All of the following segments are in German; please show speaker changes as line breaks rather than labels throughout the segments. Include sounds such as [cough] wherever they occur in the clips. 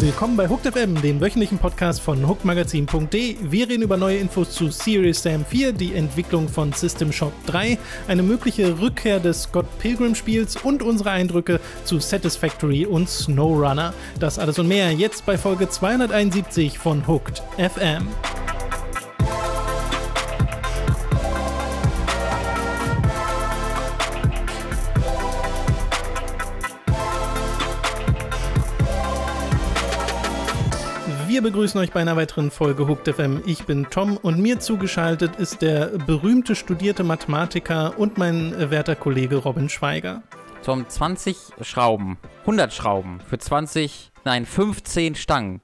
Willkommen bei Hooked FM, dem wöchentlichen Podcast von hookedmagazin.de. Wir reden über neue Infos zu Serious Sam 4, die Entwicklung von System Shock 3, eine mögliche Rückkehr des Scott Pilgrim Spiels und unsere Eindrücke zu Satisfactory und SnowRunner. Das alles und mehr jetzt bei Folge 271 von Hooked FM. Wir begrüßen euch bei einer weiteren Folge Hooked FM. Ich bin Tom und mir zugeschaltet ist der berühmte studierte Mathematiker und mein werter Kollege Robin Schweiger.
Tom, 20 Schrauben, 100 Schrauben für 20, nein, 15 Stangen.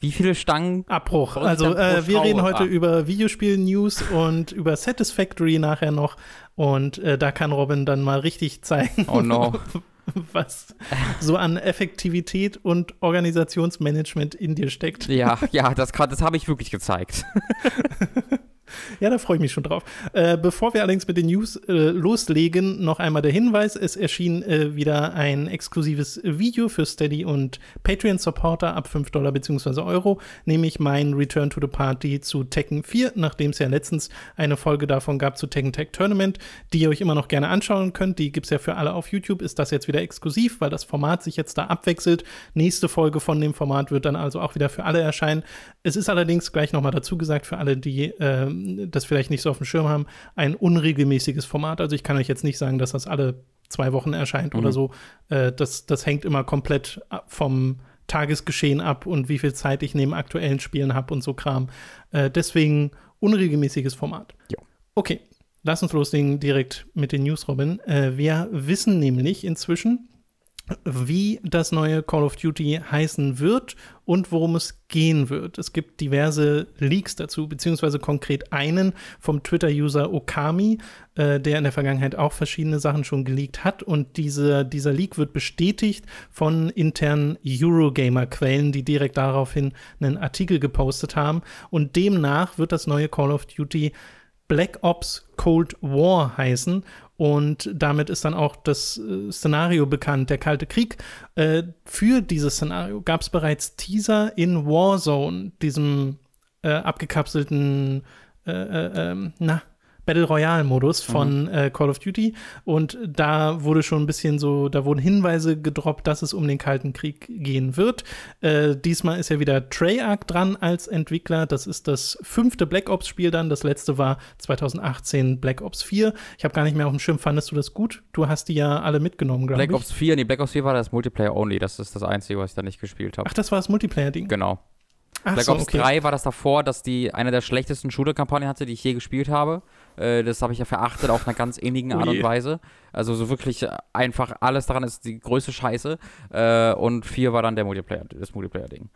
Wie viele Stangen? Abbruch. Also äh, wir reden heute ah.
über Videospiel-News und über Satisfactory nachher noch. Und äh, da kann Robin dann mal richtig zeigen, oh no. [laughs] was so an Effektivität und Organisationsmanagement in dir steckt.
Ja, ja, das, das habe ich wirklich gezeigt. [laughs]
Ja, da freue ich mich schon drauf. Äh, bevor wir allerdings mit den News äh, loslegen, noch einmal der Hinweis: Es erschien äh, wieder ein exklusives Video für Steady und Patreon-Supporter ab 5 Dollar bzw. Euro, nämlich mein Return to the Party zu Tekken 4, nachdem es ja letztens eine Folge davon gab zu Tekken Tag Tournament, die ihr euch immer noch gerne anschauen könnt. Die gibt es ja für alle auf YouTube. Ist das jetzt wieder exklusiv, weil das Format sich jetzt da abwechselt. Nächste Folge von dem Format wird dann also auch wieder für alle erscheinen. Es ist allerdings gleich nochmal dazu gesagt, für alle, die ähm, das vielleicht nicht so auf dem Schirm haben, ein unregelmäßiges Format. Also ich kann euch jetzt nicht sagen, dass das alle zwei Wochen erscheint mhm. oder so. Äh, das, das hängt immer komplett vom Tagesgeschehen ab und wie viel Zeit ich neben aktuellen Spielen habe und so Kram. Äh, deswegen unregelmäßiges Format. Jo. Okay, lass uns loslegen direkt mit den News, Robin. Äh, wir wissen nämlich inzwischen, wie das neue Call of Duty heißen wird und worum es gehen wird. Es gibt diverse Leaks dazu, beziehungsweise konkret einen vom Twitter-User Okami, äh, der in der Vergangenheit auch verschiedene Sachen schon geleakt hat. Und diese, dieser Leak wird bestätigt von internen Eurogamer-Quellen, die direkt daraufhin einen Artikel gepostet haben. Und demnach wird das neue Call of Duty Black Ops Cold War heißen und damit ist dann auch das äh, Szenario bekannt. Der Kalte Krieg. Äh, für dieses Szenario gab es bereits Teaser in Warzone, diesem äh, abgekapselten, äh, äh ähm, na, Battle Royale Modus mhm. von mhm. äh, Call of Duty und da wurde schon ein bisschen so, da wurden Hinweise gedroppt, dass es um den Kalten Krieg gehen wird. Äh, diesmal ist ja wieder Treyarch dran als Entwickler. Das ist das fünfte Black Ops Spiel dann. Das letzte war 2018 Black Ops 4. Ich habe gar nicht mehr auf dem Schirm. Fandest du das gut? Du hast die ja alle mitgenommen, glaube ich. Black Ops
4, nee, Black Ops 4 war das Multiplayer Only. Das ist das Einzige, was ich da nicht gespielt habe. Ach, das
war das Multiplayer-Ding? Genau. Ach Black so, Ops okay.
3 war das davor, dass die eine der schlechtesten Shooter-Kampagnen hatte, die ich je gespielt habe. Äh, das habe ich ja verachtet auf einer ganz ähnlichen Art und Weise. Also so wirklich äh, einfach alles daran ist die größte Scheiße. Äh, und vier war dann der Multiplayer, das Multiplayer-Ding.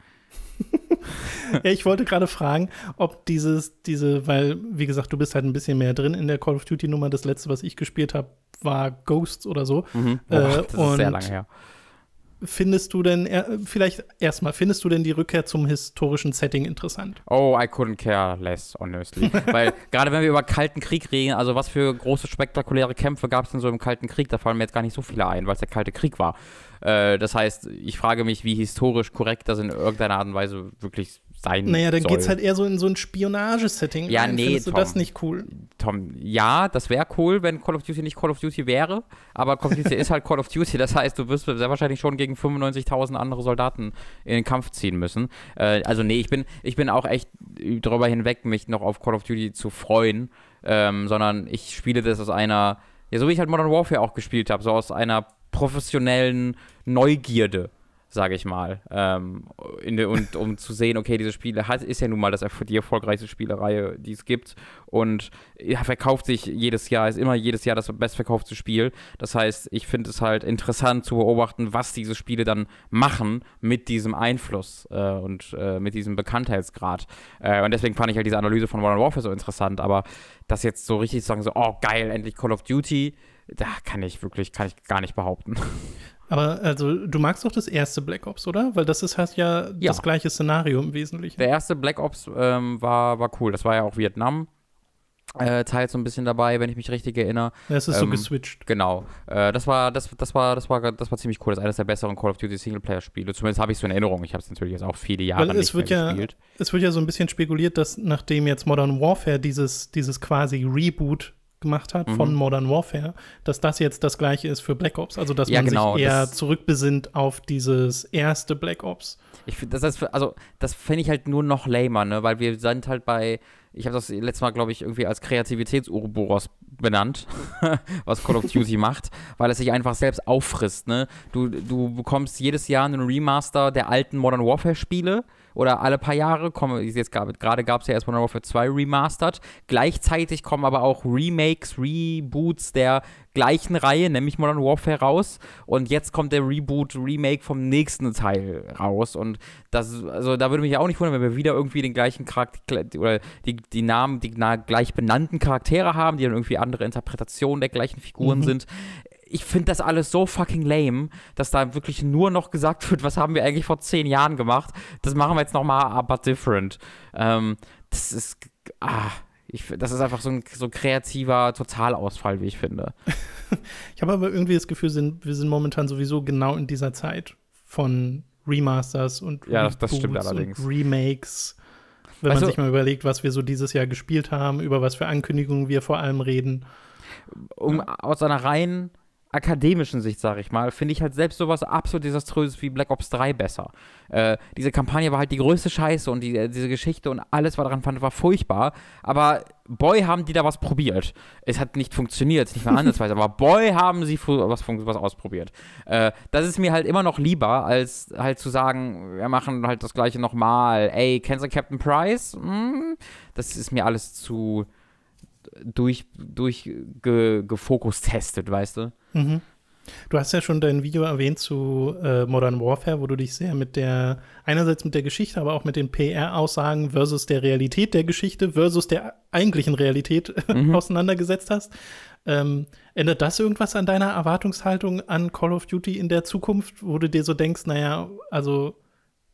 [laughs] ja, ich wollte gerade fragen, ob dieses, diese, weil, wie gesagt, du bist halt ein bisschen mehr drin in der Call of Duty-Nummer. Das letzte, was ich gespielt habe, war Ghosts oder so. Mhm. Oh, äh, das ist sehr lange her findest du denn, vielleicht erstmal, findest du denn die Rückkehr zum historischen Setting interessant?
Oh, I couldn't care less, honestly. [laughs] Weil gerade wenn wir über Kalten Krieg reden, also was für große spektakuläre Kämpfe gab es denn so im Kalten Krieg? Da fallen mir jetzt gar nicht so viele ein, weil es der Kalte Krieg war. Äh, das heißt, ich frage mich, wie historisch korrekt das in irgendeiner Art und Weise wirklich sein Naja, dann geht es halt
eher so in so ein Spionagesetting. Ja, rein. nee, Findest Tom, du das nicht cool?
Tom, ja, das wäre cool, wenn Call of Duty nicht Call of Duty wäre, aber Call of Duty ist halt Call of Duty, das heißt, du wirst sehr wahrscheinlich schon gegen 95.000 andere Soldaten in den Kampf ziehen müssen. Äh, also nee, ich bin, ich bin auch echt darüber hinweg, mich noch auf Call of Duty zu freuen, ähm, sondern ich spiele das aus einer, ja, so wie ich halt Modern Warfare auch gespielt habe, so aus einer professionellen Neugierde sage ich mal. Ähm, in, und um zu sehen, okay, diese Spiele hat, ist ja nun mal das, die erfolgreichste Spielereihe, die es gibt. Und ja, verkauft sich jedes Jahr, ist immer jedes Jahr das bestverkaufte Spiel. Das heißt, ich finde es halt interessant zu beobachten, was diese Spiele dann machen mit diesem Einfluss äh, und äh, mit diesem Bekanntheitsgrad. Äh, und deswegen fand ich halt diese Analyse von Modern Warfare so interessant. Aber das jetzt so richtig zu sagen, so, oh geil, endlich Call of Duty da kann ich wirklich, kann ich gar nicht behaupten.
[laughs] Aber also du magst doch das erste Black Ops, oder? Weil das ist halt ja, ja. das gleiche Szenario im Wesentlichen.
Der erste Black Ops ähm, war, war cool. Das war ja auch Vietnam. Äh, Teil so ein bisschen dabei, wenn ich mich richtig erinnere. Es ist ähm, so geswitcht. Genau. Äh, das war, das, das war, das war, das war ziemlich cool. Das ist eines der besseren Call of Duty Singleplayer-Spiele. Zumindest habe ich so in Erinnerung. Ich habe es natürlich jetzt auch viele Jahre Weil es nicht wird ja, gespielt.
Es wird ja so ein bisschen spekuliert, dass nachdem jetzt Modern Warfare dieses, dieses quasi Reboot gemacht hat mhm. von Modern Warfare, dass das jetzt das gleiche ist für Black Ops. Also, dass ja, man genau, sich eher zurückbesinnt auf dieses erste Black Ops.
Ich finde, das ist, also, das fände ich halt nur noch lamer, ne? weil wir sind halt bei, ich habe das letztes Mal, glaube ich, irgendwie als Kreativitäts-Uroboros benannt, [laughs] was Call of Duty macht, weil es sich einfach selbst auffrisst. Ne? Du, du bekommst jedes Jahr einen Remaster der alten Modern Warfare-Spiele oder alle paar Jahre kommen, jetzt gab, gerade gab es ja erst Modern Warfare 2 remastered, gleichzeitig kommen aber auch Remakes, Reboots der gleichen Reihe, nämlich Modern Warfare raus und jetzt kommt der Reboot, Remake vom nächsten Teil raus und das, also da würde mich auch nicht wundern, wenn wir wieder irgendwie den gleichen Charakter oder die, die Namen, die na, gleich benannten Charaktere haben, die dann irgendwie andere Interpretationen der gleichen Figuren mhm. sind ich finde das alles so fucking lame, dass da wirklich nur noch gesagt wird, was haben wir eigentlich vor zehn Jahren gemacht. Das machen wir jetzt nochmal, aber different. Ähm, das ist. Ah, ich, das ist einfach so ein so kreativer Totalausfall, wie ich finde.
[laughs] ich habe aber irgendwie das Gefühl, sind, wir sind momentan sowieso genau in dieser Zeit von Remasters und, ja, das, das und Remakes. Wenn weißt man also sich mal überlegt, was wir so dieses Jahr gespielt haben, über was für Ankündigungen wir vor allem reden. Um, ja. Aus einer reinen
akademischen Sicht, sage ich mal, finde ich halt selbst sowas absolut desaströses wie Black Ops 3 besser. Äh, diese Kampagne war halt die größte Scheiße und die, äh, diese Geschichte und alles, was daran fand, war furchtbar. Aber boy, haben die da was probiert. Es hat nicht funktioniert, nicht mehr [laughs] andersweise, aber boy, haben sie was, was ausprobiert. Äh, das ist mir halt immer noch lieber, als halt zu sagen, wir machen halt das Gleiche nochmal. Ey, kennst du Captain Price? Hm, das ist mir alles zu durch, durch ge, gefokustestet, weißt du?
Mhm. Du hast ja schon dein Video erwähnt zu äh, Modern Warfare, wo du dich sehr mit der, einerseits mit der Geschichte, aber auch mit den PR-Aussagen versus der Realität der Geschichte versus der eigentlichen Realität [laughs] mhm. auseinandergesetzt hast. Ähm, ändert das irgendwas an deiner Erwartungshaltung an Call of Duty in der Zukunft, wo du dir so denkst, naja, also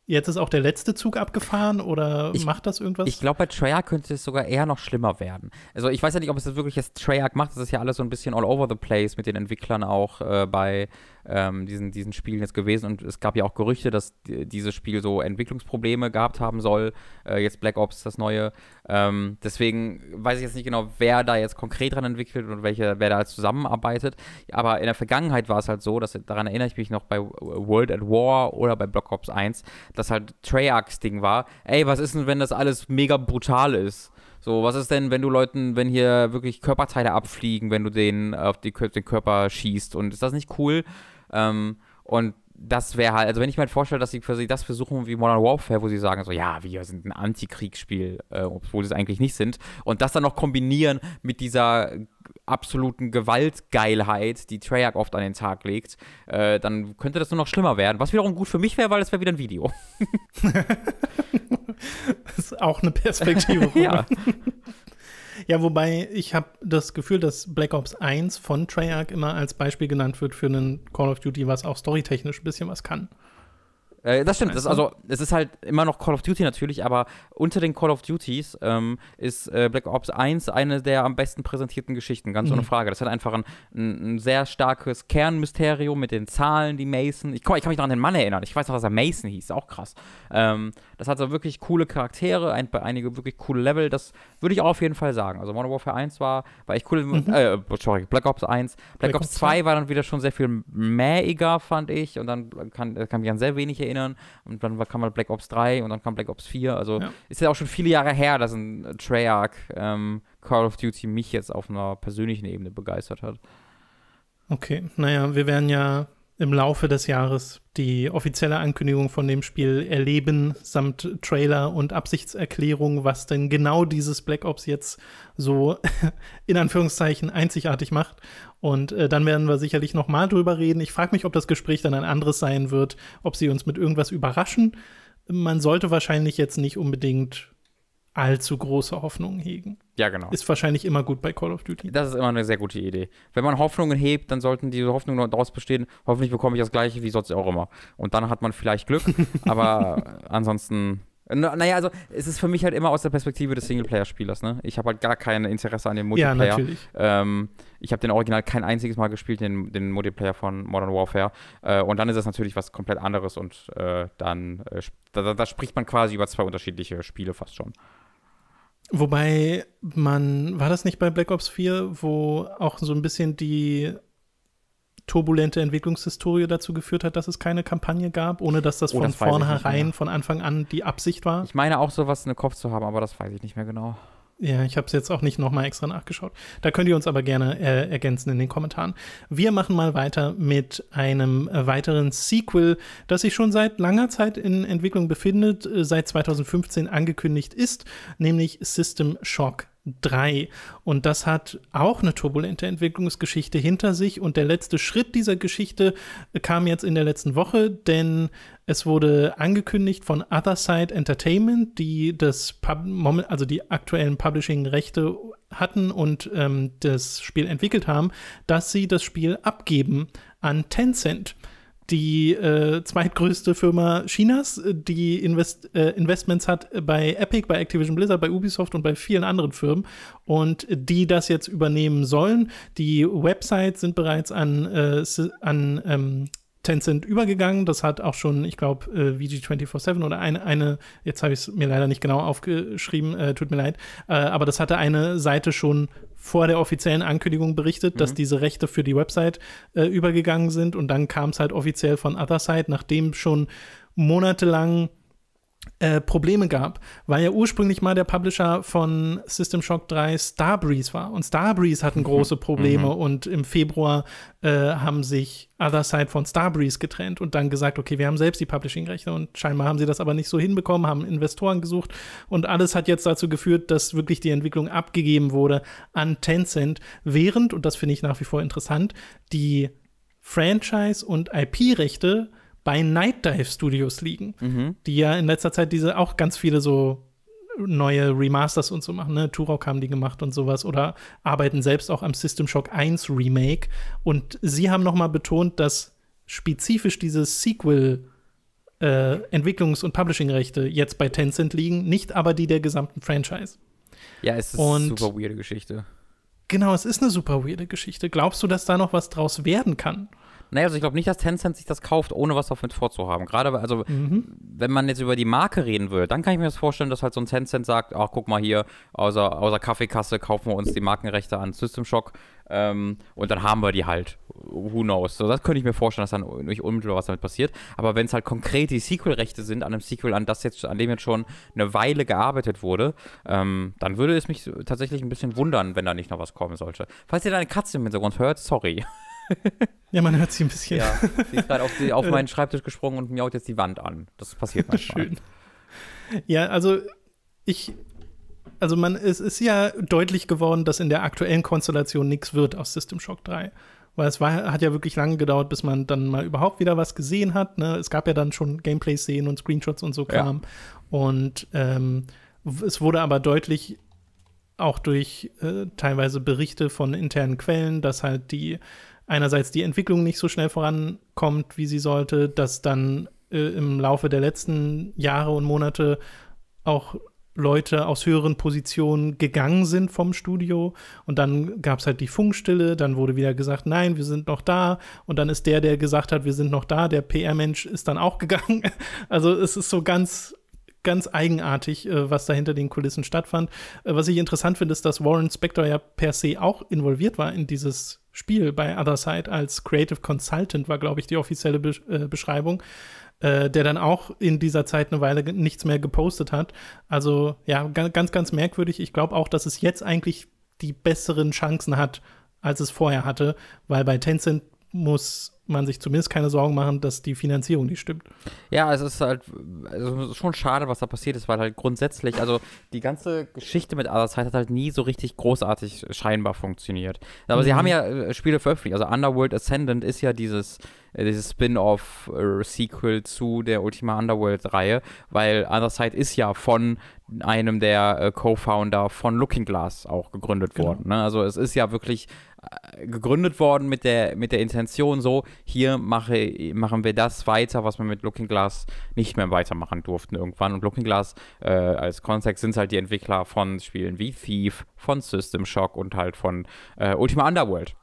Jetzt ist auch der letzte Zug abgefahren oder ich, macht
das irgendwas? Ich glaube, bei Treyarch könnte es sogar eher noch schlimmer werden. Also ich weiß ja nicht, ob es das wirklich jetzt Treyarch macht. Das ist ja alles so ein bisschen all over the place mit den Entwicklern auch äh, bei ähm, diesen, diesen Spielen jetzt gewesen. Und es gab ja auch Gerüchte, dass dieses Spiel so Entwicklungsprobleme gehabt haben soll. Äh, jetzt Black Ops, das neue. Ähm, deswegen weiß ich jetzt nicht genau, wer da jetzt konkret dran entwickelt und welche, wer da zusammenarbeitet. Aber in der Vergangenheit war es halt so, dass, daran erinnere ich mich noch bei World at War oder bei Black Ops 1, dass halt Treyarchs Ding war, ey, was ist denn, wenn das alles mega brutal ist? So, was ist denn, wenn du Leuten, wenn hier wirklich Körperteile abfliegen, wenn du denen auf die, den Körper schießt? Und ist das nicht cool? Ähm, und das wäre halt, also wenn ich mir halt vorstelle, dass sie quasi das versuchen wie Modern Warfare, wo sie sagen so, ja, wir sind ein Antikriegsspiel, äh, obwohl sie es eigentlich nicht sind, und das dann noch kombinieren mit dieser absoluten Gewaltgeilheit, die Treyarch oft an den Tag legt, äh, dann könnte das nur noch schlimmer werden, was wiederum gut für mich wäre, weil das wäre wieder ein Video. [laughs]
das ist auch eine Perspektive. [laughs] ja. Ja, wobei ich habe das Gefühl, dass Black Ops 1 von Treyarch immer als Beispiel genannt wird für einen Call of Duty, was auch storytechnisch ein bisschen was kann.
Äh, das stimmt. Das also, es ist halt immer noch Call of Duty natürlich, aber unter den Call of Duties ähm, ist äh, Black Ops 1 eine der am besten präsentierten Geschichten, ganz mhm. ohne Frage. Das hat einfach ein, ein, ein, sehr starkes Kernmysterium mit den Zahlen, die Mason. Ich, komm, ich kann mich noch an den Mann erinnern. Ich weiß noch, dass er Mason hieß. Auch krass. Ähm, das hat so wirklich coole Charaktere, ein, einige wirklich coole Level. Das würde ich auch auf jeden Fall sagen. Also Modern Warfare 1 war, war ich cool. Mhm. Äh, sorry, Black Ops 1. Black, Black Ops 2 war dann wieder schon sehr viel mähiger, fand ich. Und dann kann, äh, kann mich an sehr wenig erinnern. Und dann kam mal halt Black Ops 3 und dann kam Black Ops 4. Also ja. ist ja auch schon viele Jahre her, dass ein Treyarch ähm, Call of Duty mich jetzt auf einer persönlichen Ebene begeistert hat.
Okay, naja, wir werden ja im Laufe des Jahres die offizielle Ankündigung von dem Spiel erleben, samt Trailer und Absichtserklärung, was denn genau dieses Black Ops jetzt so [laughs] in Anführungszeichen einzigartig macht. Und äh, dann werden wir sicherlich nochmal drüber reden. Ich frage mich, ob das Gespräch dann ein anderes sein wird, ob sie uns mit irgendwas überraschen. Man sollte wahrscheinlich jetzt nicht unbedingt allzu große Hoffnungen hegen. Ja, genau. Ist wahrscheinlich immer gut bei Call of
Duty. Das ist immer eine sehr gute Idee. Wenn man Hoffnungen hebt, dann sollten diese Hoffnungen daraus bestehen, hoffentlich bekomme ich das gleiche wie sonst auch immer. Und dann hat man vielleicht Glück, [laughs] aber ansonsten naja, also es ist für mich halt immer aus der Perspektive des Singleplayer-Spielers. Ne? Ich habe halt gar kein Interesse an dem Multiplayer. Ja, natürlich. Ähm, ich habe den Original kein einziges Mal gespielt, den, den Multiplayer von Modern Warfare. Äh, und dann ist das natürlich was komplett anderes und äh, dann äh, da, da spricht man quasi über zwei unterschiedliche Spiele fast schon.
Wobei man, war das nicht bei Black Ops 4, wo auch so ein bisschen die turbulente Entwicklungshistorie dazu geführt hat, dass es keine Kampagne gab, ohne dass das oh, von das vornherein, von
Anfang an die Absicht war? Ich meine auch sowas in den Kopf zu haben, aber das weiß ich nicht mehr genau.
Ja, ich habe es jetzt auch nicht nochmal extra nachgeschaut. Da könnt ihr uns aber gerne äh, ergänzen in den Kommentaren. Wir machen mal weiter mit einem äh, weiteren Sequel, das sich schon seit langer Zeit in Entwicklung befindet, äh, seit 2015 angekündigt ist, nämlich System Shock 3. Und das hat auch eine turbulente Entwicklungsgeschichte hinter sich. Und der letzte Schritt dieser Geschichte kam jetzt in der letzten Woche, denn es wurde angekündigt von Other Side Entertainment, die das Pub also die aktuellen Publishing-Rechte hatten und ähm, das Spiel entwickelt haben, dass sie das Spiel abgeben an Tencent die äh, zweitgrößte Firma Chinas, die Invest äh, Investments hat bei Epic, bei Activision Blizzard, bei Ubisoft und bei vielen anderen Firmen und die das jetzt übernehmen sollen. Die Websites sind bereits an, äh, an ähm, Tencent übergegangen. Das hat auch schon, ich glaube, äh, VG247 oder eine, eine jetzt habe ich es mir leider nicht genau aufgeschrieben, äh, tut mir leid, äh, aber das hatte eine Seite schon vor der offiziellen Ankündigung berichtet, mhm. dass diese Rechte für die Website äh, übergegangen sind und dann kam es halt offiziell von Otherside, nachdem schon monatelang äh, Probleme gab, weil ja ursprünglich mal der Publisher von System Shock 3 Starbreeze war. Und Starbreeze hatten mhm. große Probleme mhm. und im Februar äh, haben sich Other Side von Starbreeze getrennt und dann gesagt, okay, wir haben selbst die Publishing-Rechte und scheinbar haben sie das aber nicht so hinbekommen, haben Investoren gesucht und alles hat jetzt dazu geführt, dass wirklich die Entwicklung abgegeben wurde an Tencent, während, und das finde ich nach wie vor interessant, die Franchise- und IP-Rechte äh, bei Night Dive Studios liegen, mhm. die ja in letzter Zeit diese auch ganz viele so neue Remasters und so machen. Ne? Turok haben die gemacht und sowas oder arbeiten selbst auch am System Shock 1 Remake. Und sie haben nochmal betont, dass spezifisch diese Sequel- äh, Entwicklungs- und Publishing-Rechte jetzt bei Tencent liegen, nicht aber die der gesamten Franchise. Ja, es ist eine super
weirde Geschichte.
Genau, es ist eine super weirde Geschichte. Glaubst du, dass da noch was draus werden kann?
Naja, also ich glaube nicht, dass Tencent sich das kauft, ohne was damit vorzuhaben. Gerade, also, mhm. wenn man jetzt über die Marke reden würde, dann kann ich mir das vorstellen, dass halt so ein Tencent sagt: Ach, guck mal hier, außer, außer Kaffeekasse kaufen wir uns die Markenrechte an System Shock ähm, und dann haben wir die halt. Who knows? So, das könnte ich mir vorstellen, dass dann nicht unmittelbar was damit passiert. Aber wenn es halt konkret die Sequel-Rechte sind, an einem Sequel, an, das jetzt, an dem jetzt schon eine Weile gearbeitet wurde, ähm, dann würde es mich tatsächlich ein bisschen wundern, wenn da nicht noch was kommen sollte. Falls ihr da eine Katze im Hintergrund hört, sorry.
[laughs] ja, man hört sie ein bisschen. Ja, sie ist gerade auf, auf [laughs] meinen
Schreibtisch gesprungen und miaut jetzt die Wand an. Das passiert manchmal. Schön.
Ja, also ich also man, es ist ja deutlich geworden, dass in der aktuellen Konstellation nichts wird aus System Shock 3. Weil es war, hat ja wirklich lange gedauert, bis man dann mal überhaupt wieder was gesehen hat. Ne? Es gab ja dann schon Gameplay-Szenen und Screenshots und so Kram. Ja. Und ähm, es wurde aber deutlich auch durch äh, teilweise Berichte von internen Quellen, dass halt die einerseits die Entwicklung nicht so schnell vorankommt, wie sie sollte, dass dann äh, im Laufe der letzten Jahre und Monate auch Leute aus höheren Positionen gegangen sind vom Studio und dann gab es halt die Funkstille, dann wurde wieder gesagt, nein, wir sind noch da und dann ist der, der gesagt hat, wir sind noch da, der PR-Mensch ist dann auch gegangen. [laughs] Also es ist so ganz ganz eigenartig, äh, was da hinter den Kulissen stattfand. Äh, was ich interessant finde, ist, dass Warren Spector ja per se auch involviert war in dieses Spiel bei Other Side als Creative Consultant, war, glaube ich, die offizielle Be äh, Beschreibung. Äh, der dann auch in dieser Zeit eine Weile nichts mehr gepostet hat. Also ja, ganz, ganz merkwürdig. Ich glaube auch, dass es jetzt eigentlich die besseren Chancen hat, als es vorher hatte, weil bei Tencent muss man sich zumindest keine Sorgen machen, dass die Finanzierung nicht stimmt.
Ja, es ist halt also es ist schon schade, was da passiert ist, weil halt grundsätzlich, also die ganze Geschichte mit Other Side hat halt nie so richtig großartig scheinbar funktioniert. Aber mhm. sie haben ja äh, Spiele veröffentlicht, also Underworld Ascendant ist ja dieses äh, dieses Spin-off-Sequel äh, zu der Ultima Underworld-Reihe, weil Underside ist ja von einem der äh, Co-Founder von Looking Glass auch gegründet genau. worden. Ne? Also es ist ja wirklich gegründet worden mit der, mit der Intention so, hier mache, machen wir das weiter, was wir mit Looking Glass nicht mehr weitermachen durften irgendwann. Und Looking Glass äh, als Kontext sind halt die Entwickler von Spielen wie Thief, von System Shock und halt von äh, Ultima Underworld.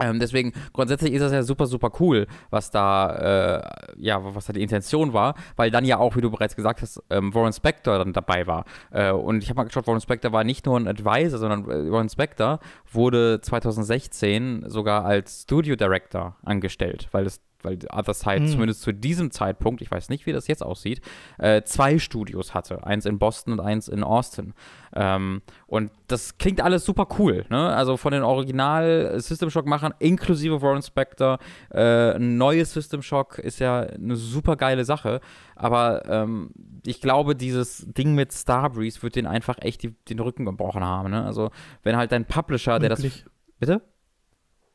Ähm, deswegen grundsätzlich ist das ja super, super cool, was da, äh, ja, was da die Intention war, weil dann ja auch, wie du bereits gesagt hast, ähm, Warren Spector dann dabei war. Äh, und ich habe mal geschaut, Warren Spector war nicht nur ein Advisor, sondern äh, Warren Spector wurde 2016 sogar als Studio Director angestellt, weil das weil Other Side hm. zumindest zu diesem Zeitpunkt, ich weiß nicht, wie das jetzt aussieht, äh, zwei Studios hatte. Eins in Boston und eins in Austin. Ähm, und das klingt alles super cool. Ne? Also von den Original System Shock-Machern inklusive Warren Spector. Äh, ein neues System Shock ist ja eine super geile Sache. Aber ähm, ich glaube, dieses Ding mit Starbreeze wird den einfach echt die, den Rücken gebrochen haben. Ne? Also wenn halt dein Publisher, der Wirklich? das. Bitte?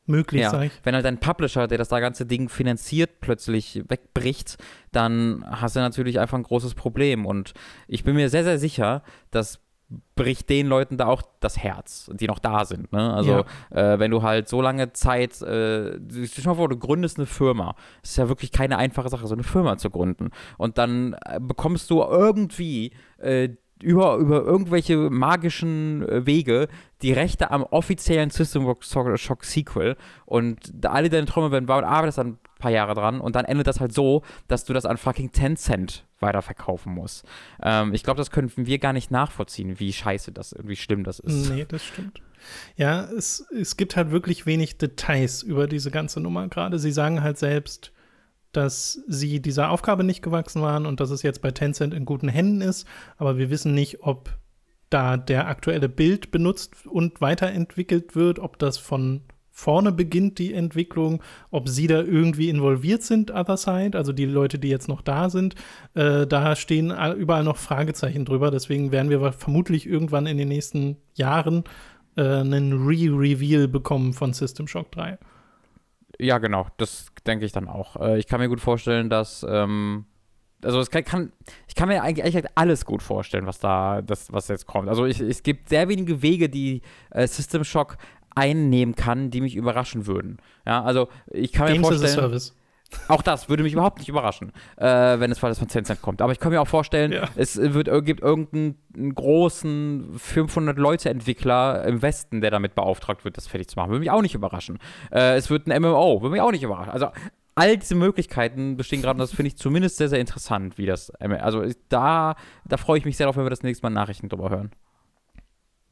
möglich, ja. sag ich.
Wenn halt dein Publisher, der das da ganze Ding finanziert, plötzlich wegbricht, dann hast du natürlich einfach ein großes Problem. Und ich bin mir sehr, sehr sicher, dass bricht den Leuten da auch das Herz, die noch da sind. Ne? Also ja. äh, wenn du halt so lange Zeit, äh, stell mal vor, du gründest eine Firma. Das ist ja wirklich keine einfache Sache, so eine Firma zu gründen. Und dann äh, bekommst du irgendwie äh, über, über irgendwelche magischen äh, Wege die Rechte am offiziellen System Shock Sequel und alle deine Träume werden bauen, und arbeitest dann ein paar Jahre dran und dann endet das halt so, dass du das an fucking Tencent weiterverkaufen musst. Ähm, ich glaube, das könnten wir gar nicht nachvollziehen, wie scheiße das, wie schlimm das ist. Nee,
das stimmt. Ja, es, es gibt halt wirklich wenig Details über diese ganze Nummer gerade. Sie sagen halt selbst, dass sie dieser Aufgabe nicht gewachsen waren und dass es jetzt bei Tencent in guten Händen ist. Aber wir wissen nicht, ob da der aktuelle Bild benutzt und weiterentwickelt wird, ob das von vorne beginnt, die Entwicklung, ob sie da irgendwie involviert sind, Other Side, also die Leute, die jetzt noch da sind. Äh, da stehen überall noch Fragezeichen drüber. Deswegen werden wir vermutlich irgendwann in den nächsten Jahren äh, einen Re-Reveal bekommen von System Shock 3.
Ja, genau. Das denke ich dann auch. Äh, ich kann mir gut vorstellen, dass. Ähm, also es kann, kann, ich kann mir eigentlich alles gut vorstellen, was da, das, was jetzt kommt. Also ich, es gibt sehr wenige Wege, die äh, System Shock einnehmen kann, die mich überraschen würden. Ja, also ich kann Games mir vorstellen. As a Service. Auch das würde mich überhaupt nicht überraschen, äh, wenn es Fall von Tencent kommt. Aber ich kann mir auch vorstellen, ja. es äh, wird, gibt irgendeinen großen 500-Leute-Entwickler im Westen, der damit beauftragt wird, das fertig zu machen. Würde mich auch nicht überraschen. Äh, es wird ein MMO, würde mich auch nicht überraschen. Also all diese Möglichkeiten bestehen gerade und das finde ich zumindest sehr, sehr interessant, wie das. Also da, da freue ich mich sehr drauf, wenn wir das nächste Mal Nachrichten drüber hören.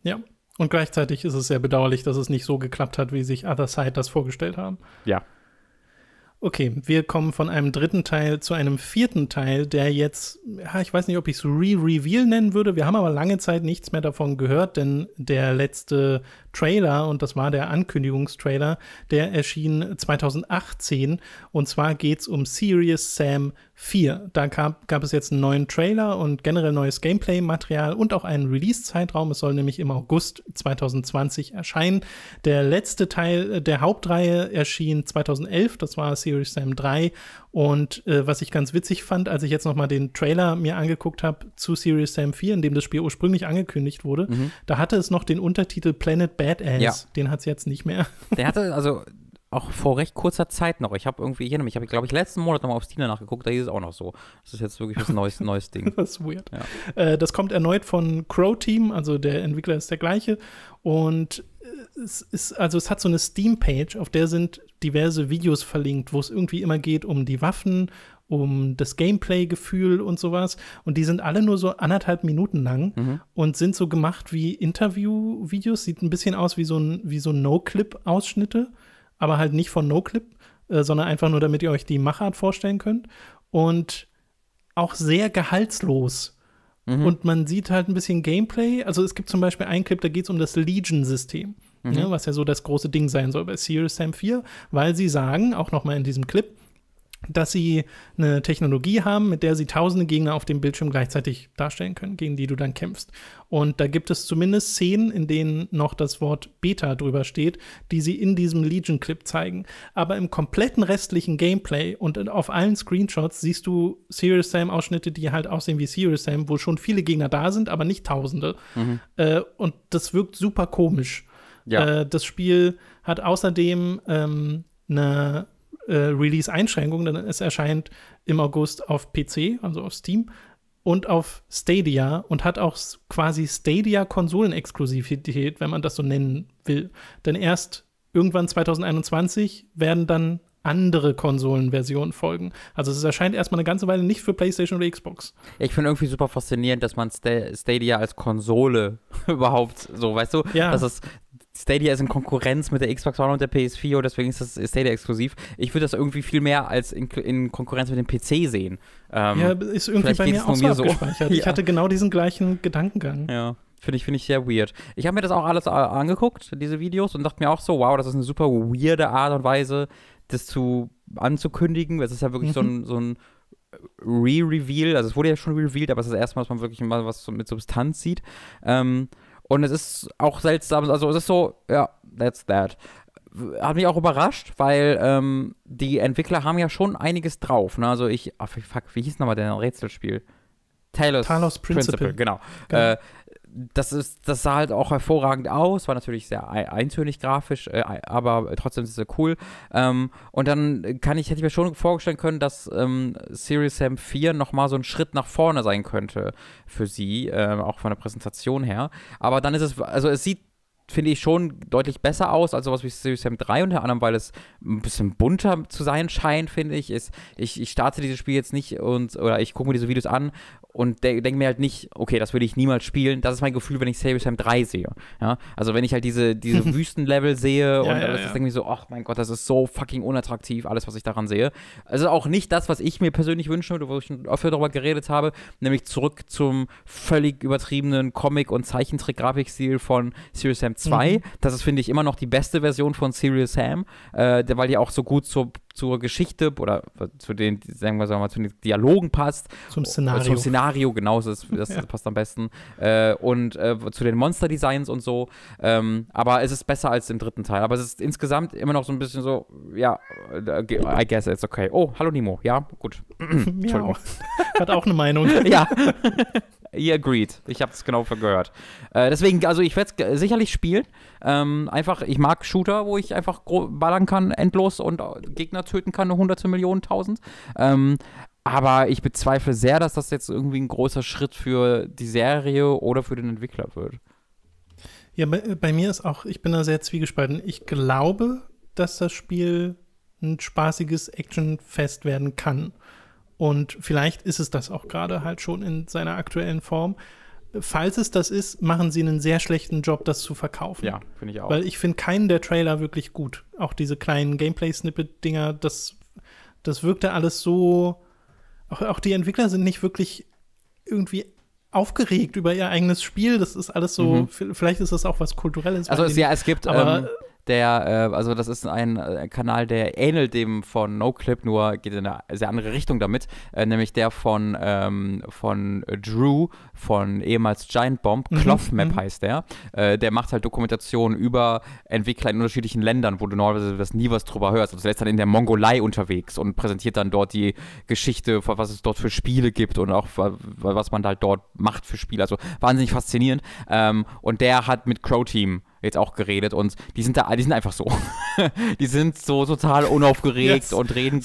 Ja. Und gleichzeitig ist es sehr bedauerlich, dass es nicht so geklappt hat, wie sich Other Side das vorgestellt haben. Ja, Okay, wir kommen von einem dritten Teil zu einem vierten Teil, der jetzt, ja, ich weiß nicht, ob ich es Re-Reveal nennen würde. Wir haben aber lange Zeit nichts mehr davon gehört, denn der letzte Trailer und das war der Ankündigungstrailer, der erschien 2018 und zwar geht es um Serious Sam 4. Da gab, gab es jetzt einen neuen Trailer und generell neues Gameplay-Material und auch einen Release-Zeitraum. Es soll nämlich im August 2020 erscheinen. Der letzte Teil der Hauptreihe erschien 2011, das war Serious Sam 3 und äh, was ich ganz witzig fand, als ich jetzt nochmal den Trailer mir angeguckt habe zu Serious Sam 4, in dem das Spiel ursprünglich angekündigt wurde, mhm. da hatte es noch den Untertitel Planet Badass. Ja. Den hat es jetzt nicht mehr. [laughs] Der hatte
also auch vor recht kurzer Zeit noch. Ich habe irgendwie, hier nämlich, ich habe, glaube ich, letzten Monat nochmal auf Steam nachgeguckt, da hieß es auch noch so. Das ist jetzt wirklich das Neues, [laughs] neues Ding. das ist weird.
Ja. Äh, das kommt erneut von Crow Team, also der Entwickler ist der gleiche. Und es ist, also es hat so eine Steam-Page, auf der sind diverse Videos verlinkt, wo es irgendwie immer geht um die Waffen, um das Gameplay-Gefühl und sowas. Und die sind alle nur so anderthalb Minuten lang mhm. und sind so gemacht wie Interview-Videos. Sieht ein bisschen aus wie so ein, so No-Clip-Ausschnitte, aber halt nicht von No-Clip, äh, sondern einfach nur, damit ihr euch die Machart vorstellen könnt. Und auch sehr gehaltslos. Mhm. Und man sieht halt ein bisschen Gameplay. Also es gibt zum Beispiel einen Clip, da geht es um das Legion-System. Mhm. Ja, ne, was ja so das große Ding sein soll bei Serious Sam 4, weil sie sagen, auch nochmal in diesem Clip, dass sie eine Technologie haben, mit der sie tausende Gegner auf dem Bildschirm gleichzeitig darstellen können, gegen die du dann kämpfst. Und da gibt es zumindest Szenen, in denen noch das Wort Beta drüber steht, die sie in diesem Legion-Clip zeigen. Aber im kompletten restlichen Gameplay und auf allen Screenshots siehst du Serious Sam-Ausschnitte, die halt aussehen wie Serious Sam, wo schon viele Gegner da sind, aber nicht tausende. Mhm. Äh, und das wirkt super komisch. Ja. Äh, das Spiel hat außerdem ähm, eine äh, release einschränkungen denn es erscheint im August auf PC, also auf Steam und auf Stadia und hat auch quasi Stadia-Konsolenexklusivität, wenn man das so nennen will. Denn erst irgendwann 2021 werden dann andere Konsolenversionen folgen. Also es erscheint erstmal eine ganze Weile nicht für PlayStation oder Xbox. ich finde
irgendwie super faszinierend, dass man Stadia als Konsole [laughs] überhaupt so, weißt du, ja. dass es Stadia ist in Konkurrenz mit der Xbox One und der PS4 deswegen ist das Stadia exklusiv. Ich würde das irgendwie viel mehr als in, in Konkurrenz mit dem PC sehen. Ähm, ja, ist irgendwie bei mir auch mir so abgespeichert. [laughs] ja. Ich hatte
genau diesen gleichen Gedankengang.
Ja. Finde ich, find ich sehr weird. Ich habe mir das auch alles äh, angeguckt, diese Videos, und dachte mir auch so, wow, das ist eine super weirde Art und Weise, das zu anzukündigen. Es ist ja wirklich mhm. so ein, so ein Re-Reveal. Also es wurde ja schon revealed, aber es ist das erste Mal, dass man wirklich mal was mit Substanz sieht. Ähm, und es ist auch seltsam, also es ist so, ja, that's that. Hat mich auch überrascht, weil ähm, die Entwickler haben ja schon einiges drauf. Ne? Also ich, ach, fuck, wie hieß nochmal der Rätselspiel? Talos, Talos Principle. Principle. genau. genau. Äh, das, ist, das sah halt auch hervorragend aus, war natürlich sehr eintönig grafisch, äh, aber trotzdem sehr cool. Ähm, und dann kann ich, hätte ich mir schon vorstellen können, dass ähm, Series Sam 4 nochmal so ein Schritt nach vorne sein könnte für sie, äh, auch von der Präsentation her. Aber dann ist es, also es sieht finde ich schon deutlich besser aus, also was wie Serious Sam 3 unter anderem, weil es ein bisschen bunter zu sein scheint, finde ich. Ist, ich. Ich starte dieses Spiel jetzt nicht und oder ich gucke mir diese Videos an und de denke mir halt nicht, okay, das würde ich niemals spielen. Das ist mein Gefühl, wenn ich Serious Sam 3 sehe. Ja? Also wenn ich halt diese, diese [laughs] Wüstenlevel sehe und ja, ja, das ja. ist so, ach mein Gott, das ist so fucking unattraktiv, alles, was ich daran sehe. Also auch nicht das, was ich mir persönlich wünsche, wo ich schon öfter darüber geredet habe, nämlich zurück zum völlig übertriebenen Comic- und Zeichentrick-Grafikstil von Serious Sam Sam 2. Mhm. Das ist, finde ich, immer noch die beste Version von Serious Sam, äh, weil die auch so gut zur, zur Geschichte oder äh, zu den, sagen wir, mal, zu den Dialogen passt. Zum Szenario. Zum Szenario, genau, das, das [laughs] ja. passt am besten. Äh, und äh, zu den Monster-Designs und so. Ähm, aber es ist besser als im dritten Teil. Aber es ist insgesamt immer noch so ein bisschen so, ja, äh, I guess it's okay. Oh, hallo Nimo. Ja, gut. [laughs] Entschuldigung.
Hat auch eine Meinung. [laughs] ja.
He agreed. Ich habe es genau vergehört. Äh, deswegen, also ich werde es sicherlich spielen. Ähm, einfach, ich mag Shooter, wo ich einfach ballern kann, endlos und äh, Gegner töten kann, hunderte Millionen, tausend. Ähm, aber ich bezweifle sehr, dass das jetzt irgendwie ein großer Schritt für die Serie oder für den Entwickler wird.
Ja, bei, äh, bei mir ist auch, ich bin da sehr zwiegespalten. Ich glaube, dass das Spiel ein spaßiges Actionfest werden kann. Und vielleicht ist es das auch gerade halt schon in seiner aktuellen Form. Falls es das ist, machen sie einen sehr schlechten Job, das zu verkaufen. Ja, finde ich auch. Weil ich finde keinen der Trailer wirklich gut. Auch diese kleinen Gameplay-Snippet-Dinger, das, das wirkte alles so. Auch, auch die Entwickler sind nicht wirklich irgendwie aufgeregt über ihr eigenes Spiel. Das ist alles so, mhm. vielleicht ist das auch was Kulturelles. Also ja, es gibt, aber ähm,
der, äh, also das ist ein äh, Kanal, der ähnelt dem von NoClip, nur geht in eine sehr andere Richtung damit, äh, nämlich der von, ähm, von Drew, von ehemals Giant Bomb, mhm. Cloth Map mhm. heißt der. Äh, der macht halt Dokumentationen über Entwickler in unterschiedlichen Ländern, wo du normalerweise nie was drüber hörst. Also der ist dann in der Mongolei unterwegs und präsentiert dann dort die Geschichte, was es dort für Spiele gibt und auch was man halt dort macht für Spiele. Also wahnsinnig faszinierend. Ähm, und der hat mit Crow Team jetzt auch geredet und die sind da, die sind einfach so. [laughs] die sind so total unaufgeregt yes, und reden,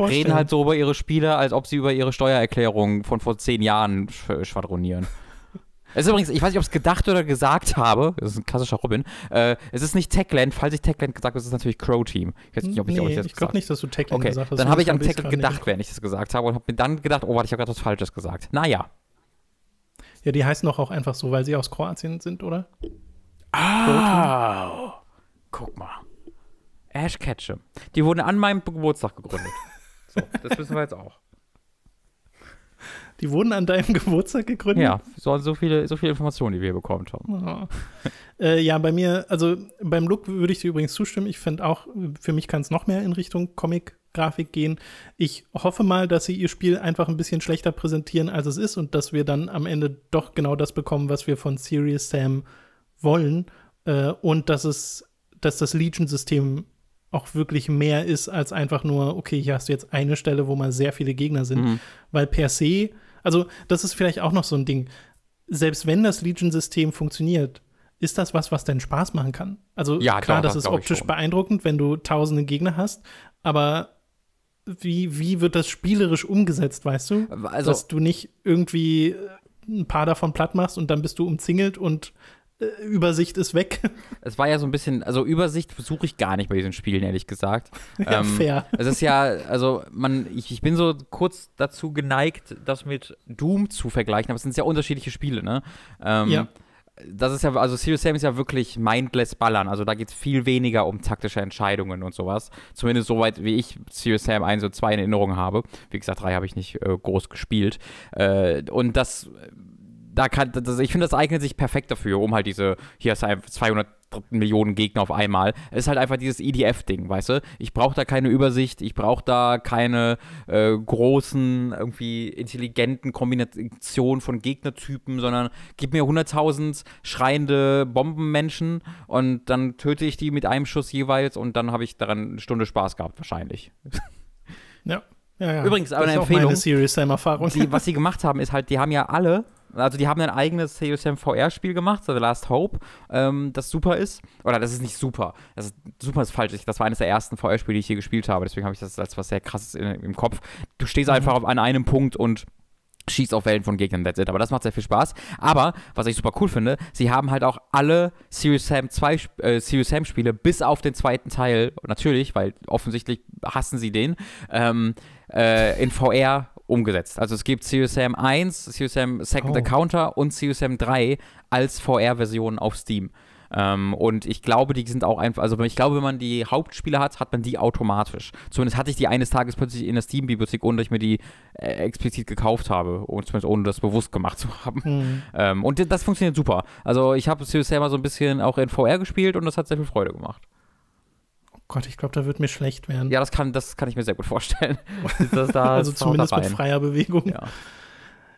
reden halt so über ihre Spiele, als ob sie über ihre Steuererklärung von vor zehn Jahren schwadronieren. Es ist übrigens, ich weiß nicht, ob ich es gedacht oder gesagt habe, das ist ein klassischer Robin, äh, es ist nicht Techland, falls ich Techland gesagt habe, ist es natürlich Crow Team. Ich weiß nicht, ob ich, nee, ich, ich glaube nicht, dass du Techland okay, gesagt hast. Dann habe ich an Techland gedacht, während ich das gesagt habe und habe mir dann gedacht, oh warte, ich habe gerade was Falsches gesagt.
Naja. Ja, die heißen doch auch einfach so, weil sie aus Kroatien sind, oder? Ah,
oh, guck mal. Ash Ketchum. Die wurden an meinem Geburtstag gegründet. [laughs]
so, das wissen wir jetzt auch.
Die wurden an deinem Geburtstag gegründet? Ja, so, so, viele, so viele Informationen, die wir bekommen
haben. Oh. Äh, ja, bei mir, also beim Look würde ich dir übrigens zustimmen. Ich finde auch, für mich kann es noch mehr in Richtung Comic Grafik gehen. Ich hoffe mal, dass sie ihr Spiel einfach ein bisschen schlechter präsentieren, als es ist und dass wir dann am Ende doch genau das bekommen, was wir von Serious Sam wollen äh, und dass es, dass das Legion-System auch wirklich mehr ist als einfach nur, okay, hier hast du jetzt eine Stelle, wo mal sehr viele Gegner sind. Mhm. Weil per se, also das ist vielleicht auch noch so ein Ding. Selbst wenn das Legion-System funktioniert, ist das was, was denn Spaß machen kann? Also ja, klar, das, das ist optisch beeindruckend, wenn du tausende Gegner hast, aber wie, wie wird das spielerisch umgesetzt, weißt du? Also, Dass du nicht irgendwie äh, ein paar davon platt machst und dann bist du umzingelt und äh, Übersicht ist weg.
[laughs] Es war ja so ein bisschen, also Übersicht versuche ich gar nicht bei diesen Spielen, ehrlich gesagt. [laughs] Ja, ähm, fair. [laughs] Es ist ja, also man, ich, ich, bin so kurz dazu geneigt, das mit Doom zu vergleichen, aber es sind sehr unterschiedliche Spiele, ne? Ähm, ja. Das ist ja, also Serious Sam ist ja wirklich mindless ballern. Also da geht es viel weniger um taktische Entscheidungen und sowas. Zumindest soweit, wie ich Serious Sam 1 und 2 in Erinnerung habe. Wie gesagt, 3 habe ich nicht äh, groß gespielt. Äh, und das da kann, das, ich finde, das eignet sich perfekt dafür, um halt diese, hier ist 200 Millionen Gegner auf einmal. Es ist halt einfach dieses EDF-Ding, weißt du? Ich brauche da keine Übersicht, ich brauche da keine äh, großen, irgendwie intelligenten Kombinationen von Gegnertypen, sondern gib mir 100.000 schreiende Bombenmenschen und dann töte ich die mit einem Schuss jeweils und dann habe ich daran eine Stunde Spaß gehabt, wahrscheinlich. Ja,
ja, ja. Übrigens, aber das eine ist Empfehlung. Auch meine Serious
Sam Erfahrung. Die, was sie gemacht haben, ist halt, die haben ja alle, also die haben ein eigenes Serious Sam VR Spiel gemacht, The Last Hope, ähm, das super ist. Oder das ist nicht super. Das ist, super ist falsch. Das war eines der ersten VR Spiele, die ich hier gespielt habe. Deswegen habe ich das als was sehr krasses in, im Kopf. Du stehst mhm. einfach an einem Punkt und schießt auf Wellen von Gegnern, that's it. Aber das macht sehr viel Spaß. Aber, was ich super cool finde, sie haben halt auch alle Serious Sam 2, äh, Sam Spiele bis auf den zweiten Teil, natürlich, weil offensichtlich hassen sie den, ähm, äh, in VR umgesetzt. Also es gibt CSM 1, CSM Second oh. Encounter und CSM 3 als VR-Version auf Steam. Ähm, und ich glaube, die sind auch einfach, also ich glaube, wenn man die Hauptspiele hat, hat man die automatisch. Zumindest hatte ich die eines Tages plötzlich in der Steam-Bibliothek, ohne dass ich mir die äh, explizit gekauft habe. Und zumindest ohne das bewusst gemacht zu haben. Mhm. Ähm, und das funktioniert super. Also ich habe es mal so ein bisschen auch in VR gespielt und das hat sehr viel Freude gemacht.
Gott, ich glaube, da wird mir schlecht werden.
Ja, das kann, das kann ich mir sehr gut vorstellen. [laughs] [laughs] also zumindest mit freier
Bewegung. Ja.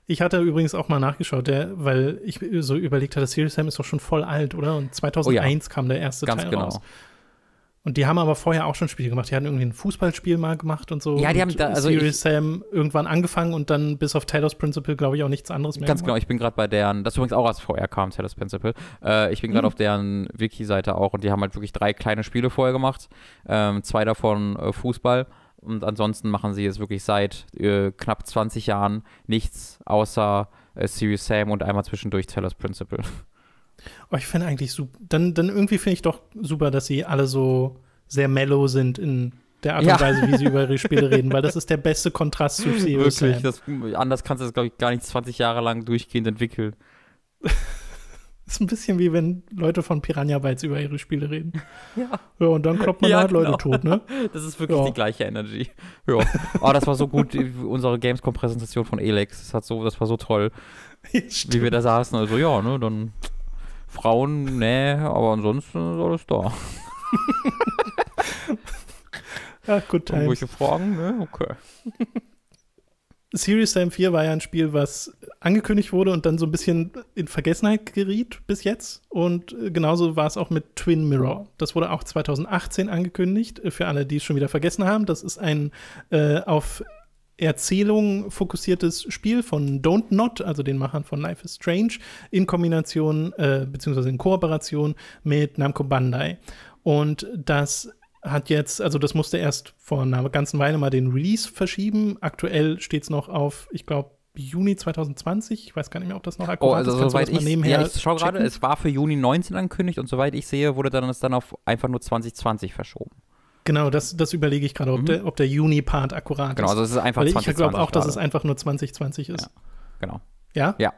Ich hatte übrigens auch mal nachgeschaut, der, weil ich so überlegt hatte, Serious Sam ist doch schon voll alt, oder? Und 2001 oh ja. kam der erste Ganz Teil genau. raus. Ganz genau. Und die haben aber vorher auch schon Spiele gemacht. Die hatten irgendwie ein Fußballspiel mal gemacht und so. Ja, die haben da, also Serious ich, Sam irgendwann angefangen und dann bis auf Taylor's Principle, glaube ich, auch nichts anderes mehr. Ganz gemacht. genau,
ich bin gerade bei deren, das übrigens auch als vorher kam, Taylor's Principle. Äh, ich bin gerade mhm. auf deren Wiki-Seite auch und die haben halt wirklich drei kleine Spiele vorher gemacht. Ähm, zwei davon äh, Fußball. Und ansonsten machen sie jetzt wirklich seit äh, knapp 20 Jahren nichts außer äh, Serious Sam und einmal zwischendurch Taylor's Principle.
Oh, ich finde eigentlich super. Dann, dann irgendwie finde ich doch super, dass sie alle so sehr mellow sind in der Art und ja. Weise, wie sie über ihre Spiele [laughs] reden, weil das ist der beste Kontrast zu Serious Wirklich, das,
anders kannst du das, glaube ich, gar nicht 20 Jahre lang durchgehend entwickeln. [laughs]
ist ein bisschen wie wenn Leute von Piranha Bytes über ihre Spiele reden. [laughs] Ja. Ja, und dann kloppt man ja, halt genau. Leute tot, ne? Das ist wirklich ja. die
gleiche Energy. Ja. oh, das war so gut, unsere Gamescom-Präsentation von Elex. Das, hat so, das war so toll. Ja, wie wir da saßen. Also, ja, ne, dann Frauen, nee, aber ansonsten
ist alles da. ja, [laughs] gut, Irgendwelche Fragen? Ne? Okay. Serious Sam 4 war ja ein Spiel, was angekündigt wurde und dann so ein bisschen in Vergessenheit geriet bis jetzt. Und äh, genauso war es auch mit Twin Mirror. Das wurde auch 2018 angekündigt. Äh, für alle, die es schon wieder vergessen haben, das ist ein äh, auf Erzählung fokussiertes Spiel von Don't Not, also den Machern von Life is Strange, in Kombination äh, bzw. in Kooperation mit Namco Bandai. Und das hat jetzt, also das musste erst vor einer ganzen Weile mal den Release verschieben. Aktuell steht es noch auf, ich glaube, Juni 2020. Ich weiß gar nicht mehr, ob das noch aktuell oh, also ist. Soweit ich, ja, ich schaue gerade, es
war für Juni 19 angekündigt und soweit ich sehe, wurde dann das dann auf einfach nur 2020 verschoben.
Genau, das, das überlege ich gerade, ob, mhm. der, ob der Juni-Part akkurat genau, ist. Genau, also es ist einfach Weil 2020. Ich glaube auch, dass es einfach nur 2020 ist. Ja, genau. Ja? Ja.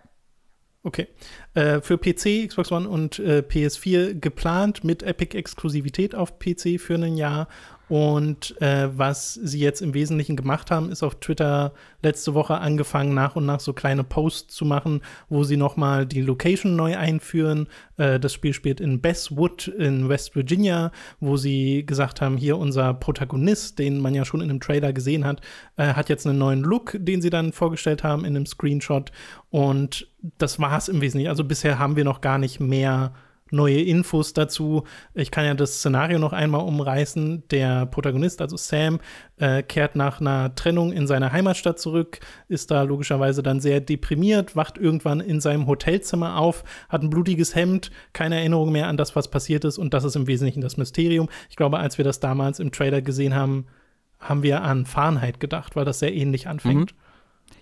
Okay. Äh, für PC, Xbox One und äh, PS4 geplant mit Epic-Exklusivität auf PC für ein Jahr und äh, was sie jetzt im Wesentlichen gemacht haben, ist auf Twitter letzte Woche angefangen, nach und nach so kleine Posts zu machen, wo sie nochmal die Location neu einführen. Äh, das Spiel spielt in Bestwood in West Virginia, wo sie gesagt haben, hier unser Protagonist, den man ja schon in einem Trailer gesehen hat, äh, hat jetzt einen neuen Look, den sie dann vorgestellt haben in einem Screenshot. Und das war es im Wesentlichen. Also bisher haben wir noch gar nicht mehr neue Infos dazu. Ich kann ja das Szenario noch einmal umreißen. Der Protagonist, also Sam, äh, kehrt nach einer Trennung in seine Heimatstadt zurück, ist da logischerweise dann sehr deprimiert, wacht irgendwann in seinem Hotelzimmer auf, hat ein blutiges Hemd, keine Erinnerung mehr an das, was passiert ist und das ist im Wesentlichen das Mysterium. Ich glaube, als wir das damals im Trailer gesehen haben, haben wir an Fahrenheit gedacht, weil das sehr ähnlich anfängt. Mhm.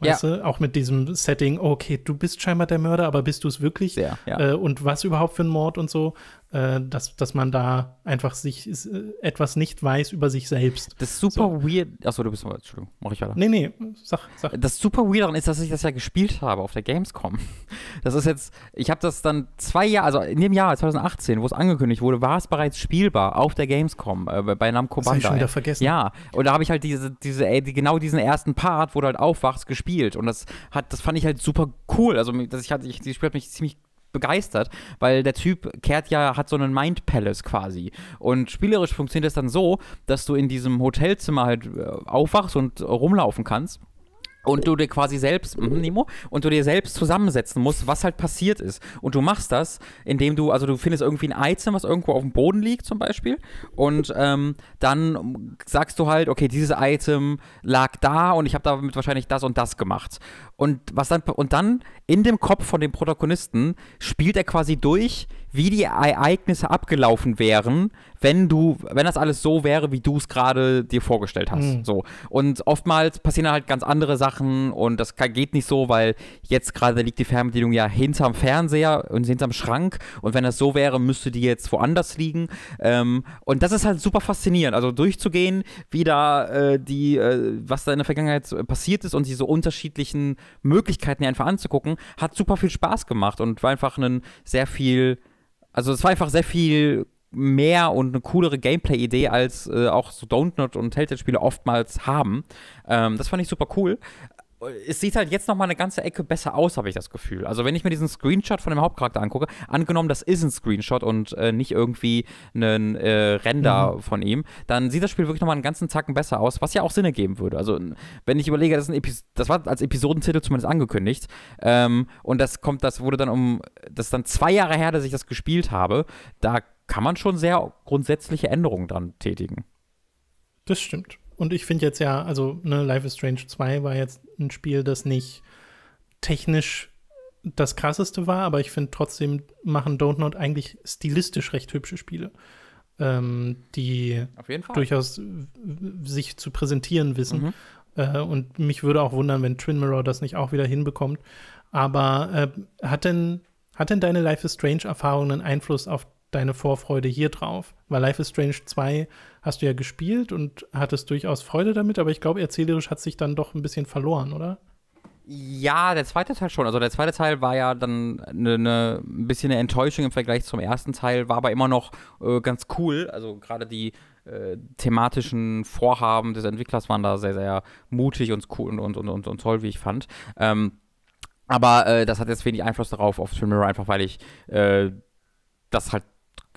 Weißt ja. du? Auch mit diesem Setting, okay, du bist scheinbar der Mörder, aber bist du es wirklich? Ja, ja. Äh, und was überhaupt für ein Mord und so äh, dass, dass man da einfach sich ist, äh, etwas nicht weiß über sich selbst. Das super so. weird. Achso,
du bist. Entschuldigung, mach ich weiter. Nee, nee,
sag, sag. Das super weird daran ist, dass ich das ja gespielt habe auf der Gamescom.
[laughs] Das ist jetzt. Ich habe das dann zwei Jahre, also in dem Jahr 2018, wo es angekündigt wurde, war es bereits spielbar auf der Gamescom äh, bei Namco Bandai. Das hab ich schon wieder vergessen. Ja, und da habe ich halt diese, diese, ey, äh, die, genau diesen ersten Part, wo du halt aufwachst, gespielt. Und das hat, das fand ich halt super cool. Also, das, ich hatte, ich, das Spiel hat mich ziemlich begeistert, weil der Typ kehrt ja, hat so einen Mind Palace quasi. Und spielerisch funktioniert es dann so, dass du in diesem Hotelzimmer halt äh, aufwachst und rumlaufen kannst und du dir quasi selbst, mhm, mhm. Nemo, und du dir selbst zusammensetzen musst, was halt passiert ist. Und du machst das, indem du, also du findest irgendwie ein Item, was irgendwo auf dem Boden liegt zum Beispiel, und ähm, dann sagst du halt, okay, dieses Item lag da und ich habe damit wahrscheinlich das und das gemacht. Und was dann, und dann in dem Kopf von dem Protagonisten spielt er quasi durch, wie die Ereignisse abgelaufen wären, wenn du, wenn das alles so wäre, wie du es gerade dir vorgestellt hast. Mhm. So. Und oftmals passieren halt ganz andere Sachen und das geht nicht so, weil jetzt gerade liegt die Fernbedienung ja hinterm Fernseher und hinterm Schrank und wenn das so wäre, müsste die jetzt woanders liegen. Ähm, und das ist halt super faszinierend. Also durchzugehen, wie da äh, die, äh, was da in der Vergangenheit passiert ist und diese unterschiedlichen Möglichkeiten einfach anzugucken, hat super viel Spaß gemacht und war einfach ein sehr viel also es war einfach sehr viel mehr und eine coolere Gameplay-Idee als äh, auch so Don't Not und Telltale-Spiele oftmals haben. Ähm, das fand ich super cool es sieht halt jetzt noch mal eine ganze Ecke besser aus, habe ich das Gefühl. Also wenn ich mir diesen Screenshot von dem Hauptcharakter angucke, angenommen, das ist ein Screenshot und äh, nicht irgendwie ein äh, Render mhm. von ihm, dann sieht das Spiel wirklich noch mal einen ganzen Zacken besser aus, was ja auch Sinn ergeben würde. Also wenn ich überlege, das, das war als Episodentitel zumindest angekündigt ähm, und das kommt, das wurde dann um, das ist dann zwei Jahre her, dass ich das gespielt habe, da kann man schon sehr grundsätzliche Änderungen dran tätigen.
Das stimmt und ich finde jetzt ja, also ne, Life is Strange 2 war jetzt ein Spiel, das nicht technisch das krasseste war, aber ich finde trotzdem machen Don't Not eigentlich stilistisch recht hübsche Spiele, ähm, die durchaus sich zu präsentieren wissen. Mhm. Äh, und mich würde auch wundern, wenn Twin Mirror das nicht auch wieder hinbekommt. Aber äh, hat denn hat denn deine Life is Strange Erfahrung einen Einfluss auf deine Vorfreude hier drauf? Weil Life is Strange 2 hast du ja gespielt und hattest durchaus Freude damit, aber ich glaube, erzählerisch hat sich dann doch ein bisschen verloren, oder?
Ja, der zweite Teil schon. Also der zweite Teil war ja dann ne, ne, ein bisschen eine Enttäuschung im Vergleich zum ersten Teil, war aber immer noch äh, ganz cool. Also gerade die äh, thematischen Vorhaben des Entwicklers waren da sehr, sehr mutig und cool und, und, und, und toll, wie ich fand. Ähm, aber äh, das hat jetzt wenig Einfluss darauf auf Mirror, einfach weil ich äh, das halt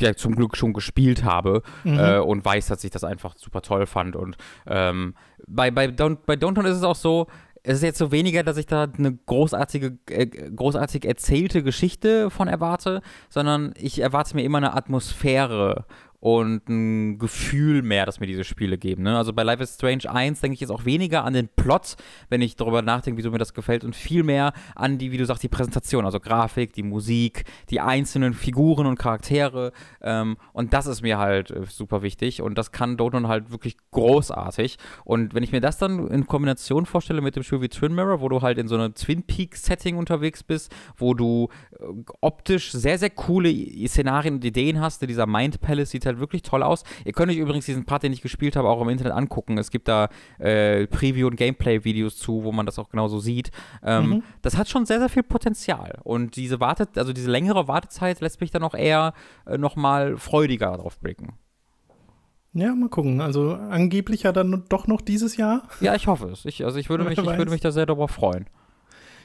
ja, zum Glück schon gespielt habe mhm. äh, und weiß, dass ich das einfach super toll fand. Und ähm, bei, bei, bei Downtown ist es auch so, es ist jetzt so weniger, dass ich da eine großartige, äh, großartig erzählte Geschichte von erwarte, sondern ich erwarte mir immer eine Atmosphäre und ein Gefühl mehr, das mir diese Spiele geben. Ne? Also bei Life is Strange 1 denke ich jetzt auch weniger an den Plot, wenn ich darüber nachdenke, wieso mir das gefällt, und viel mehr an die, wie du sagst, die Präsentation, also Grafik, die Musik, die einzelnen Figuren und Charaktere. Ähm, und das ist mir halt äh, super wichtig und das kann Doton halt wirklich großartig. Und wenn ich mir das dann in Kombination vorstelle mit dem Spiel wie Twin Mirror, wo du halt in so einem Twin Peak-Setting unterwegs bist, wo du äh, optisch sehr, sehr coole Szenarien und Ideen hast, in dieser Mind Palace, die halt wirklich toll aus. Ihr könnt euch übrigens diesen Part, den ich gespielt habe, auch im Internet angucken. Es gibt da äh, Preview- und Gameplay-Videos zu, wo man das auch genauso sieht. Ähm, mhm. Das hat schon sehr, sehr viel Potenzial. Und diese Wartet, also diese längere Wartezeit lässt mich dann auch eher äh, nochmal freudiger drauf blicken.
Ja, mal gucken. Also angeblich ja dann doch noch dieses Jahr. Ja, ich hoffe es. Ich, also ich würde, [laughs] mich, ich würde mich
da sehr darüber freuen.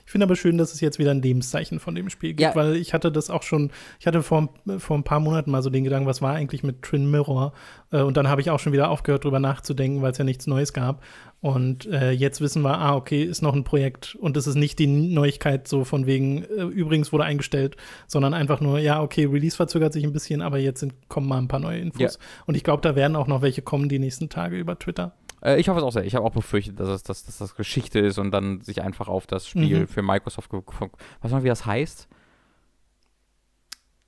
Ich finde aber schön, dass es jetzt wieder ein Lebenszeichen von dem Spiel gibt, ja. weil ich hatte das auch schon, ich hatte vor, vor ein paar Monaten mal so den Gedanken, was war eigentlich mit Trin Mirror? Äh, und dann habe ich auch schon wieder aufgehört, drüber nachzudenken, weil es ja nichts Neues gab. Und äh, jetzt wissen wir, ah, okay, ist noch ein Projekt und es ist nicht die Neuigkeit so von wegen, äh, übrigens wurde eingestellt, sondern einfach nur, ja, okay, Release verzögert sich ein bisschen, aber jetzt sind, kommen mal ein paar neue Infos. Ja. Und ich glaube, da werden auch noch welche kommen die nächsten Tage über Twitter.
Äh, ich hoffe es auch sehr. Ich habe auch befürchtet, dass, es, dass, dass, das Geschichte ist und dann sich einfach auf das Spiel mhm. für Microsoft, was mal, wie das heißt?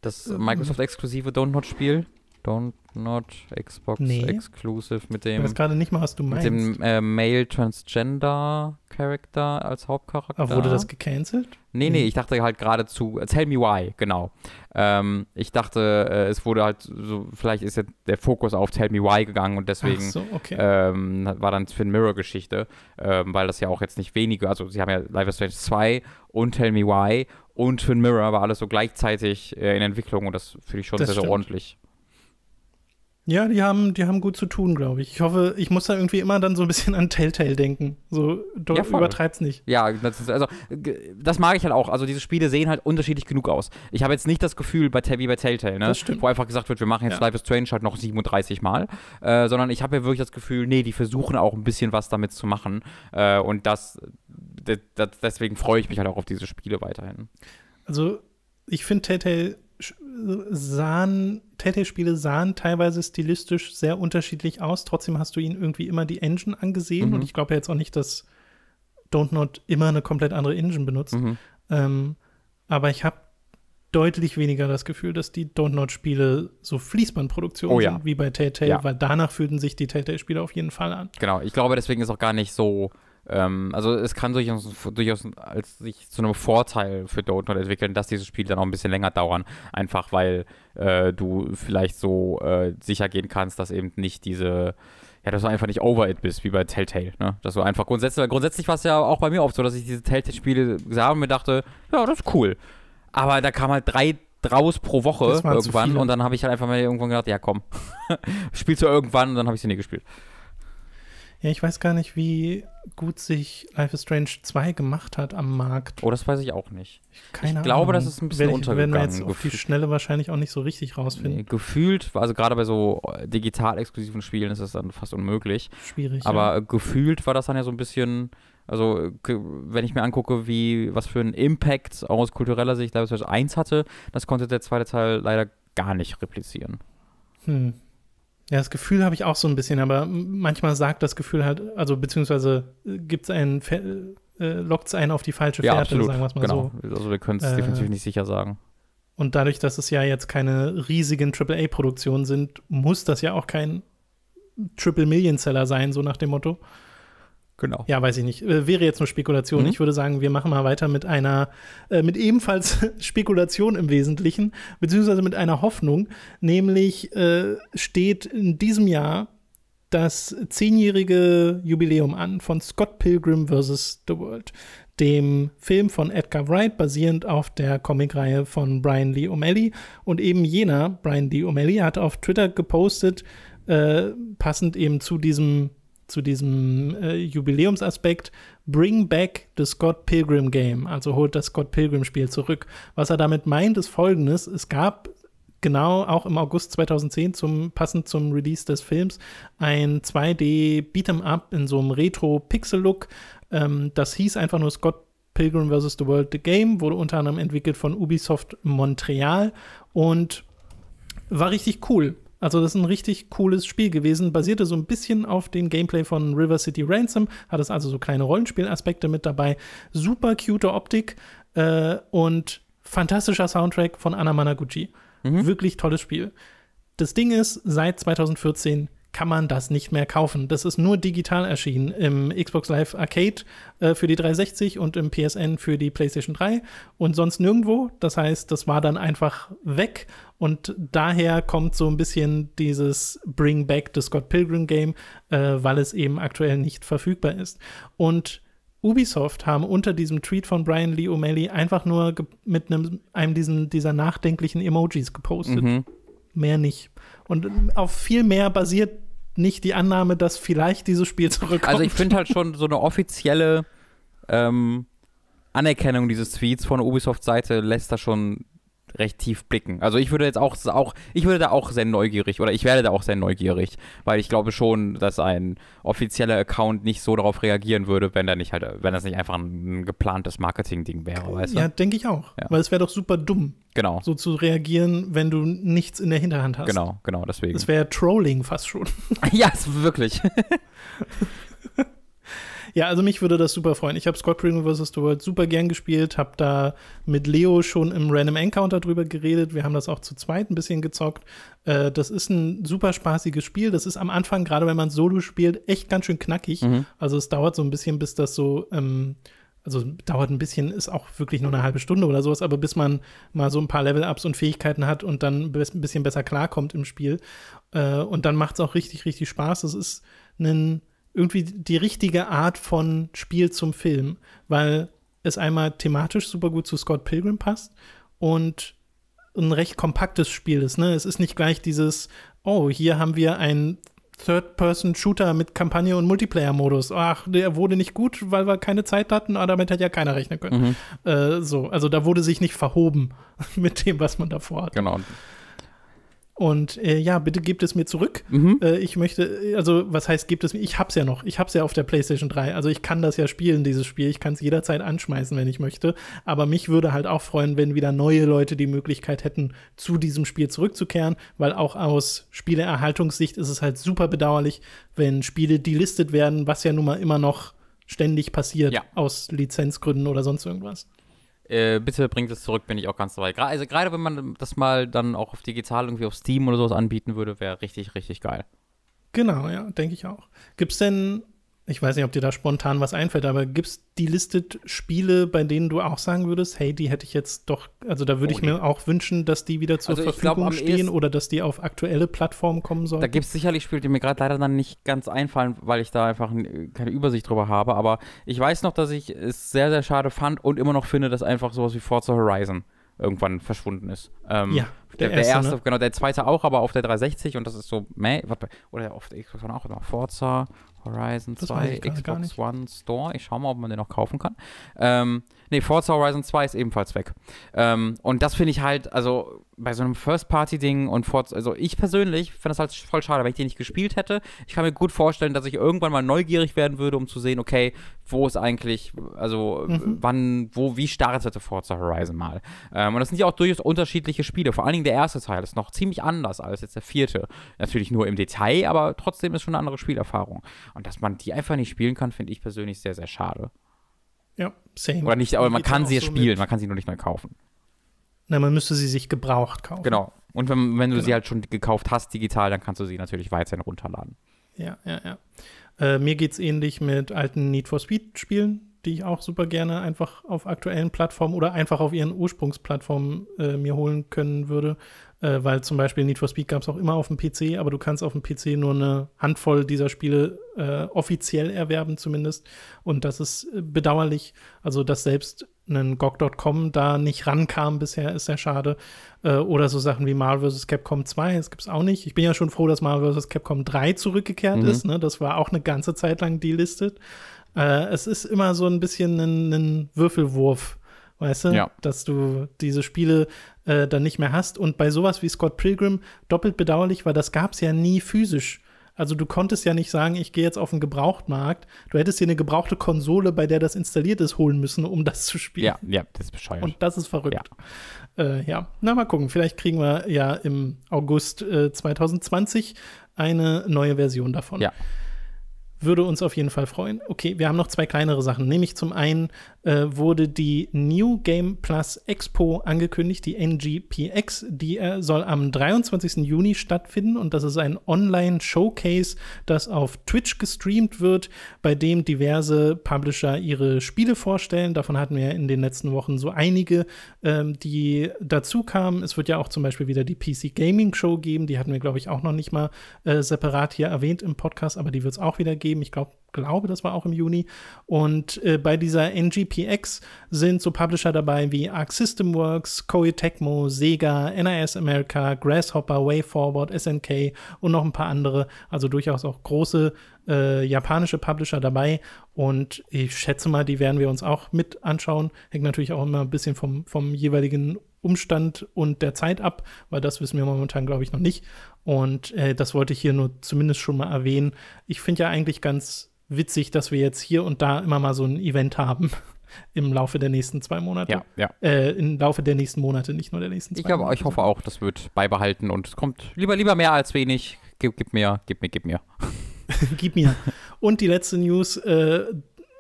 Das ähm. Microsoft-exklusive Donut-Spiel? Don't Not Xbox nee. Exclusive mit dem. Ich weiß gerade nicht mal, was du meinst. Mit dem äh, Male Transgender Character als Hauptcharakter. Aber wurde das gecancelt? Nee, nee, ich dachte halt geradezu. Tell me why, genau. Ähm, ich dachte, äh, es wurde halt so, vielleicht ist jetzt der Fokus auf Tell me why gegangen und deswegen so, okay. ähm, war dann Finn Mirror Geschichte, ähm, weil das ja auch jetzt nicht wenige, also sie haben ja Live is Strange 2 und Tell me why und Twin Mirror war alles so gleichzeitig äh, in Entwicklung und das finde ich schon das sehr, sehr ordentlich.
Ja, die haben, die haben gut zu tun, glaube ich. Ich hoffe, ich muss da irgendwie immer dann so ein bisschen an Telltale denken. So, ja, übertreibst nicht.
Ja, das, also, das mag ich halt auch. Also, diese Spiele sehen halt unterschiedlich genug aus. Ich habe jetzt nicht das Gefühl bei, wie bei Telltale, ne? wo einfach gesagt wird, wir machen jetzt ja. Life is Strange halt noch 37 Mal, äh, sondern ich habe ja wirklich das Gefühl, nee, die versuchen auch ein bisschen was damit zu machen. Äh, und das, das deswegen freue ich mich halt auch auf diese Spiele weiterhin.
Also, ich finde Telltale sahen, Telltale-Spiele sahen teilweise stilistisch sehr unterschiedlich aus. Trotzdem hast du ihnen irgendwie immer die Engine angesehen. Mhm. Und ich glaube ja jetzt auch nicht, dass Don't Not immer eine komplett andere Engine benutzt. Mhm. Ähm, aber ich habe deutlich weniger das Gefühl, dass die Don't Not-Spiele so Fließbandproduktion oh, ja. sind wie bei Telltale, ja. weil danach fühlten sich die Telltale-Spiele auf jeden Fall an.
Genau, ich glaube, deswegen ist auch gar nicht so ähm, also es kann durchaus, durchaus als sich zu einem Vorteil für Dodenot entwickeln, dass diese Spiele dann auch ein bisschen länger dauern. Einfach weil äh, du vielleicht so äh, sicher gehen kannst, dass eben nicht diese ja, dass du einfach nicht over it bist, wie bei Telltale, ne? Dass du einfach grundsätzlich, grundsätzlich war es ja auch bei mir oft so, dass ich diese Telltale-Spiele sah und mir dachte, ja, das ist cool. Aber da kam halt drei raus pro Woche irgendwann und dann habe ich halt einfach mal irgendwann gedacht, ja komm, [laughs] spielst du irgendwann und dann habe ich sie nie gespielt.
Ja, ich weiß gar nicht, wie gut sich Life is Strange 2 gemacht hat am Markt.
Oh, das weiß ich auch nicht. Keine ich glaube, das ist ein bisschen Wenn ich, untergegangen. Werden wir jetzt auf die
Schnelle wahrscheinlich auch nicht so richtig rausfinden. Nee,
gefühlt, also gerade bei so äh, digital exklusiven Spielen ist das dann fast unmöglich. Schwierig. Aber ja. Äh, gefühlt war das dann ja so ein bisschen also, wenn ich mir angucke, wie, was für einen Impact aus kultureller Sicht Life is Strange 1 hatte, das konnte der zweite Teil leider gar nicht replizieren.
Hm. Ja, das Gefühl habe ich auch so ein bisschen, aber manchmal sagt das Gefühl halt, also beziehungsweise äh, gibt es einen, äh, äh lockt es einen auf die falsche Fährte, ja, absolut. sagen wir es mal genau. so. Also wir können es äh, definitiv nicht sicher sagen. Und dadurch, dass es ja jetzt keine riesigen AAA-Produktionen sind, muss das ja auch kein Triple Million Seller sein, so nach dem Motto. Genau. Ja, weiß ich nicht. Äh, wäre jetzt nur Spekulation. Mhm. Ich würde sagen, wir machen mal weiter mit einer, äh, mit ebenfalls [laughs] Spekulation im Wesentlichen, beziehungsweise mit einer Hoffnung. Nämlich äh, steht in diesem Jahr das zehnjährige Jubiläum an von Scott Pilgrim vs. The World, dem Film von Edgar Wright, basierend auf der Comicreihe von Brian Lee O'Malley. Und eben jener, Brian Lee O'Malley, hat auf Twitter gepostet, äh, passend eben zu diesem zu diesem äh, Jubiläumsaspekt Bring Back the Scott Pilgrim Game, also holt das Scott Pilgrim Spiel zurück. Was er damit meint, ist folgendes: Es gab genau auch im August 2010 zum passend zum Release des Films ein 2D Beat'em Up in so einem Retro Pixel Look. Ähm, das hieß einfach nur Scott Pilgrim vs. the World the Game, wurde unter anderem entwickelt von Ubisoft Montreal und war richtig cool. Also das ist ein richtig cooles Spiel gewesen, basierte so ein bisschen auf dem Gameplay von River City Ransom, hat es also so kleine Rollenspielaspekte mit dabei, super cute Optik äh, und fantastischer Soundtrack von Anna Managuchi. Mhm. Wirklich tolles Spiel. Das Ding ist seit 2014 kann man das nicht mehr kaufen. Das ist nur digital erschienen im Xbox Live Arcade äh, für die 360 und im PSN für die PlayStation 3 und sonst nirgendwo. Das heißt, das war dann einfach weg und daher kommt so ein bisschen dieses Bring Back the Scott Pilgrim Game, äh, weil es eben aktuell nicht verfügbar ist. Und Ubisoft haben unter diesem Tweet von Brian Lee O'Malley einfach nur mit einem, einem diesen, dieser nachdenklichen Emojis gepostet. Mhm. Mehr nicht. Und äh, auf viel mehr basiert nicht die Annahme, dass vielleicht dieses Spiel [laughs] zurückkommt. Also ich finde halt
schon so eine offizielle ähm, Anerkennung dieses Tweets von Ubisoft Seite lässt da schon recht tief blicken. Also ich würde jetzt auch, auch, ich würde da auch sehr neugierig oder ich werde da auch sehr neugierig, weil ich glaube schon, dass ein offizieller Account nicht so darauf reagieren würde, wenn da nicht halt, wenn das nicht einfach ein geplantes Marketing-Ding wäre, weißt du? Ja, denke
ich auch. Ja. Weil es wäre doch super dumm, genau. so zu reagieren, wenn du nichts in der Hinterhand hast. Genau, genau, deswegen. Es wäre Trolling fast schon. [laughs] ja, wirklich. [laughs] Ja, also mich würde das super freuen. Ich habe Scott Pilgrim vs. The World super gern gespielt, habe da mit Leo schon im Random Encounter drüber geredet. Wir haben das auch zu zweit ein bisschen gezockt. Äh, das ist ein super spaßiges Spiel. Das ist am Anfang, gerade wenn man Solo spielt, echt ganz schön knackig. Mhm. Also es dauert so ein bisschen, bis das so ähm, also dauert ein bisschen, ist auch wirklich nur eine halbe Stunde oder sowas, aber bis man mal so ein paar Level-Ups und Fähigkeiten hat und dann ein bisschen besser klarkommt im Spiel. Äh, und dann macht es auch richtig, richtig Spaß. Das ist ein irgendwie die richtige Art von Spiel zum Film, weil es einmal thematisch super gut zu Scott Pilgrim passt und ein recht kompaktes Spiel ist. Ne? Es ist nicht gleich dieses, oh, hier haben wir ein Third-Person-Shooter mit Kampagne und Multiplayer-Modus. Ach, der wurde nicht gut, weil wir keine Zeit hatten, aber damit hätte ja keiner rechnen können. Mhm. Äh, so, also da wurde sich nicht verhoben [laughs] mit dem, was man davor hat. Genau. Und äh, ja, bitte gebt es mir zurück. Mhm. Äh, ich möchte, äh, also was heißt, gebt es mir? Ich hab's ja noch. Ich hab's ja auf der PlayStation 3. Also ich kann das ja spielen, dieses Spiel. Ich kann es jederzeit anschmeißen, wenn ich möchte. Aber mich würde halt auch freuen, wenn wieder neue Leute die Möglichkeit hätten, zu diesem Spiel zurückzukehren, weil auch aus Spieleerhaltungssicht ist es halt super bedauerlich, wenn Spiele delistet werden, was ja nun mal immer noch ständig passiert ja. aus Lizenzgründen oder sonst irgendwas.
Äh, bitte bringt es zurück, bin ich auch ganz dabei. Gra also gerade wenn man das mal dann auch auf digital irgendwie auf Steam oder sowas anbieten würde, wäre richtig, richtig geil.
Genau, ja, denke ich auch. Gibt es denn ich weiß nicht, ob dir da spontan was einfällt, aber gibt es die Liste Spiele, bei denen du auch sagen würdest, hey, die hätte ich jetzt doch, also da würde oh, ich nee. mir auch wünschen, dass die wieder zur also Verfügung glaub, stehen oder dass die auf aktuelle Plattformen kommen sollen? Da gibt es
sicherlich Spiele, die mir gerade leider dann nicht ganz einfallen, weil ich da einfach äh, keine Übersicht drüber habe, aber ich weiß noch, dass ich es sehr, sehr schade fand und immer noch finde, dass einfach sowas wie Forza Horizon irgendwann verschwunden ist. Ähm, ja. Der, der, erste, erste ne? genau, der zweite auch, aber auf der 360 und das ist so, meh, oder auf der Xbox One auch immer. Forza Horizon 2, Xbox One Store. Ich schau mal, ob man den noch kaufen kann. Ähm, ne, Forza Horizon 2 ist ebenfalls weg. Ähm, und das finde ich halt, also bei so einem First-Party-Ding und Forza, also ich persönlich finde das halt voll schade, wenn ich den nicht gespielt hätte. Ich kann mir gut vorstellen, dass ich irgendwann mal neugierig werden würde, um zu sehen, okay, wo ist eigentlich, also mhm. wann, wo, wie startete Forza Horizon mal. Ähm, und das sind ja auch durchaus unterschiedliche Spiele, vor allem allem der erste Teil ist noch ziemlich anders als jetzt der vierte. Natürlich nur im Detail, aber trotzdem ist schon eine andere Spielerfahrung. Und dass man die einfach nicht spielen kann, finde ich persönlich sehr, sehr schade. Ja, same. Oder nicht, aber man kann sie so spielen, mit. man kann sie nur nicht neu kaufen.
Na, man müsste sie sich gebraucht kaufen. Genau.
Und wenn, wenn du genau. sie halt schon gekauft hast digital, dann kannst du sie natürlich weiterhin runterladen.
Ja, ja, ja. Äh, mir geht's ähnlich mit alten Need for Speed-Spielen die ich auch super gerne einfach auf aktuellen Plattformen oder einfach auf ihren Ursprungsplattformen äh, mir holen können würde. Äh, weil zum Beispiel Need for Speed gab es auch immer auf dem PC, aber du kannst auf dem PC nur eine Handvoll dieser Spiele äh, offiziell erwerben zumindest. Und das ist äh, bedauerlich. Also, dass selbst ein GOG.com da nicht rankam bisher, ist sehr schade. Äh, oder so Sachen wie Marvel vs. Capcom 2, das gibt es auch nicht. Ich bin ja schon froh, dass Marvel vs. Capcom 3 zurückgekehrt mhm. ist. Ne? Das war auch eine ganze Zeit lang delistet. Äh, es ist immer so ein bisschen ein, ein Würfelwurf, weißt du? Ja. Dass du diese Spiele äh, dann nicht mehr hast. Und bei sowas wie Scott Pilgrim doppelt bedauerlich, weil das gab es ja nie physisch. Also du konntest ja nicht sagen, ich gehe jetzt auf den Gebrauchtmarkt. Du hättest dir eine gebrauchte Konsole, bei der das installiert ist, holen müssen, um das zu spielen. Ja, ja, das ist bescheuert. Und das ist verrückt. Ja, äh, ja. na mal gucken. Vielleicht kriegen wir ja im August äh, 2020 eine neue Version davon. Ja. Würde uns auf jeden Fall freuen. Okay, wir haben noch zwei kleinere Sachen. Nämlich zum einen äh, wurde die New Game Plus Expo angekündigt, die NGPX. Die äh, soll am 23. Juni stattfinden und das ist ein Online-Showcase, das auf Twitch gestreamt wird, bei dem diverse Publisher ihre Spiele vorstellen. Davon hatten wir in den letzten Wochen so einige, ähm, die dazu kamen. Es wird ja auch zum Beispiel wieder die PC Gaming Show geben. Die hatten wir, glaube ich, auch noch nicht mal äh, separat hier erwähnt im Podcast, aber die wird es auch wieder geben. Ich glaube, glaube, das war auch im Juni. Und äh, bei dieser NGPX sind so Publisher dabei wie Arc System Works, Koei Tecmo, Sega, NIS America, Grasshopper, WayForward, SNK und noch ein paar andere. Also durchaus auch große äh, japanische Publisher dabei und ich schätze mal, die werden wir uns auch mit anschauen. Hängt natürlich auch immer ein bisschen vom, vom jeweiligen Umstand und der Zeit ab, weil das wissen wir momentan, glaube ich, noch nicht. Und äh, das wollte ich hier nur zumindest schon mal erwähnen. Ich finde ja eigentlich ganz witzig, dass wir jetzt hier und da immer mal so ein Event haben [laughs] im Laufe der nächsten zwei Monate. Ja, ja. Äh, Im Laufe der nächsten Monate, nicht nur der nächsten zwei ich glaube, Monate.
Ich hoffe auch, das wird beibehalten und es kommt lieber, lieber mehr als wenig. Gib, gib mir, gib mir, gib mir. [laughs]
Gib mir. Und die letzte News, äh,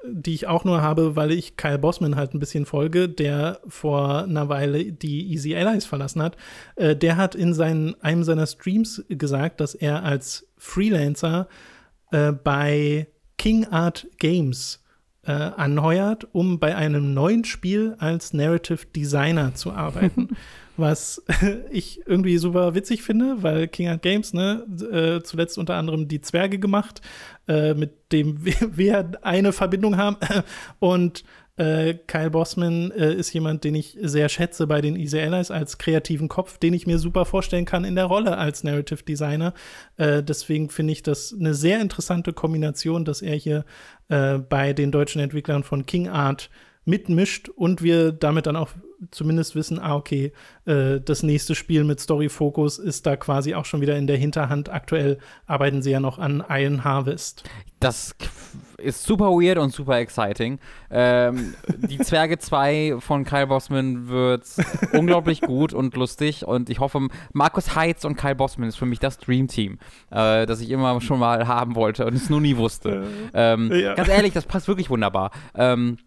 die ich auch nur habe, weil ich Kyle Bosman halt ein bisschen folge, der vor einer Weile die Easy Allies verlassen hat. Äh, der hat in seinen, einem seiner Streams gesagt, dass er als Freelancer äh, bei King Art Games äh, anheuert, um bei einem neuen Spiel als Narrative Designer zu arbeiten. [laughs] was [laughs] ich irgendwie super witzig finde, weil King of Games, ne, äh, zuletzt unter anderem die Zwerge gemacht, äh, mit dem [laughs] wir eine Verbindung haben. [laughs] Und äh, Kyle Bossman äh, ist jemand, den ich sehr schätze bei den Easy Allies als kreativen Kopf, den ich mir super vorstellen kann in der Rolle als Narrative Designer. Äh, deswegen finde ich das eine sehr interessante Kombination, dass er hier äh, bei den deutschen Entwicklern von King Art mitmischt und wir damit dann auch zumindest wissen, ah, okay, äh, das nächste Spiel mit Story Focus ist da quasi auch schon wieder in der Hinterhand. Aktuell arbeiten sie ja noch an Iron Harvest. Das ist super weird
und super exciting. Ähm, die Zwerge 2 von Kyle Bossman wird unglaublich gut und lustig und ich hoffe, Markus Heitz und Kyle Bossman ist für mich das Dream Team, äh, das ich immer schon mal haben wollte und es nur nie wusste. Ähm, ja. Ganz ehrlich, das passt wirklich wunderbar. Ähm,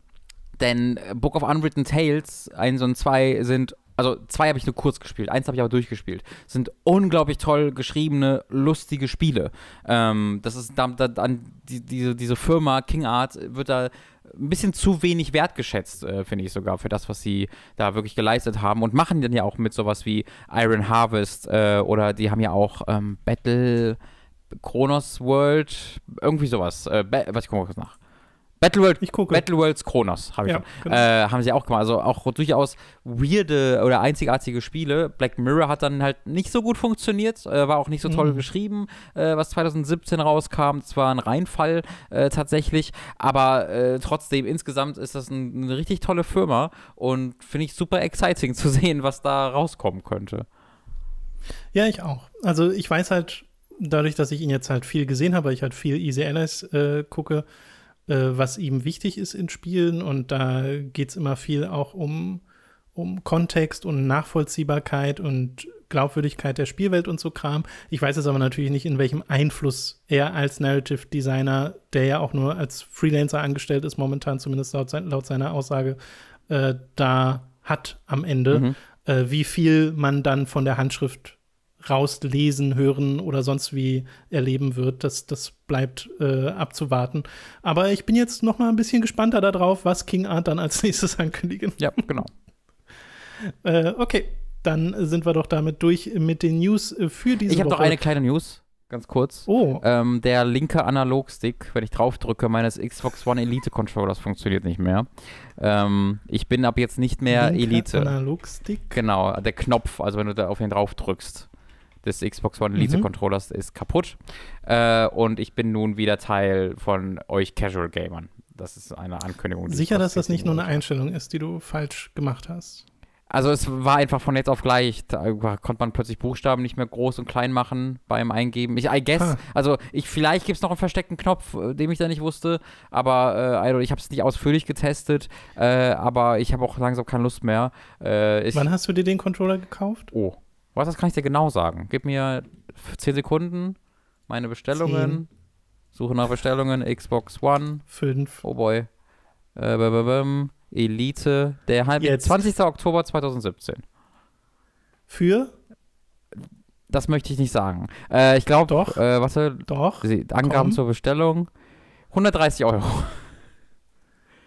denn äh, Book of Unwritten Tales 1 und 2 sind, also 2 habe ich nur kurz gespielt, 1 habe ich aber durchgespielt, sind unglaublich toll geschriebene, lustige Spiele. Ähm, das ist, da, da, die, diese, diese Firma King Arts wird da ein bisschen zu wenig wertgeschätzt, äh, finde ich sogar, für das, was sie da wirklich geleistet haben. Und machen dann ja auch mit sowas wie Iron Harvest äh, oder die haben ja auch ähm, Battle Kronos World, irgendwie sowas. Äh, was ich gucke mal kurz nach. Battleworld, ich gucke. Battleworlds Kronos habe ich ja, genau. äh, haben sie auch gemacht. Also auch durchaus weirde oder einzigartige Spiele. Black Mirror hat dann halt nicht so gut funktioniert, äh, war auch nicht so toll mhm. geschrieben, äh, was 2017 rauskam. Es war ein Reinfall äh, tatsächlich, aber äh, trotzdem insgesamt ist das ein, eine richtig tolle Firma und finde ich super exciting [laughs] zu sehen, was da rauskommen könnte.
Ja, ich auch. Also ich weiß halt dadurch, dass ich ihn jetzt halt viel gesehen habe, ich halt viel Easy Allies äh, gucke äh, was ihm wichtig ist in Spielen. Und da geht es immer viel auch um, um Kontext und Nachvollziehbarkeit und Glaubwürdigkeit der Spielwelt und so Kram. Ich weiß jetzt aber natürlich nicht, in welchem Einfluss er als Narrative Designer, der ja auch nur als Freelancer angestellt ist, momentan zumindest laut, sein, laut seiner Aussage, äh, da hat am Ende, mhm. äh, wie viel man dann von der Handschrift rauslesen, hören oder sonst wie erleben wird. Das, das bleibt äh, abzuwarten. Aber ich bin jetzt noch mal ein bisschen gespannter darauf, was King Art dann als [laughs] nächstes ankündigen. Ja, genau. äh, okay, dann sind wir doch damit durch mit den News für diese Ich habe noch eine
kleine News, ganz kurz. Oh. Ähm, der linke Analogstick, wenn ich draufdrücke, meines Xbox One Elite Controllers funktioniert nicht mehr. Ähm, ich bin ab jetzt nicht mehr linke Elite. Analogstick? Genau, der Knopf, also wenn du da auf ihn draufdrückst des Xbox One Elite mhm. Controllers ist kaputt. Äh, und ich bin nun wieder Teil von euch Casual Gamern. Das ist eine Ankündigung. Sicher, dass das nicht nur
eine Einstellung ist, die du falsch gemacht hast. Also
es war einfach von jetzt auf gleich, da konnte man plötzlich Buchstaben nicht mehr groß und klein machen beim Eingeben. Ich I guess, ah. also ich vielleicht gibt es noch einen versteckten Knopf, äh, den ich da nicht wusste, aber äh, ich habe es nicht ausführlich getestet, äh, aber ich habe auch langsam keine Lust mehr. Äh,
Wann hast du dir den Controller gekauft?
Oh, was, das kann ich dir genau sagen. Gib mir 10 Sekunden, meine Bestellungen, 10. Suche nach Bestellungen, Xbox One. 5. Oh boy. Äh, b -b Elite, der halb 20. Oktober 2017. Für? Das möchte ich nicht sagen. Äh, ich glaube, doch. Äh, warte. Doch. Angaben Komm. zur Bestellung. 130 Euro.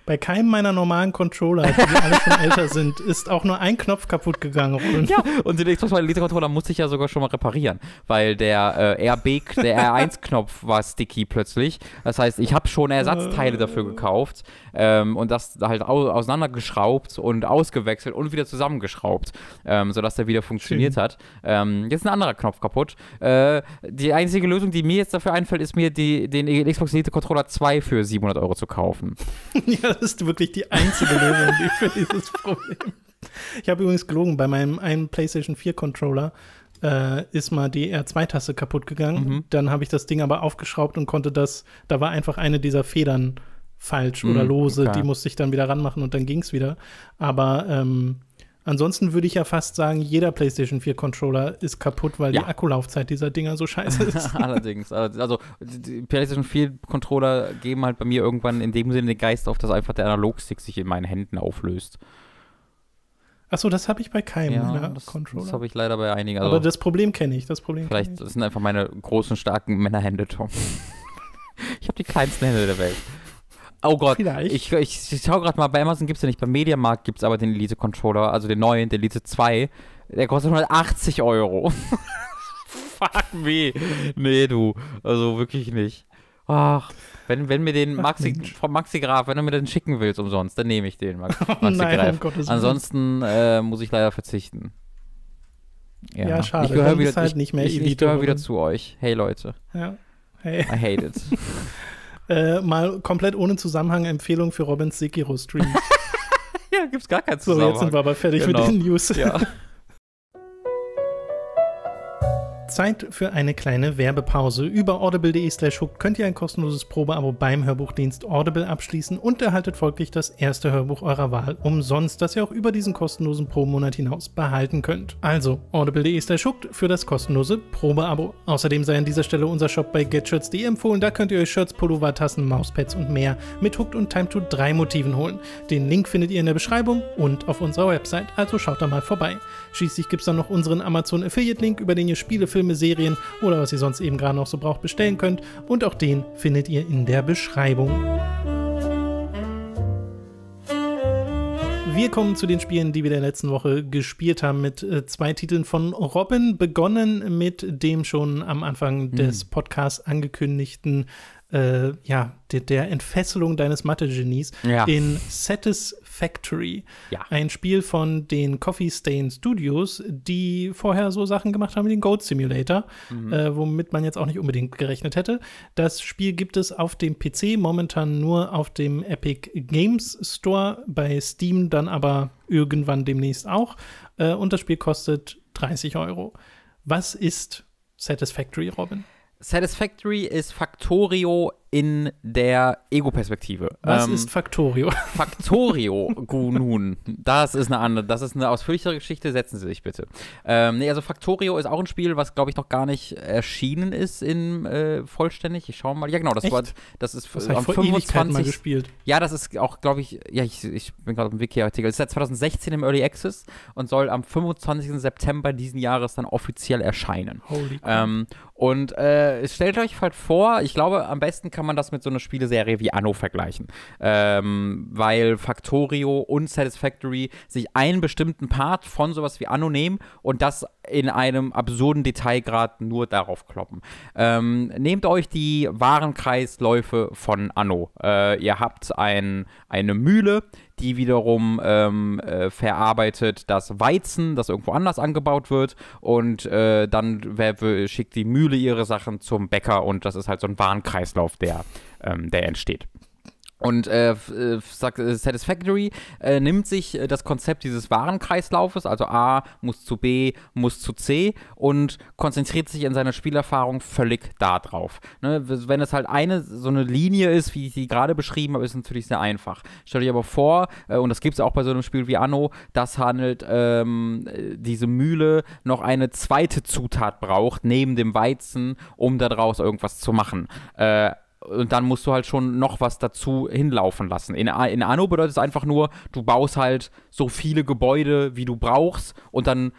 Bei keinem meiner normalen Controller, die alle schon älter sind, ist auch nur ein Knopf kaputt gegangen. Und ja,
und den Xbox Elite Controller musste ich ja sogar schon mal reparieren, weil der äh, RB, der R1-Knopf war sticky plötzlich. Das heißt, ich habe schon Ersatzteile dafür gekauft ähm, und das halt au auseinandergeschraubt und ausgewechselt und wieder zusammengeschraubt, ähm, sodass der wieder funktioniert Schön. hat. Ähm, jetzt ist ein anderer Knopf kaputt. Äh, die einzige Lösung, die mir jetzt dafür einfällt, ist mir die, den Xbox Elite Controller 2 für 700 Euro zu kaufen.
[laughs] ja, [laughs] Das ist wirklich die einzige Lösung die für dieses Problem. Ich habe übrigens gelogen, bei meinem einen PlayStation 4 Controller äh, ist mal die R2-Taste kaputt gegangen. Mhm. Dann habe ich das Ding aber aufgeschraubt und konnte das, da war einfach eine dieser Federn falsch mhm, oder lose, klar. die musste ich dann wieder ranmachen und dann ging es wieder. Aber ähm, Ansonsten würde ich ja fast sagen, jeder PlayStation 4 Controller ist kaputt, weil ja. die Akkulaufzeit dieser Dinger so scheiße [laughs] ist.
Allerdings. Also, die PlayStation 4 Controller geben halt bei mir irgendwann in dem Sinne den Geist auf, dass einfach der Analogstick sich in meinen Händen auflöst.
Achso, das habe ich bei keinem ja, ne, das, Controller. Das habe ich leider bei einigen. Also Aber das Problem kenne ich. Das Problem
vielleicht das sind einfach meine großen, starken Männerhände, Tom. [laughs] ich habe die kleinsten Hände der Welt. Oh Gott, Vielleicht. ich, ich, ich schaue gerade mal, bei Amazon gibt es ja nicht, beim Mediamarkt gibt es aber den Elite-Controller, also den neuen, den Elite 2. Der kostet 180 Euro. [laughs] Fuck me. Nee, du. Also wirklich nicht. Ach, wenn, wenn mir den Maxi, vom Maxi Graf, wenn du mir den schicken willst umsonst, dann nehme ich den Maxi, [laughs] oh Maxi Nein, Graf. Um Ansonsten äh, muss ich leider verzichten. Ja, ja schade. Ich gehöre wieder, halt ich, ich, ich gehör wieder zu euch. Hey Leute. Ja. Hey. I hate it. [laughs]
äh, mal komplett ohne Zusammenhang Empfehlung für Robins Sekiro Stream. [laughs] ja, gibt's gar keinen Zusammenhang. So, jetzt sind wir aber fertig genau. mit den News. Ja. [laughs] Zeit für eine kleine Werbepause. Über audible.de slash hooked könnt ihr ein kostenloses Probeabo beim Hörbuchdienst Audible abschließen und erhaltet folglich das erste Hörbuch eurer Wahl umsonst, das ihr auch über diesen kostenlosen Probemonat hinaus behalten könnt. Also audible.de slash hooked für das kostenlose Probeabo. Außerdem sei an dieser Stelle unser Shop bei getshirts.de empfohlen. Da könnt ihr euch Shirts, Pullover, Tassen, Mauspads und mehr mit Hooked und Time to 3 Motiven holen. Den Link findet ihr in der Beschreibung und auf unserer Website, also schaut da mal vorbei. Schließlich gibt es dann noch unseren Amazon Affiliate Link, über den ihr Spiele, Filme Filme, Serien oder was ihr sonst eben gerade noch so braucht, bestellen könnt. Und auch den findet ihr in der Beschreibung. Wir kommen zu den Spielen, die wir in der letzten Woche gespielt haben, mit äh, zwei Titeln von Robin. Begonnen mit dem schon am Anfang mhm. des Podcasts angekündigten, äh, ja, der, der, Entfesselung deines Mathe-Genies ja. in Satis Factory. Ja. Ein Spiel von den Coffee Stain Studios, die vorher so Sachen gemacht haben wie den Goat Simulator, mhm. äh, womit man jetzt auch nicht unbedingt gerechnet hätte. Das Spiel gibt es auf dem PC momentan nur auf dem Epic Games Store, bei Steam dann aber irgendwann demnächst auch. Äh, und das Spiel kostet 30 Euro. Was ist Satisfactory, Robin?
Satisfactory ist Factorio in der Ego-Perspektive. Was ähm, ist Factorio? [laughs] Factorio, nun, das ist eine andere, das ist eine ausführlichere Geschichte, setzen Sie sich bitte. Ähm, nee, also Factorio ist auch ein Spiel, was glaube ich noch gar nicht erschienen ist in äh, vollständig. Ich schaue mal. Ja, genau, das Echt? war das ist das am 25 mal gespielt. Ja, das ist auch glaube ich, ja, ich, ich bin gerade auf dem Wiki Artikel. Es Ist seit 2016 im Early Access und soll am 25. September diesen Jahres dann offiziell erscheinen. Holy ähm, und äh, stellt euch halt vor, ich glaube, am besten kann kann man das mit so einer Spieleserie wie Anno vergleichen. Ähm, weil Factorio und Satisfactory sich einen bestimmten Part von sowas wie Anno nehmen und das in einem absurden Detailgrad nur darauf kloppen. Ähm, nehmt euch die wahren Kreisläufe von Anno. Äh, ihr habt ein, eine Mühle, die wiederum ähm, äh, verarbeitet das Weizen, das irgendwo anders angebaut wird und äh, dann wer, wer, schickt die Mühle ihre Sachen zum Bäcker und das ist halt so ein Warenkreislauf, der, ähm, der entsteht. Und äh, äh sagt, äh, Satisfactory äh, nimmt sich äh, das Konzept dieses Warenkreislaufes, also A muss zu B, muss zu C und konzentriert sich in seiner Spielerfahrung völlig darauf. Ne? Wenn es halt eine so eine Linie ist, wie ich sie gerade beschrieben habe, ist es natürlich sehr einfach. Stell dir aber vor, äh, und das gibt es auch bei so einem Spiel wie Anno, dass handelt ähm, diese Mühle noch eine zweite Zutat braucht, neben dem Weizen, um daraus irgendwas zu machen. Äh, und dann musst du halt schon noch was dazu hinlaufen lassen. In, in Anno bedeutet es einfach nur, du baust halt so viele Gebäude, wie du brauchst und dann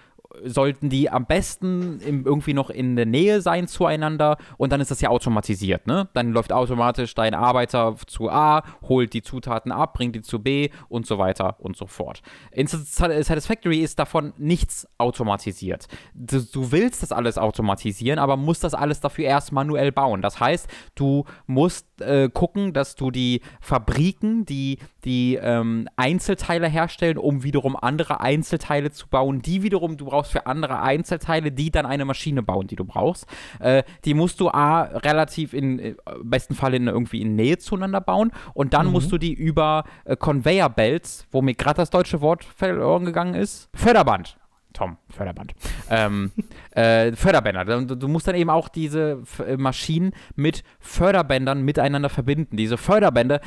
sollten die am besten im, irgendwie noch in der Nähe sein zueinander und dann ist das ja automatisiert, ne? Dann läuft automatisch dein Arbeiter zu A, holt die Zutaten ab, bringt die zu B und so weiter und so fort. In Satisfactory ist davon nichts automatisiert. Du, du willst das alles automatisieren, aber musst das alles dafür erst manuell bauen. Das heißt, du musst äh, gucken, dass du die Fabriken, die die ähm, Einzelteile herstellen, um wiederum andere Einzelteile zu bauen, die wiederum du brauchst brauchst für andere Einzelteile, die dann eine Maschine bauen, die du brauchst. Äh, die musst du A, relativ in, äh, im besten Fall in, irgendwie in Nähe zueinander bauen und dann mhm. musst du die über äh, Conveyor Belts, wo mir gerade das deutsche Wort verloren gegangen ist, Förderband Tom, Förderband. ähm, [laughs] äh, Förderbänder. Du, du, musst dann eben auch diese F äh, Maschinen mit Förderbändern miteinander verbinden. Diese Förderbänder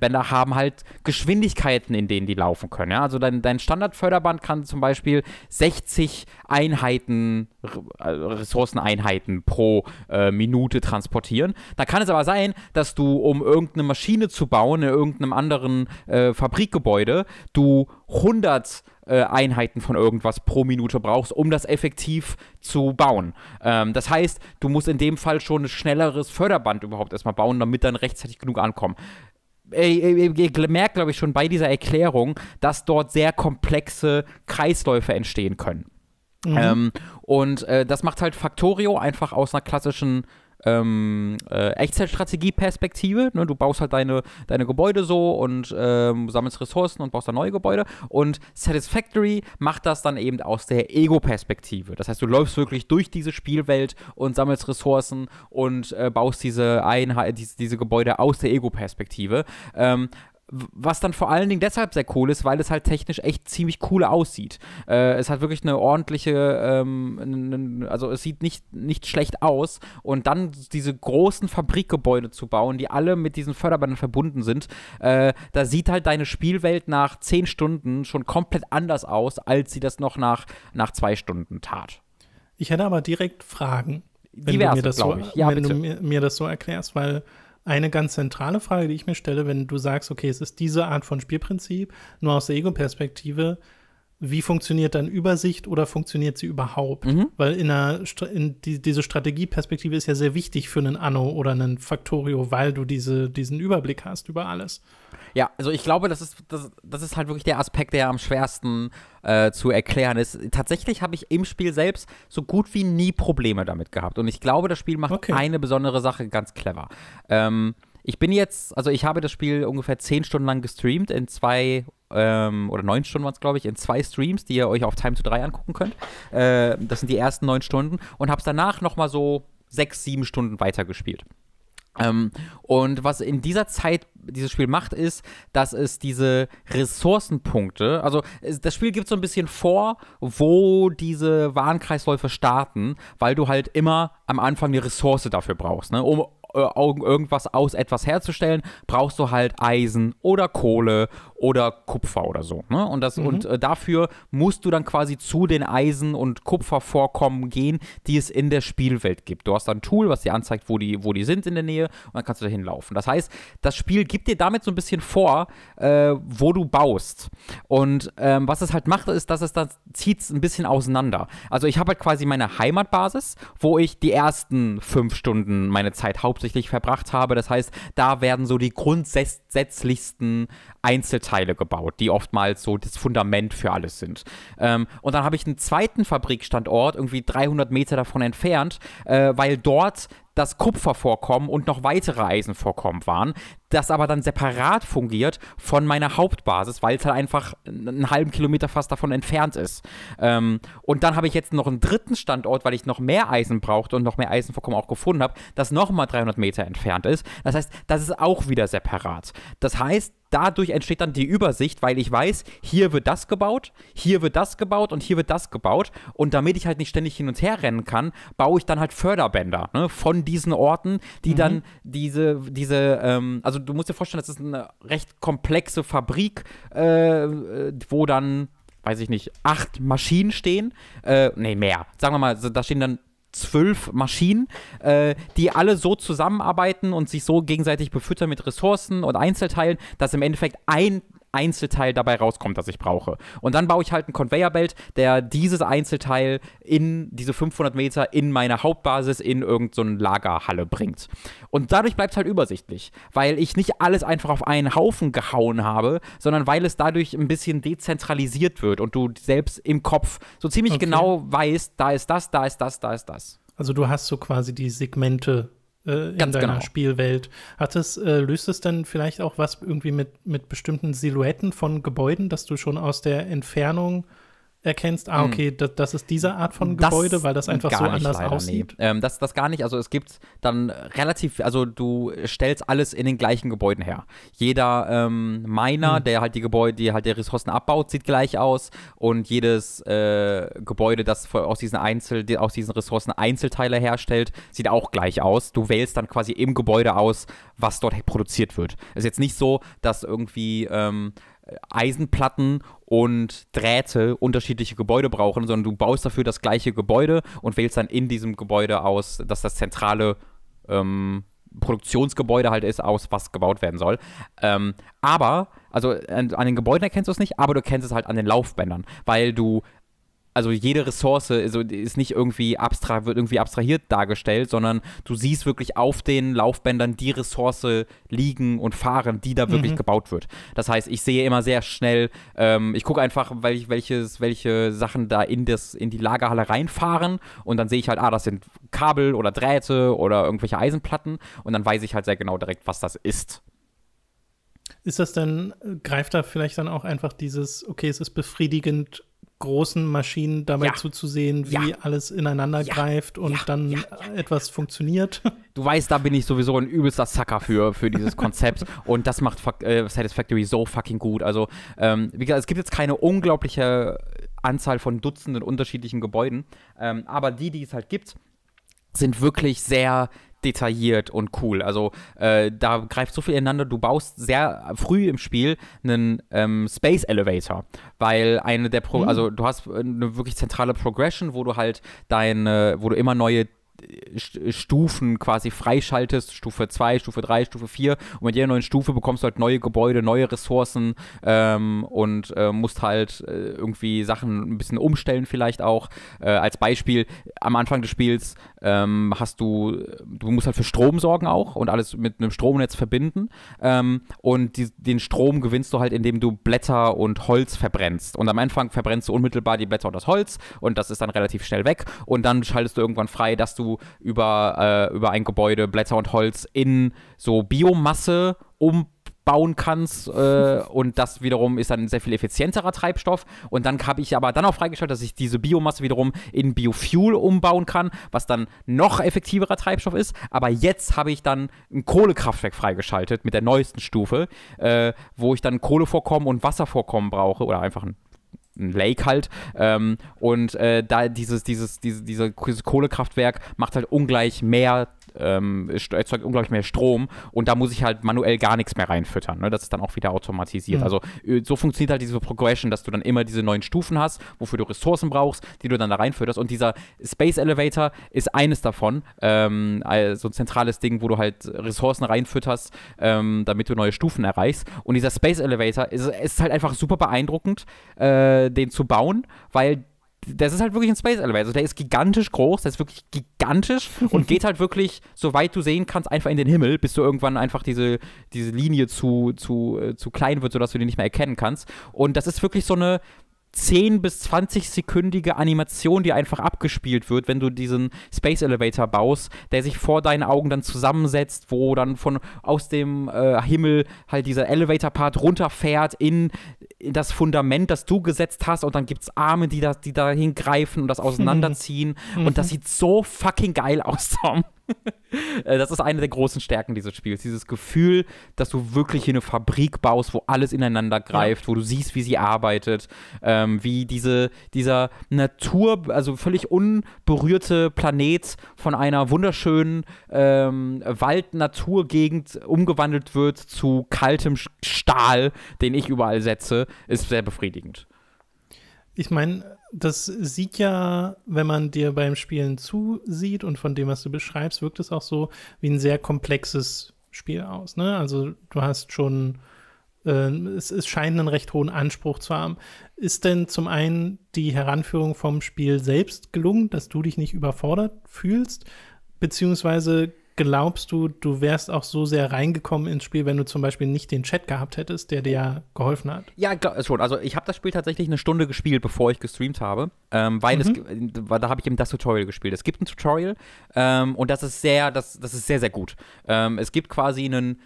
Bänder haben halt Geschwindigkeiten, in denen die laufen können. Ja? Also dein, dein standard kann zum Beispiel 60 Einheiten, äh, Ressourceneinheiten pro äh, Minute transportieren. Da kann es aber sein, dass du, um irgendeine Maschine zu bauen in irgendeinem anderen äh, Fabrikgebäude, du 100 äh, Einheiten von irgendwas pro Minute brauchst, um das effektiv zu bauen. Ähm, das heißt, du musst in dem Fall schon ein schnelleres Förderband überhaupt erstmal bauen, damit dann rechtzeitig genug ankommen ihr merkt, glaube ich, schon bei dieser Erklärung, dass dort sehr komplexe Kreisläufe entstehen können. Mhm. Ähm, und äh, das macht halt Factorio einfach aus einer klassischen ähm, äh, Echtzeitstrategie-Perspektive. Ne? Du baust halt deine, deine Gebäude so und ähm, sammelst Ressourcen und baust dann neue Gebäude. Und Satisfactory macht das dann eben aus der Ego-Perspektive. Das heißt, du läufst wirklich durch diese Spielwelt und sammelst Ressourcen und äh, baust diese, Einheit, diese, diese Gebäude aus der Ego-Perspektive. Ähm, was dann vor allen Dingen deshalb sehr cool ist, weil es halt technisch echt ziemlich cool aussieht. Äh, es hat wirklich eine ordentliche, ähm, also es sieht nicht, nicht schlecht aus. Und dann diese großen Fabrikgebäude zu bauen, die alle mit diesen Förderbändern verbunden sind, äh, da sieht halt deine Spielwelt nach zehn Stunden schon komplett anders aus, als sie das noch nach, nach zwei Stunden tat.
Ich hätte aber direkt Fragen, wenn Diverse, du mir das, so, ja, wenn du mir, mir das so erklärst, weil eine ganz zentrale Frage, die ich mir stelle, wenn du sagst, okay, es ist diese Art von Spielprinzip, nur aus der Ego-Perspektive, wie funktioniert dann Übersicht oder funktioniert sie überhaupt? Mhm. Weil in einer in die, diese Strategieperspektive ist ja sehr wichtig für einen Anno oder einen Factorio, weil du diese, diesen Überblick hast über alles.
Ja, also ich glaube, das ist, das, das ist halt wirklich der Aspekt, der am schwersten äh, zu erklären ist. Tatsächlich habe ich im Spiel selbst so gut wie nie Probleme damit gehabt. Und ich glaube, das Spiel macht okay. eine besondere Sache ganz clever. Ähm, ich bin jetzt, also ich habe das Spiel ungefähr zehn Stunden lang gestreamt in zwei ähm, oder neun Stunden waren es, glaube ich, in zwei Streams, die ihr euch auf Time to 3 angucken könnt. Äh, das sind die ersten neun Stunden und habe es danach nochmal so sechs, sieben Stunden weitergespielt. Ähm, und was in dieser Zeit dieses Spiel macht, ist, dass es diese Ressourcenpunkte, also das Spiel gibt so ein bisschen vor, wo diese Warenkreisläufe starten, weil du halt immer am Anfang eine Ressource dafür brauchst, ne? um äh, irgendwas aus etwas herzustellen, brauchst du halt Eisen oder Kohle oder Kupfer oder so. Ne? Und, das, mhm. und äh, dafür musst du dann quasi zu den Eisen- und Kupfervorkommen gehen, die es in der Spielwelt gibt. Du hast dann ein Tool, was dir anzeigt, wo die, wo die sind in der Nähe und dann kannst du da hinlaufen. Das heißt, das Spiel gibt dir damit so ein bisschen vor, äh, wo du baust. Und ähm, was es halt macht, ist, dass es dann zieht es ein bisschen auseinander. Also ich habe halt quasi meine Heimatbasis, wo ich die ersten fünf Stunden meine Zeit hauptsächlich hauptsächlich verbracht habe. Das heißt, da werden so die grundsätzlichsten Einzelteile gebaut, die oftmals so das Fundament für alles sind. Ähm, und dann habe ich einen zweiten Fabrikstandort, irgendwie 300 Meter davon entfernt, äh, weil dort das Kupfervorkommen und noch weitere Eisenvorkommen waren das aber dann separat fungiert von meiner Hauptbasis, weil es halt einfach einen halben Kilometer fast davon entfernt ist. Ähm, und dann habe ich jetzt noch einen dritten Standort, weil ich noch mehr Eisen brauchte und noch mehr Eisenvorkommen auch gefunden habe, das nochmal 300 Meter entfernt ist. Das heißt, das ist auch wieder separat. Das heißt, dadurch entsteht dann die Übersicht, weil ich weiß, hier wird das gebaut, hier wird das gebaut und hier wird das gebaut. Und damit ich halt nicht ständig hin und her rennen kann, baue ich dann halt Förderbänder ne, von diesen Orten, die mhm. dann diese, diese ähm, also also du musst dir vorstellen, das ist eine recht komplexe Fabrik, äh, wo dann, weiß ich nicht, acht Maschinen stehen. Äh, nee, mehr. Sagen wir mal, da stehen dann zwölf Maschinen, äh, die alle so zusammenarbeiten und sich so gegenseitig befüttern mit Ressourcen und Einzelteilen, dass im Endeffekt ein Einzelteil dabei rauskommt, das ich brauche. Und dann baue ich halt ein Conveyor Belt, der dieses Einzelteil in diese 500 Meter in meine Hauptbasis in irgendeine so Lagerhalle bringt. Und dadurch bleibt es halt übersichtlich, weil ich nicht alles einfach auf einen Haufen gehauen habe, sondern weil es dadurch ein bisschen dezentralisiert wird und du selbst im Kopf so ziemlich okay. genau weißt, da ist das, da ist das, da ist das.
Also du hast so quasi die Segmente äh, in deiner genau. Spielwelt. Hat es, äh, löst es denn vielleicht auch was irgendwie mit, mit bestimmten Silhouetten von Gebäuden, dass du schon aus der Entfernung erkennst, ah, hm. okay, das, das ist diese Art von Gebäude, weil das einfach so anders leider, aussieht?
Nee. Ähm, das, das gar nicht. Also es gibt dann relativ, also du stellst alles in den gleichen Gebäuden her. Jeder ähm, Miner, hm. der halt die Gebäude, die halt die Ressourcen abbaut, sieht gleich aus und jedes äh, Gebäude, das aus diesen Einzel, die, aus diesen Ressourcen Einzelteile herstellt, sieht auch gleich aus. Du wählst dann quasi im Gebäude aus, was dort produziert wird. Es ist jetzt nicht so, dass irgendwie ähm, Eisenplatten und Drähte unterschiedliche Gebäude brauchen, sondern du baust dafür das gleiche Gebäude und wählst dann in diesem Gebäude aus, dass das zentrale ähm, Produktionsgebäude halt ist, aus was gebaut werden soll. Ähm, aber, also an, an den Gebäuden erkennst du es nicht, aber du kennst es halt an den Laufbändern, weil du also jede Ressource also ist nicht irgendwie abstrakt, wird irgendwie abstrahiert dargestellt, sondern du siehst wirklich auf den Laufbändern die Ressource liegen und fahren, die da wirklich mhm. gebaut wird. Das heißt, ich sehe immer sehr schnell, ähm, ich gucke einfach, welch, welches, welche Sachen da in, das, in die Lagerhalle reinfahren und dann sehe ich halt, ah, das sind Kabel oder Drähte oder irgendwelche Eisenplatten und dann weiß ich halt sehr genau direkt, was das ist.
Ist das dann, äh, greift da vielleicht dann auch einfach dieses, okay, es ist befriedigend großen Maschinen dabei ja. zuzusehen, wie ja. alles ineinander ja. greift und dann etwas funktioniert. [laughs]
Du weißt, da bin ich sowieso ein übelster Sucker für, für dieses Konzept [laughs] und das macht äh, Satisfactory so fucking gut. Also, ähm, wie gesagt, es gibt jetzt keine unglaubliche Anzahl von Dutzenden unterschiedlichen Gebäuden, ähm, aber die, die es halt gibt, sind wirklich sehr, detailliert und cool. Also äh, da greift so viel ineinander. Du baust sehr früh im Spiel einen ähm, Space Elevator, weil eine der Pro mhm. also du hast äh, eine wirklich zentrale Progression, wo du halt deine, wo du immer neue Stufen quasi freischaltest, Stufe 2, Stufe 3, Stufe 4 und mit jeder neuen Stufe bekommst du halt neue Gebäude, neue Ressourcen ähm, und äh, musst halt äh, irgendwie Sachen ein bisschen umstellen vielleicht auch. Äh, als Beispiel, am Anfang des Spiels ähm, hast du, du musst halt für Strom sorgen auch und alles mit einem Stromnetz verbinden ähm, und die, den Strom gewinnst du halt, indem du Blätter und Holz verbrennst und am Anfang verbrennst du unmittelbar die Blätter und das Holz und das ist dann relativ schnell weg und dann schaltest du irgendwann frei, dass du über, äh, über ein Gebäude Blätter und Holz in so Biomasse umbauen kannst äh, [laughs] und das wiederum ist dann ein sehr viel effizienterer Treibstoff und dann habe ich aber dann auch freigestellt, dass ich diese Biomasse wiederum in Biofuel umbauen kann, was dann noch effektiverer Treibstoff ist, aber jetzt habe ich dann ein Kohlekraftwerk freigeschaltet mit der neuesten Stufe, äh, wo ich dann Kohlevorkommen und Wasservorkommen brauche oder einfach ein ein Lake halt. Ähm, und äh, da dieses, dieses, diese, dieses Kohlekraftwerk macht halt ungleich mehr ähm, erzeugt unglaublich mehr Strom und da muss ich halt manuell gar nichts mehr reinfüttern. Ne? Das ist dann auch wieder automatisiert. Mhm. Also äh, so funktioniert halt diese Progression, dass du dann immer diese neuen Stufen hast, wofür du Ressourcen brauchst, die du dann da reinfütterst. Und dieser Space Elevator ist eines davon, ähm, so also ein zentrales Ding, wo du halt Ressourcen reinfütterst, ähm, damit du neue Stufen erreichst. Und dieser Space Elevator ist, ist halt einfach super beeindruckend, äh, den zu bauen, weil das ist halt wirklich ein Space Elevator. Also der ist gigantisch groß, der ist wirklich gigantisch [laughs] und geht halt wirklich, soweit du sehen kannst, einfach in den Himmel, bis du irgendwann einfach diese, diese Linie zu, zu, äh, zu klein wird, sodass du die nicht mehr erkennen kannst. Und das ist wirklich so eine, 10 bis 20 sekündige Animation, die einfach abgespielt wird, wenn du diesen Space Elevator baust, der sich vor deinen Augen dann zusammensetzt, wo dann von aus dem äh, Himmel halt dieser Elevator Part runterfährt in, in, das Fundament, das du gesetzt hast und dann gibt's Arme, die da die dahin greifen und das [laughs] auseinanderziehen mhm. und das mhm. sieht so fucking geil aus, Tom. [laughs] Äh, das ist eine der großen Stärken dieses Spiels. Dieses Gefühl, dass du wirklich hier eine Fabrik baust, wo alles ineinander greift, ja. wo du siehst, wie sie arbeitet, ähm, wie diese, dieser Natur, also völlig unberührte Planet von einer wunderschönen ähm, Wald-Naturgegend umgewandelt wird zu kaltem Stahl, den ich überall setze, ist sehr befriedigend.
Ich meine, das sieht ja, wenn man dir beim Spielen zusieht und von dem, was du beschreibst, wirkt es auch so wie ein sehr komplexes Spiel aus. Ne? Also du hast schon, äh, es, es scheint einen recht hohen Anspruch zu haben. Ist denn zum einen die Heranführung vom Spiel selbst gelungen, dass du dich nicht überfordert fühlst? Beziehungsweise glaubst du, du wärst auch so sehr reingekommen ins Spiel, wenn du zum Beispiel nicht den Chat gehabt hättest, der dir geholfen hat?
Ja, äh, schon. Also ich habe das Spiel tatsächlich eine Stunde gespielt, bevor ich gestreamt habe, ähm, weil mhm. es, äh, da habe ich eben das Tutorial gespielt. Es gibt ein Tutorial ähm, und das ist sehr, das, das ist sehr, sehr gut. Ähm, es gibt quasi einen,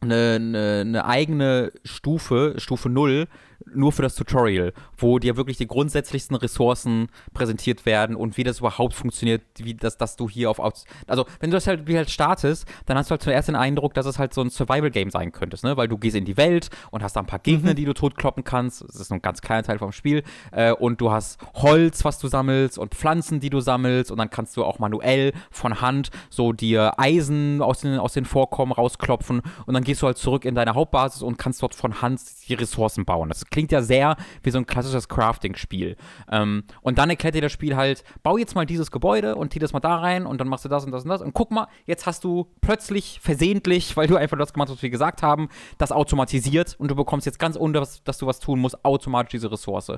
eine, eine, eine eigene Stufe, Stufe 0, nur für das Tutorial, wo dir wirklich die grundsätzlichsten Ressourcen präsentiert werden und wie das überhaupt funktioniert, wie das, dass du hier auf also wenn du das halt wie halt startest, dann hast du halt zuerst den Eindruck, dass es halt so ein Survival Game sein könntest, ne, weil du gehst in die Welt und hast da ein paar mhm. Gegner, mhm. die du totkloppen kannst. Das ist nur ein ganz kleiner Teil vom Spiel äh, und du hast Holz, was du sammelst und Pflanzen, die du sammelst und dann kannst du auch manuell von Hand so dir Eisen aus den aus den Vorkommen rausklopfen und dann gehst du halt zurück in deine Hauptbasis und kannst dort von Hand die Ressourcen bauen. Das klingt ja sehr wie so ein klassisches Crafting-Spiel. Ähm, und dann erklärt dir das Spiel halt, bau jetzt mal dieses Gebäude und zieh das mal da rein und dann machst du das und das und das. Und guck mal, jetzt hast du plötzlich versehentlich, weil du einfach das gemacht hast, was wir gesagt haben, das automatisiert und du bekommst jetzt ganz ohne, dass du was tun musst, automatisch diese Ressource.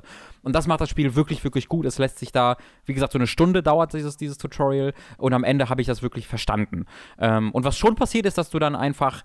Und das macht das Spiel wirklich, wirklich gut. Es lässt sich da, wie gesagt, so eine Stunde dauert dieses, dieses Tutorial und am Ende habe ich das wirklich verstanden. Ähm, und was schon passiert ist, dass du dann einfach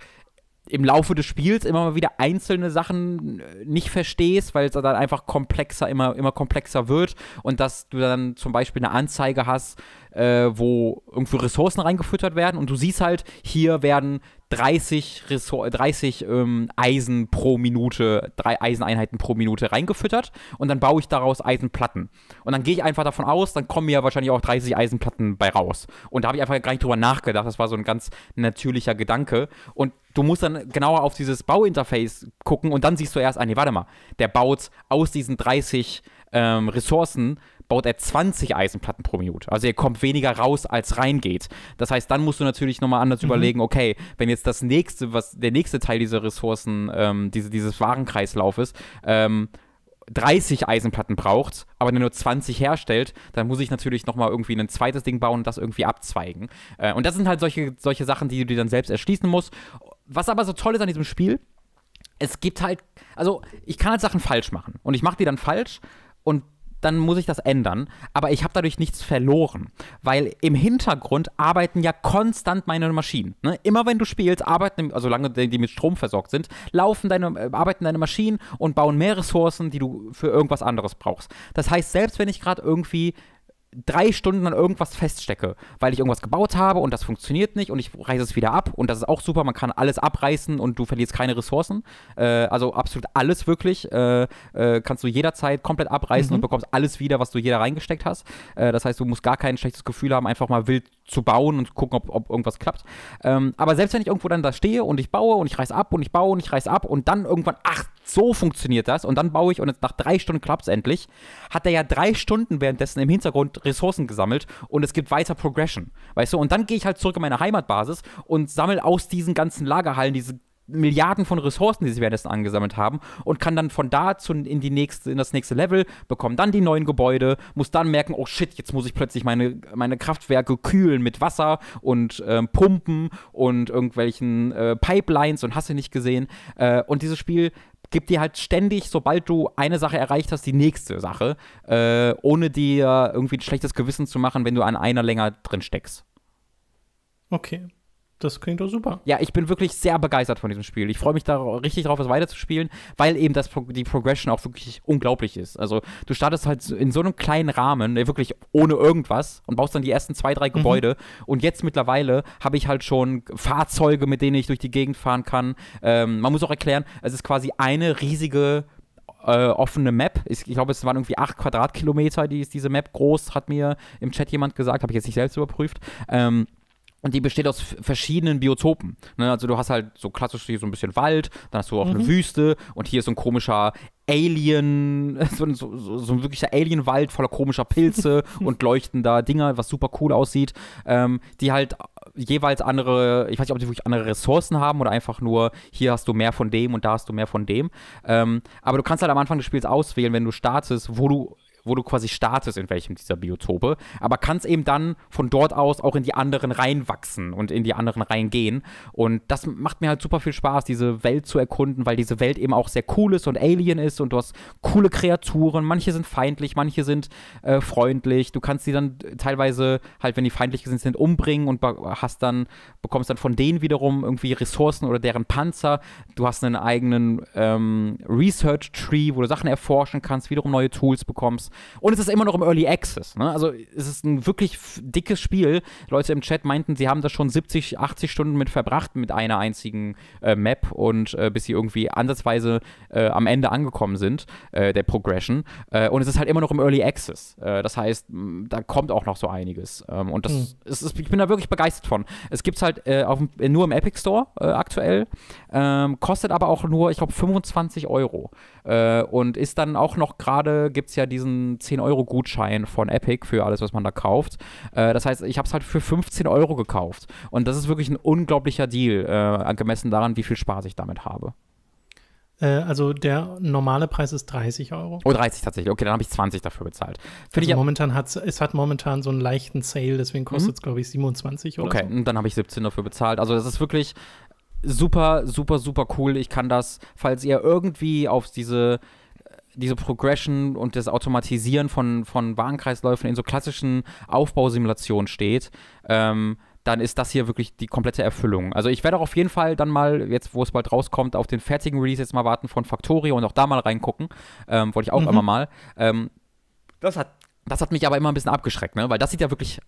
im Laufe des Spiels immer mal wieder einzelne Sachen äh, nicht verstehst, weil es dann einfach komplexer, immer, immer komplexer wird und dass du dann zum Beispiel eine Anzeige hast, äh, wo irgendwo Ressourcen reingefüttert werden und du siehst halt, hier werden 30, Ressort, 30 ähm, Eisen pro Minute, drei Eiseneinheiten pro Minute reingefüttert und dann baue ich daraus Eisenplatten. Und dann gehe ich einfach davon aus, dann kommen mir ja wahrscheinlich auch 30 Eisenplatten bei raus. Und da habe ich einfach gar nicht drüber nachgedacht. Das war so ein ganz natürlicher Gedanke. Und du musst dann genauer auf dieses Bauinterface gucken und dann siehst du erst, ah nee, warte mal, der baut aus diesen 30 ähm, Ressourcen baut er 20 Eisenplatten pro Minute. Also er kommt weniger raus, als reingeht. Das heißt, dann musst du natürlich nochmal anders mhm. überlegen, okay, wenn jetzt das nächste, was der nächste Teil dieser Ressourcen, ähm, diese, dieses Warenkreislaufes, ähm, 30 Eisenplatten braucht, aber nur 20 herstellt, dann muss ich natürlich nochmal irgendwie ein zweites Ding bauen und das irgendwie abzweigen. Äh, und das sind halt solche, solche Sachen, die du dir dann selbst erschließen musst. Was aber so toll ist an diesem Spiel, es gibt halt, also ich kann halt Sachen falsch machen und ich mache die dann falsch und dann muss ich das ändern. Aber ich habe dadurch nichts verloren, weil im Hintergrund arbeiten ja konstant meine Maschinen. Ne? Immer wenn du spielst, arbeiten, also solange die mit Strom versorgt sind, laufen deine, äh, arbeiten deine Maschinen und bauen mehr Ressourcen, die du für irgendwas anderes brauchst. Das heißt, selbst wenn ich gerade irgendwie drei Stunden an irgendwas feststecke, weil ich irgendwas gebaut habe und das funktioniert nicht und ich reiße es wieder ab und das ist auch super, man kann alles abreißen und du verlierst keine Ressourcen. Äh, also absolut alles wirklich. Äh, äh, kannst du jederzeit komplett abreißen mhm. und bekommst alles wieder, was du jeder reingesteckt hast. Äh, das heißt, du musst gar kein schlechtes Gefühl haben, einfach mal wild zu bauen und gucken, ob, ob irgendwas klappt. Ähm, aber selbst wenn ich irgendwo dann da stehe und ich baue und ich reiß ab und ich baue und ich reiß ab und dann irgendwann, ach, so funktioniert das und dann baue ich und jetzt nach drei Stunden klappt es endlich, hat er ja drei Stunden währenddessen im Hintergrund Ressourcen gesammelt und es gibt weiter Progression, weißt du? Und dann gehe ich halt zurück in meine Heimatbasis und sammle aus diesen ganzen Lagerhallen diese Milliarden von Ressourcen, die sie währenddessen angesammelt haben und kann dann von da zu, in, die nächste, in das nächste Level, bekommen dann die neuen Gebäude, muss dann merken, oh shit, jetzt muss ich plötzlich meine, meine Kraftwerke kühlen mit Wasser und ähm, Pumpen und irgendwelchen äh, Pipelines und hast du nicht gesehen. Äh, und dieses Spiel gibt dir halt ständig, sobald du eine Sache erreicht hast, die nächste Sache, äh, ohne dir irgendwie ein schlechtes Gewissen zu machen, wenn du an einer länger drin steckst.
Okay. Das klingt doch super.
Ja, ich bin wirklich sehr begeistert von diesem Spiel. Ich freue mich da richtig drauf, es weiterzuspielen, weil eben das, die Progression auch wirklich unglaublich ist. Also, du startest halt in so einem kleinen Rahmen, ne, wirklich ohne irgendwas und baust dann die ersten zwei, drei mhm. Gebäude. Mhm. Und jetzt mittlerweile habe ich halt schon Fahrzeuge, mit denen ich durch die Gegend fahren kann. Ähm, man muss auch erklären, es ist quasi eine riesige äh, offene Map. Ich, ich glaube, es waren irgendwie acht Quadratkilometer, die ist diese Map groß, hat mir im Chat jemand gesagt, habe ich jetzt nicht selbst überprüft. Ähm, und die besteht aus verschiedenen Biotopen. Ne? Also du hast halt so klassisch hier so ein bisschen Wald, dann hast du auch mhm. eine Wüste und hier ist so ein komischer Alien, [laughs] so, so, so, so ein wirklicher Alien-Wald voller komischer Pilze [laughs] und leuchtender Dinger, was super cool aussieht, ähm, die halt jeweils andere, ich weiß nicht, ob die wirklich andere Ressourcen haben oder einfach nur, hier hast du mehr von dem und da hast du mehr von dem. Ähm, aber du kannst halt am Anfang des Spiels auswählen, wenn du startest, wo du wo du quasi startest in welchem dieser Biotope, aber kannst eben dann von dort aus auch in die anderen reinwachsen und in die anderen reingehen. Und das macht mir halt super viel Spaß, diese Welt zu erkunden, weil diese Welt eben auch sehr cool ist und Alien ist und du hast coole Kreaturen. Manche sind feindlich, manche sind äh, freundlich. Du kannst sie dann teilweise halt, wenn die feindlich sind, sind umbringen und hast dann bekommst dann von denen wiederum irgendwie Ressourcen oder deren Panzer. Du hast einen eigenen ähm, Research Tree, wo du Sachen erforschen kannst, wiederum neue Tools bekommst. Und es ist immer noch im Early Access. Ne? Also es ist ein wirklich dickes Spiel. Leute im Chat meinten, sie haben das schon 70, 80 Stunden mit verbracht mit einer einzigen äh, Map und äh, bis sie irgendwie ansatzweise äh, am Ende angekommen sind äh, der Progression. Äh, und es ist halt immer noch im Early Access. Äh, das heißt, da kommt auch noch so einiges. Ähm, und das mhm. ist, ist, ich bin da wirklich begeistert von. Es gibt es halt auf, nur im Epic Store aktuell, ähm, kostet aber auch nur, ich glaube, 25 Euro. und ist dann auch noch gerade, gibt es ja diesen 10-Euro-Gutschein von Epic für alles, was man da kauft. Äh, das heißt, ich habe es halt für 15 Euro gekauft. Und das ist wirklich ein unglaublicher Deal, äh, gemessen daran, wie viel Spaß ich damit habe.
Äh, also der normale Preis ist 30 Euro. Oh,
30 tatsächlich. Okay, dann habe ich 20 dafür bezahlt. Find also ich
momentan hat es hat momentan so einen leichten Sale, deswegen mhm. kostet es, glaube ich, 27 oder Okay,
so. dann habe ich 17 dafür bezahlt. Also das ist wirklich super, super, super cool. Ich kann das, falls ihr irgendwie auf diese diese Progression und das Automatisieren von, von Warenkreisläufen in so klassischen Aufbausimulationen steht, ähm, dann ist das hier wirklich die komplette Erfüllung. Also ich werde auch auf jeden Fall dann mal, jetzt wo es bald rauskommt, auf den fertigen Release jetzt mal warten von Factorio und auch da mal reingucken. Ähm, wollte ich auch mhm. immer mal. Ähm, das hat das hat mich aber immer ein bisschen abgeschreckt, ne? weil das sieht ja wirklich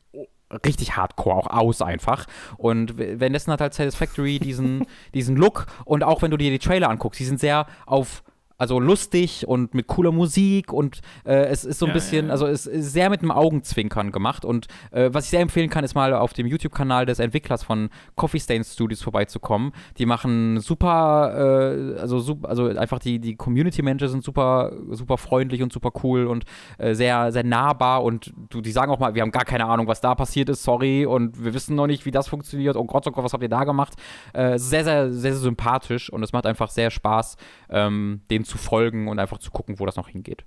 richtig hardcore auch aus einfach. Und währenddessen hat halt Satisfactory diesen, [laughs] diesen Look und auch wenn du dir die Trailer anguckst, die sind sehr auf also lustig und mit cooler Musik und äh, es ist so ein ja, bisschen, ja, ja. also es ist sehr mit einem Augenzwinkern gemacht. Und äh, was ich sehr empfehlen kann, ist mal auf dem YouTube-Kanal des Entwicklers von Coffee Stain Studios vorbeizukommen. Die machen super, äh, also, super, also einfach die, die Community-Manager sind super, super freundlich und super cool und äh, sehr, sehr nahbar. Und du, die sagen auch mal, wir haben gar keine Ahnung, was da passiert ist, sorry, und wir wissen noch nicht, wie das funktioniert. Oh Gott, oh Gott, was habt ihr da gemacht? sehr, äh, sehr, sehr, sehr sympathisch und es macht einfach sehr Spaß, ähm, den zu folgen und einfach zu gucken, wo das noch hingeht.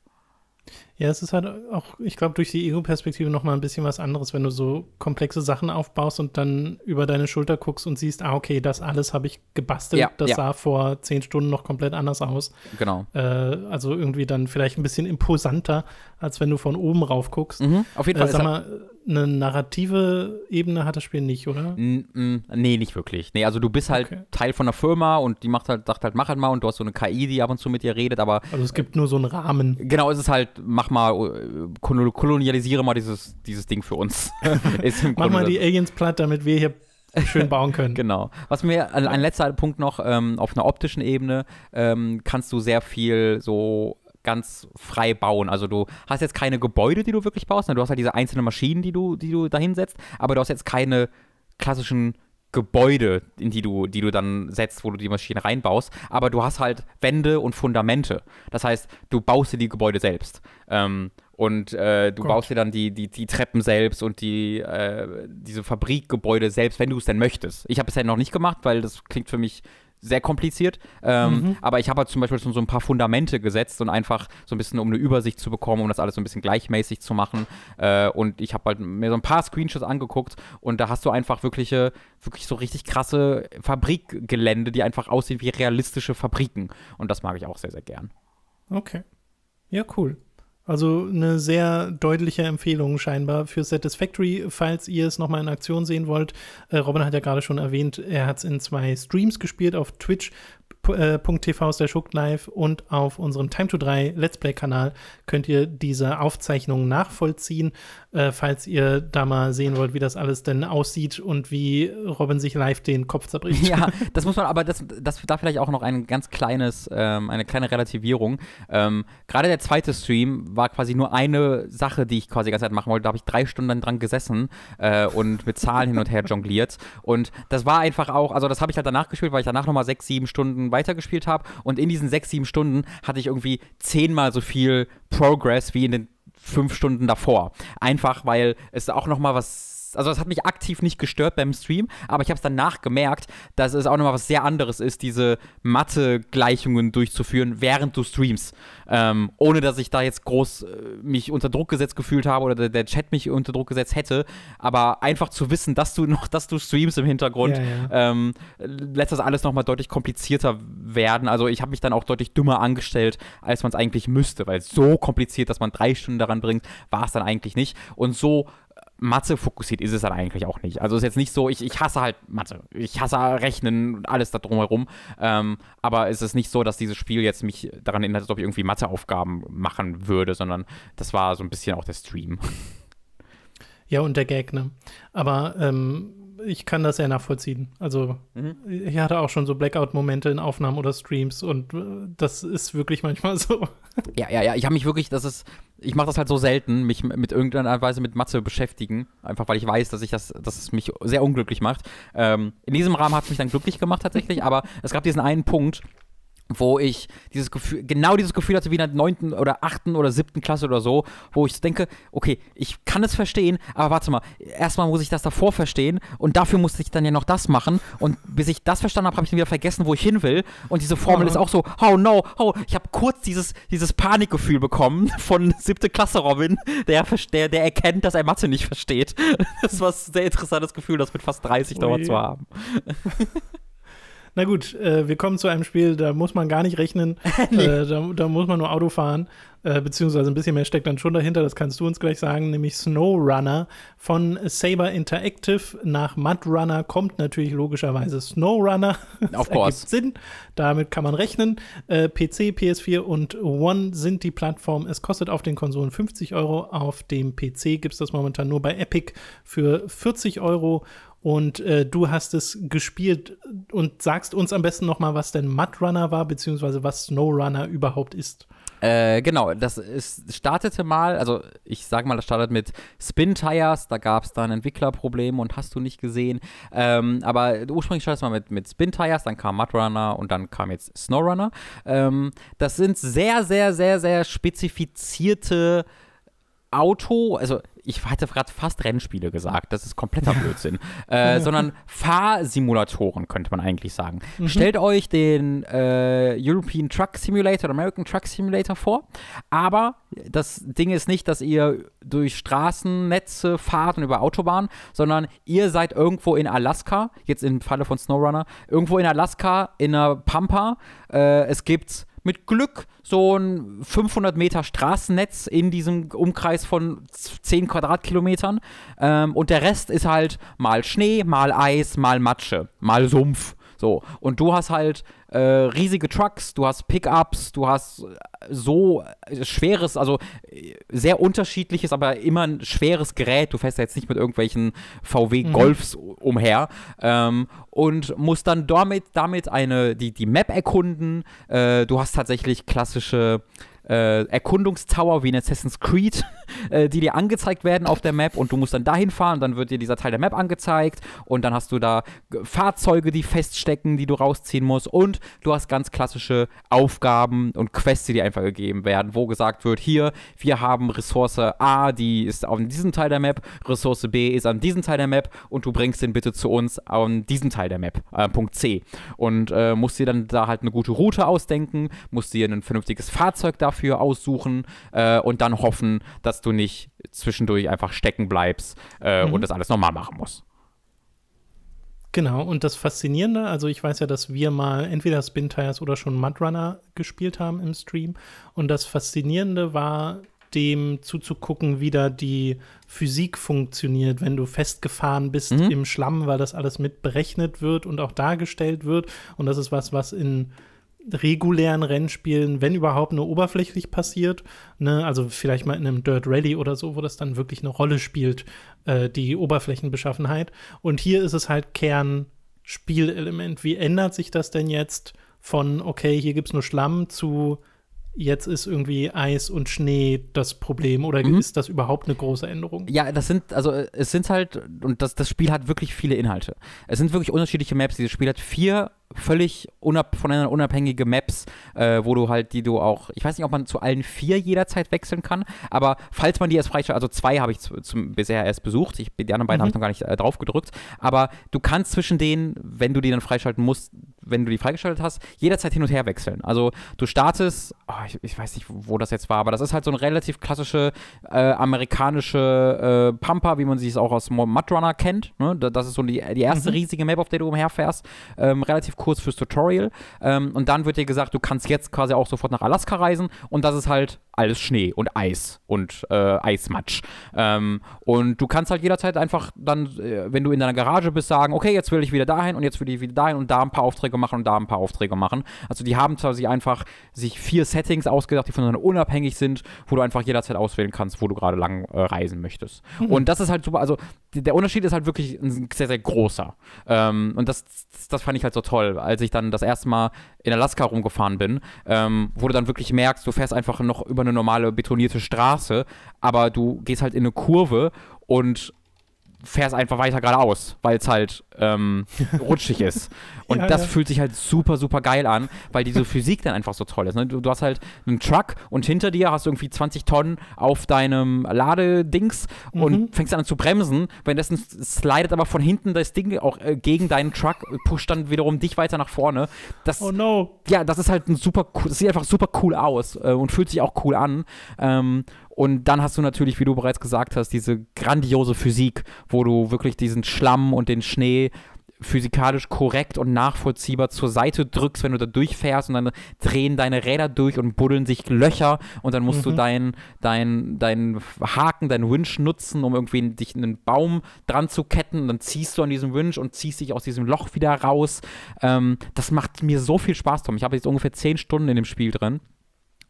Ja, es ist halt auch, ich glaube, durch die Ego-Perspektive nochmal ein bisschen was anderes, wenn du so komplexe Sachen aufbaust und dann über deine Schulter guckst und siehst, ah, okay, das alles habe ich gebastelt, ja, das ja. sah vor zehn Stunden noch komplett anders aus. Genau. Äh, also irgendwie dann vielleicht ein bisschen imposanter, als wenn du von oben rauf guckst. Mhm, auf jeden äh, Fall. Äh, sag mal, eine narrative Ebene hat das Spiel nicht, oder?
N nee, nicht wirklich. Nee, also du bist halt okay. Teil von einer Firma und die macht halt, sagt halt, mach halt mal und du hast so eine KI, die ab und zu mit dir redet, aber.
Also es gibt nur so einen Rahmen.
Genau, es ist halt, mach mach mal, äh, kolonialisiere mal dieses, dieses Ding für uns. [laughs] [laughs] mach mal die
Aliens platt, damit wir hier schön
bauen können. [laughs] genau. Was mir, ein letzter Punkt noch, ähm, auf einer optischen Ebene ähm, kannst du sehr viel so ganz frei bauen. Also du hast jetzt keine Gebäude, die du wirklich baust, ne? du hast halt diese einzelnen Maschinen, die du, die du da hinsetzt, aber du hast jetzt keine klassischen Gebäude, in die du, die du dann setzt, wo du die Maschine reinbaust. Aber du hast halt Wände und Fundamente. Das heißt, du baust dir die Gebäude selbst. Ähm, und äh, du Gott. baust dir dann die, die, die Treppen selbst und die, äh, diese Fabrikgebäude selbst, wenn du es denn möchtest. Ich habe es ja noch nicht gemacht, weil das klingt für mich sehr kompliziert. Ähm, mhm. Aber ich habe halt zum Beispiel schon so ein paar Fundamente gesetzt und einfach so ein bisschen, um eine Übersicht zu bekommen, um das alles so ein bisschen gleichmäßig zu machen. Äh, und ich habe halt mir so ein paar Screenshots angeguckt und da hast du einfach wirkliche, wirklich so richtig krasse Fabrikgelände, die einfach aussehen wie realistische Fabriken. Und das mag ich auch sehr, sehr gern.
Okay. Ja, cool. Also eine sehr deutliche Empfehlung scheinbar für Satisfactory, falls ihr es nochmal in Aktion sehen wollt. Äh, Robin hat ja gerade schon erwähnt, er hat es in zwei Streams gespielt auf Twitch äh, twitch.tv slash live und auf unserem Time to 3 Let's Play Kanal könnt ihr diese Aufzeichnung nachvollziehen, äh, falls ihr da mal sehen wollt, wie das alles denn aussieht und wie Robin sich live den Kopf zerbricht. Ja,
[laughs] das muss man aber, das, das da vielleicht auch noch ein ganz kleines, ähm, eine kleine Relativierung. Ähm, Gerade der zweite Stream war quasi nur eine Sache, die ich quasi die ganze Zeit machen wollte. Da habe ich drei Stunden dran gesessen äh, und mit Zahlen hin und her [laughs] jongliert. Und das war einfach auch, also das habe ich halt danach gespielt, weil ich danach nochmal sechs, sieben Stunden weil weitergespielt habe. Und in diesen sechs, sieben Stunden hatte ich irgendwie zehnmal so viel Progress wie in den fünf Stunden davor. Einfach weil es auch noch mal was also das hat mich aktiv nicht gestört beim Stream, aber ich habe es danach gemerkt, dass es auch nochmal was sehr anderes ist, diese Mathe-Gleichungen durchzuführen, während du streamst. Ähm, ohne dass ich da jetzt groß äh, mich unter Druck gesetzt gefühlt habe oder der, der, Chat mich unter Druck gesetzt hätte, aber einfach zu wissen, dass du [laughs] noch, dass du streamst im Hintergrund, ja, ja. Ähm, lässt das alles nochmal deutlich komplizierter werden. Also ich habe mich dann auch deutlich dümmer angestellt, als man es eigentlich müsste, weil so kompliziert, dass man drei Stunden daran bringt, war es dann eigentlich nicht. Und so Mathe fokussiert ist es dann halt eigentlich auch nicht. Also ist jetzt nicht so, ich, ich hasse halt Mathe. Ich hasse Rechnen und alles da drumherum. Ähm, aber es ist nicht so, dass dieses Spiel jetzt mich daran erinnert, als ob ich irgendwie Matheaufgaben machen würde, sondern das war so ein bisschen auch der Stream.
Ja, und der Gag, ne? Aber ähm, ich kann das sehr nachvollziehen. Also mhm. ich hatte auch schon so Blackout-Momente in Aufnahmen oder Streams und äh, das ist wirklich manchmal so. [laughs] Ja, ja, ja. Ich habe mich wirklich,
das ist, ich mache das halt so selten, mich mit irgendeiner Weise mit Matze beschäftigen, einfach weil ich weiß, dass ich das, dass es mich sehr unglücklich macht. Ähm, in diesem Rahmen hat es mich dann glücklich gemacht tatsächlich, [laughs] aber es gab diesen einen Punkt, wo ich dieses Gefühl, genau dieses Gefühl hatte wie in der 9. oder 8. oder 7. Klasse oder so, wo ich denke, okay, ich kann es verstehen, aber warte mal, erstmal muss ich das davor verstehen und dafür musste ich dann ja noch das machen und bis ich das verstanden habe, habe ich dann wieder vergessen, wo ich hin will und diese Formel mhm. ist auch so, oh no, oh, ich habe kurz dieses, dieses Panikgefühl bekommen von 7. [laughs] Klasse Robin, der, der, der erkennt, dass er Mathe nicht versteht. [laughs] Das war ein sehr interessantes Gefühl, das mit fast 30 Ui. dauert zu haben. [laughs]
Na gut, äh, wir kommen zu einem Spiel, da muss man gar nicht rechnen. [laughs] nee. äh, da, da, muss man nur Auto fahren. Äh, beziehungsweise ein bisschen mehr steckt dann schon dahinter, das kannst du uns gleich sagen. Nämlich SnowRunner von Saber Interactive nach MudRunner kommt natürlich logischerweise SnowRunner. Auf [laughs] course. Sinn. Damit kann man rechnen. Äh, PC, PS4 und One sind die Plattformen. Es kostet auf den Konsolen 50 Euro. Auf dem PC gibt es das momentan nur bei Epic für 40 Euro. Und äh, du hast es gespielt und sagst uns am besten noch mal, was denn Mudrunner war, beziehungsweise was Snowrunner überhaupt ist.
Äh, genau, das ist, startete mal, also ich sage mal, das startet mit Spin-Tires, da gab es dann Entwicklerprobleme und hast du nicht gesehen. Ähm, aber ursprünglich startet es mal mit, mit Spin-Tires, dann kam Mudrunner und dann kam jetzt Snowrunner. Ähm, das sind sehr, sehr, sehr, sehr spezifizierte Auto, also ich hatte gerade fast Rennspiele gesagt, das ist kompletter Blödsinn, äh, [laughs] sondern Fahrsimulatoren könnte man eigentlich sagen. Mhm. Stellt euch den äh, European Truck Simulator oder American Truck Simulator vor, aber das Ding ist nicht, dass ihr durch Straßennetze fahrt und über Autobahnen, sondern ihr seid irgendwo in Alaska, jetzt im Falle von SnowRunner, irgendwo in Alaska in einer Pampa. Äh, es gibt mit Glück so ein 500 Meter Straßennetz in diesem Umkreis von 10 Quadratkilometern. Ähm, und der Rest ist halt mal Schnee, mal Eis, mal Matsche, mal Sumpf. So. Und du hast halt äh, riesige Trucks, du hast Pickups, du hast äh, so äh, schweres, also äh, sehr unterschiedliches, aber immer ein schweres Gerät. Du fährst ja jetzt nicht mit irgendwelchen VW mhm. Golfs mhm. umher ähm, und musst dann damit, damit eine, die, die Map erkunden. Äh, du hast tatsächlich klassische äh, Erkundungstower wie in Assassin's Creed. [laughs] [laughs] äh, die dir angezeigt werden auf der Map und du musst dann dahin fahren, dann wird dir dieser Teil der Map angezeigt und dann hast du da Fahrzeuge, die feststecken, die du rausziehen musst und du hast ganz klassische Aufgaben und Quests, die dir einfach gegeben werden, wo gesagt wird, hier, wir haben Ressource A, die ist auf diesem Teil der Map, Ressource B ist an diesem Teil der Map und du bringst den bitte zu uns an diesem Teil der Map, äh, Punkt C. Und äh, musst dir dann da halt eine gute Route ausdenken, musst dir ein vernünftiges Fahrzeug dafür aussuchen äh, und dann hoffen, dass dass du nicht zwischendurch einfach stecken bleibst äh, mhm. und das alles nochmal machen musst.
Genau, und das Faszinierende, also ich weiß ja, dass wir mal entweder Spin Tires oder schon Mudrunner gespielt haben im Stream. Und das Faszinierende war, dem zuzugucken, wie da die Physik funktioniert, wenn du festgefahren bist mhm. im Schlamm, weil das alles mit berechnet wird und auch dargestellt wird. Und das ist was, was in regulären Rennspielen, wenn überhaupt, nur oberflächlich passiert. Ne? Also vielleicht mal in einem Dirt Rally oder so, wo das dann wirklich eine Rolle spielt, äh, die Oberflächenbeschaffenheit. Und hier ist es halt Kernspielelement. Wie ändert sich das denn jetzt von, okay, hier gibt es nur Schlamm zu jetzt ist irgendwie Eis und Schnee das Problem oder mhm. ist das überhaupt eine große
Änderung? Ja, das sind, also äh, es sind halt, und das, das Spiel hat wirklich viele Inhalte. Es sind wirklich unterschiedliche Maps. Dieses Spiel hat vier völlig unab voneinander unabhängige Maps, äh, wo du halt, die du auch, ich weiß nicht, ob man zu allen vier jederzeit wechseln kann, aber falls man die erst freischaltet, also zwei habe ich zu, zum, bisher erst besucht, ich, die anderen beiden mhm. habe ich mhm. noch gar nicht äh, drauf gedrückt, aber du kannst zwischen denen, wenn du die dann freischalten musst, wenn du die freigeschaltet hast, jederzeit hin und her wechseln. Also du startest, oh, ich, ich, weiß nicht, wo das jetzt war, aber das ist halt so eine relativ klassische äh, amerikanische äh, Pampa, wie man sie es auch aus Mudrunner kennt. Ne? Das ist so die, die erste mhm. riesige Map, auf der du umherfährst. Ähm, relativ Kurs fürs Tutorial. Ähm, und dann wird dir gesagt, du kannst jetzt quasi auch sofort nach Alaska reisen. Und das ist halt alles Schnee und Eis und äh, Eismatsch. Ähm, und du kannst halt jederzeit einfach dann, äh, wenn du in deiner Garage bist, sagen, okay, jetzt will ich wieder dahin und jetzt will ich wieder dahin und da ein paar Aufträge machen und da ein paar Aufträge machen. Also die haben zwar sich einfach sich vier Settings ausgedacht, die voneinander unabhängig sind, wo du einfach jederzeit auswählen kannst, wo du gerade lang äh, reisen möchtest. Mhm. Und das ist halt super, also der Unterschied ist halt wirklich ein sehr, sehr großer. Ähm, und das, das fand ich halt so toll, als ich dann das erste Mal in Alaska rumgefahren bin, ähm, wo du dann wirklich merkst, du fährst einfach noch über eine normale betonierte Straße, aber du gehst halt in eine Kurve und fährst einfach weiter geradeaus, weil es halt ähm, [laughs] rutschig ist. Und ja, das ja. fühlt sich halt super, super geil an, weil diese [laughs] Physik dann einfach so toll ist. Ne? Du, du, hast halt einen Truck und hinter dir hast du irgendwie 20 Tonnen auf deinem Ladedings mhm. und fängst an zu bremsen. Währenddessen slidet aber von hinten das Ding auch äh, gegen deinen Truck, pusht dann wiederum dich weiter nach vorne. Das, oh no. Ja, das ist halt ein super cool, das sieht einfach super cool aus äh, und fühlt sich auch cool an. Ähm, und dann hast du natürlich, wie du bereits gesagt hast, diese grandiose Physik, wo du wirklich diesen Schlamm und den Schnee physikalisch korrekt und nachvollziehbar zur Seite drückst, wenn du da durchfährst und dann drehen deine Räder durch und buddeln sich Löcher und dann musst mhm. du deinen dein, dein Haken, deinen Winch nutzen, um irgendwie dich in einen Baum dran zu ketten und dann ziehst du an diesem Winch und ziehst dich aus diesem Loch wieder raus. Ähm, das macht mir so viel Spaß, Tom. Ich habe jetzt ungefähr zehn Stunden in dem Spiel drin.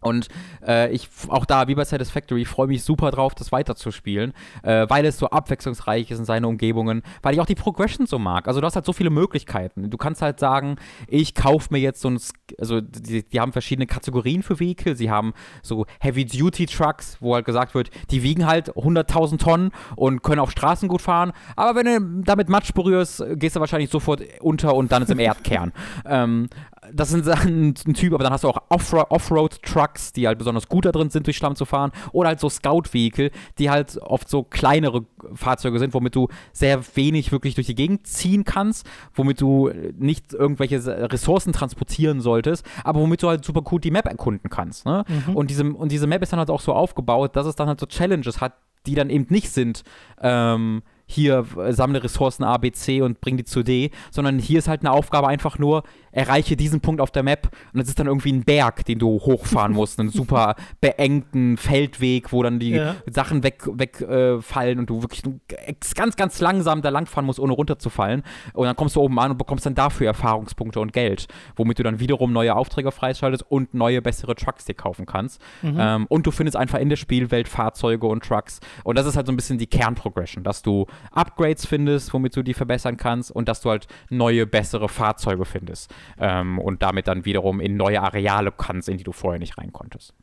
Und äh, ich auch da, wie bei Satisfactory, freue mich super drauf, das weiterzuspielen, äh, weil es so abwechslungsreich ist in seinen Umgebungen, weil ich auch die Progression so mag. Also du hast halt so viele Möglichkeiten. Du kannst halt sagen, ich kaufe mir jetzt so ein, also die, die, haben verschiedene Kategorien für Vehikel. Sie haben so Heavy-Duty-Trucks, wo halt gesagt wird, die wiegen halt 100.000 Tonnen und können auf Straßen gut fahren. Aber wenn du damit Matsch berührst, gehst du wahrscheinlich sofort unter und dann ist im [laughs] Erdkern. ähm, das sind ein, ein Typ, aber dann hast du auch Offroad-Trucks, die halt besonders gut da drin sind, durch Schlamm zu fahren. Oder halt so Scout-Vehikel, die halt oft so kleinere Fahrzeuge sind, womit du sehr wenig wirklich durch die Gegend ziehen kannst, womit du nicht irgendwelche Ressourcen transportieren solltest, aber womit du halt super cool die Map erkunden kannst. Ne? Mhm. Und, diese, und diese Map ist dann halt auch so aufgebaut, dass es dann halt so Challenges hat, die dann eben nicht sind, ähm, hier äh, sammle Ressourcen A, B, C und bring die zu D, sondern hier ist halt eine Aufgabe einfach nur, erreiche diesen Punkt auf der Map und es ist dann irgendwie ein Berg, den du hochfahren musst, einen super [laughs] beengten Feldweg, wo dann die ja. Sachen wegfallen weg, äh, und du wirklich ganz, ganz langsam da langfahren musst, ohne runterzufallen. Und dann kommst du oben an und bekommst dann dafür Erfahrungspunkte und Geld, womit du dann wiederum neue Aufträge freischaltest und neue, bessere Trucks dir kaufen kannst. Mhm. Ähm, und du findest einfach in der Spielwelt Fahrzeuge und Trucks. Und das ist halt so ein bisschen die Kernprogression, dass du Upgrades findest, womit du die verbessern kannst und dass du halt neue, bessere Fahrzeuge findest ähm, und damit dann wiederum in neue Areale kannst, in die du vorher nicht
rein konntest.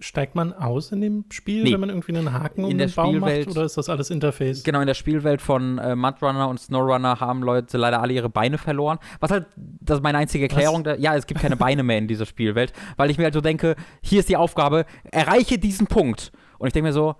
Steigt man aus in dem Spiel, nee. wenn man irgendwie einen Haken um in den Baum macht? Oder ist
das alles Interface? Genau, in der Spielwelt von äh, Mudrunner und Snowrunner haben Leute leider alle ihre Beine verloren. Was halt, das ist meine einzige Erklärung. Da, ja, es gibt keine Beine mehr in dieser Spielwelt. Weil ich mir halt so denke, hier ist die Aufgabe, erreiche diesen Punkt. Und ich denke mir so,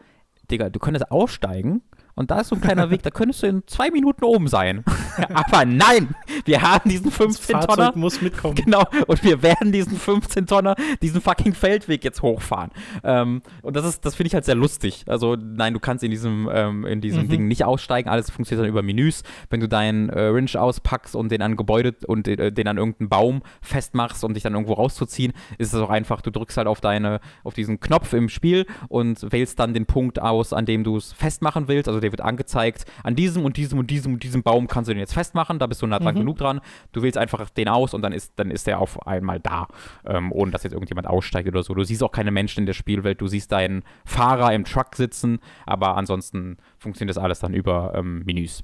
Digga, du könntest aussteigen, und da ist so ein kleiner Weg, da könntest du in zwei Minuten oben sein. [laughs] Aber nein, wir haben diesen 15 Tonner. Das Fahrzeug muss mitkommen. [laughs] Genau, und wir werden diesen 15 Tonner, diesen fucking Feldweg jetzt hochfahren. Ähm, und das ist, das finde ich halt sehr lustig. Also nein, du kannst in diesem, ähm, in diesem mhm. Ding nicht aussteigen. Alles funktioniert dann über Menüs. Wenn du deinen äh, Wrench auspackst und den an Gebäude und äh, den an irgendeinen Baum festmachst, um dich dann irgendwo rauszuziehen, ist es auch einfach. Du drückst halt auf deine, auf diesen Knopf im Spiel und wählst dann den Punkt aus, an dem du es festmachen willst. Also der wird angezeigt, an diesem und diesem und diesem und diesem Baum kannst du den jetzt festmachen, da bist du nah dran mhm. genug dran. Du wählst einfach den aus und dann ist, dann ist der auf einmal da, ähm, ohne dass jetzt irgendjemand aussteigt oder so. Du siehst auch keine Menschen in der Spielwelt, du siehst deinen Fahrer im Truck sitzen, aber ansonsten funktioniert das alles dann über ähm, Menüs.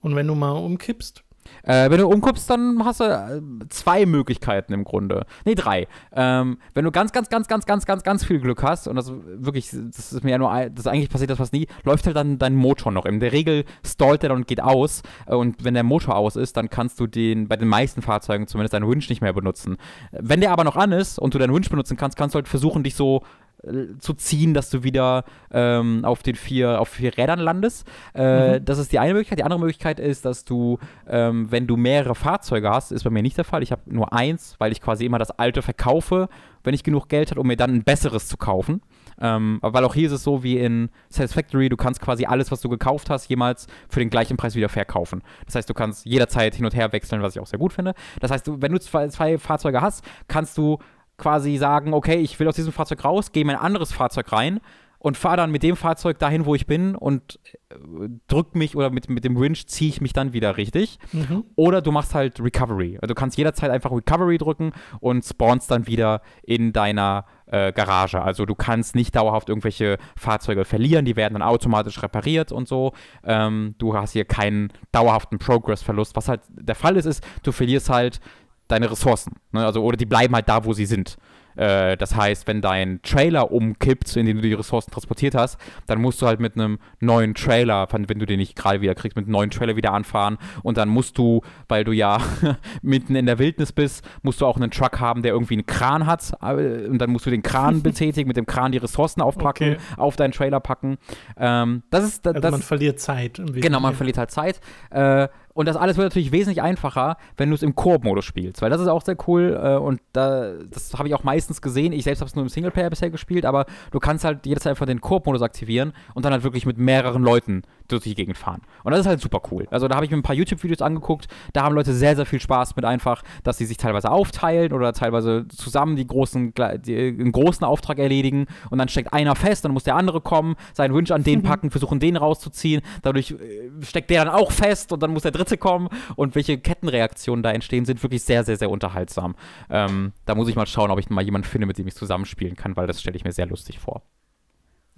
Und wenn du mal umkippst?
Äh, wenn du umguckst, dann hast du äh, zwei Möglichkeiten im Grunde. Nee, drei. Ähm, wenn du ganz, ganz, ganz, ganz, ganz, ganz, ganz viel Glück hast, und das wirklich, das ist mir ja nur, das eigentlich passiert das fast nie, läuft halt dann dein Motor noch. In der Regel stallt er dann und geht aus. Äh, und wenn der Motor aus ist, dann kannst du den, bei den meisten Fahrzeugen zumindest, deinen Winch nicht mehr benutzen. Wenn der aber noch an ist und du deinen Winch benutzen kannst, kannst du halt versuchen, dich so äh, zu ziehen, dass du wieder ähm, auf den vier, auf vier Rädern landest. Äh, mhm. Das ist die eine Möglichkeit. Die andere Möglichkeit ist, dass du, ähm, wenn du mehrere Fahrzeuge hast, ist bei mir nicht der Fall. Ich habe nur eins, weil ich quasi immer das alte verkaufe, wenn ich genug Geld habe, um mir dann ein besseres zu kaufen. Ähm, weil auch hier ist es so wie in Satisfactory, du kannst quasi alles, was du gekauft hast, jemals für den gleichen Preis wieder verkaufen. Das heißt, du kannst jederzeit hin und her wechseln, was ich auch sehr gut finde. Das heißt, wenn du zwei, zwei Fahrzeuge hast, kannst du quasi sagen, okay, ich will aus diesem Fahrzeug raus, gehe in ein anderes Fahrzeug rein und fahre dann mit dem Fahrzeug dahin, wo ich bin und äh, drück mich oder mit, mit dem Winch ziehe ich mich dann wieder richtig. Mhm. Oder du machst halt Recovery. Also du kannst jederzeit einfach Recovery drücken und spawnst dann wieder in deiner äh, Garage. Also du kannst nicht dauerhaft irgendwelche Fahrzeuge verlieren, die werden dann automatisch repariert und so. Ähm, du hast hier keinen dauerhaften Progress-Verlust. Was halt der Fall ist, ist, du verlierst halt deine Ressourcen. Ne? Also, oder die bleiben halt da, wo sie sind. Äh, das heißt, wenn dein Trailer umkippt, in dem du die Ressourcen transportiert hast, dann musst du halt mit einem neuen Trailer, wenn du den nicht gerade wieder kriegst, mit einem neuen Trailer wieder anfahren. Und dann musst du, weil du ja [laughs] mitten in der Wildnis bist, musst du auch einen Truck haben, der irgendwie einen Kran hat. Äh, und dann musst du den Kran [laughs] betätigen, mit dem Kran die Ressourcen aufpacken, okay. auf deinen Trailer packen. Ähm, das ist, also das, also man verliert Zeit. Genau, man verliert halt Zeit. Äh, und das alles wird natürlich wesentlich einfacher, wenn du es im Koop-Modus spielst, weil das ist auch sehr cool äh, und da, das habe ich auch meistens gesehen. Ich selbst habe es nur im Singleplayer bisher gespielt, aber du kannst halt jederzeit einfach den Koop-Modus aktivieren und dann halt wirklich mit mehreren Leuten durch die Gegend fahren. Und das ist halt super cool. Also da habe ich mir ein paar YouTube-Videos angeguckt, da haben Leute sehr, sehr viel Spaß mit einfach, dass sie sich teilweise aufteilen oder teilweise zusammen die großen, die, äh, einen großen Auftrag erledigen und dann steckt einer fest, dann muss der andere kommen, seinen Wunsch an den [laughs] packen, versuchen den rauszuziehen, dadurch äh, steckt der dann auch fest und dann muss der dritte kommen und welche Kettenreaktionen da entstehen, sind wirklich sehr, sehr, sehr unterhaltsam. Ähm, da muss ich mal schauen, ob ich mal jemanden finde, mit dem ich zusammenspielen kann, weil das stelle ich mir sehr lustig vor.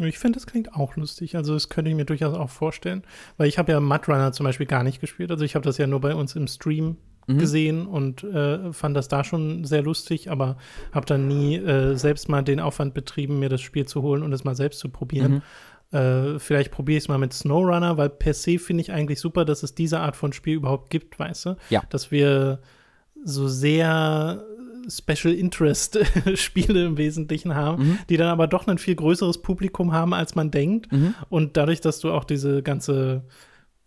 Ich finde, das klingt auch lustig. Also das könnte ich mir durchaus auch vorstellen, weil ich habe ja Mudrunner zum Beispiel gar nicht gespielt. Also ich habe das ja nur bei uns im Stream mhm. gesehen und äh, fand das da schon sehr lustig, aber habe dann nie äh, selbst mal den Aufwand betrieben, mir das Spiel zu holen und es mal selbst zu probieren. Mhm. Äh, vielleicht probiere ich es mal mit SnowRunner, weil per se finde ich eigentlich super, dass es diese Art von Spiel überhaupt gibt, weißt du? Ja. Dass wir so sehr Special Interest [laughs] Spiele im Wesentlichen haben, mhm. die dann aber doch ein viel größeres Publikum haben, als man denkt. Mhm. Und dadurch, dass du auch diese ganze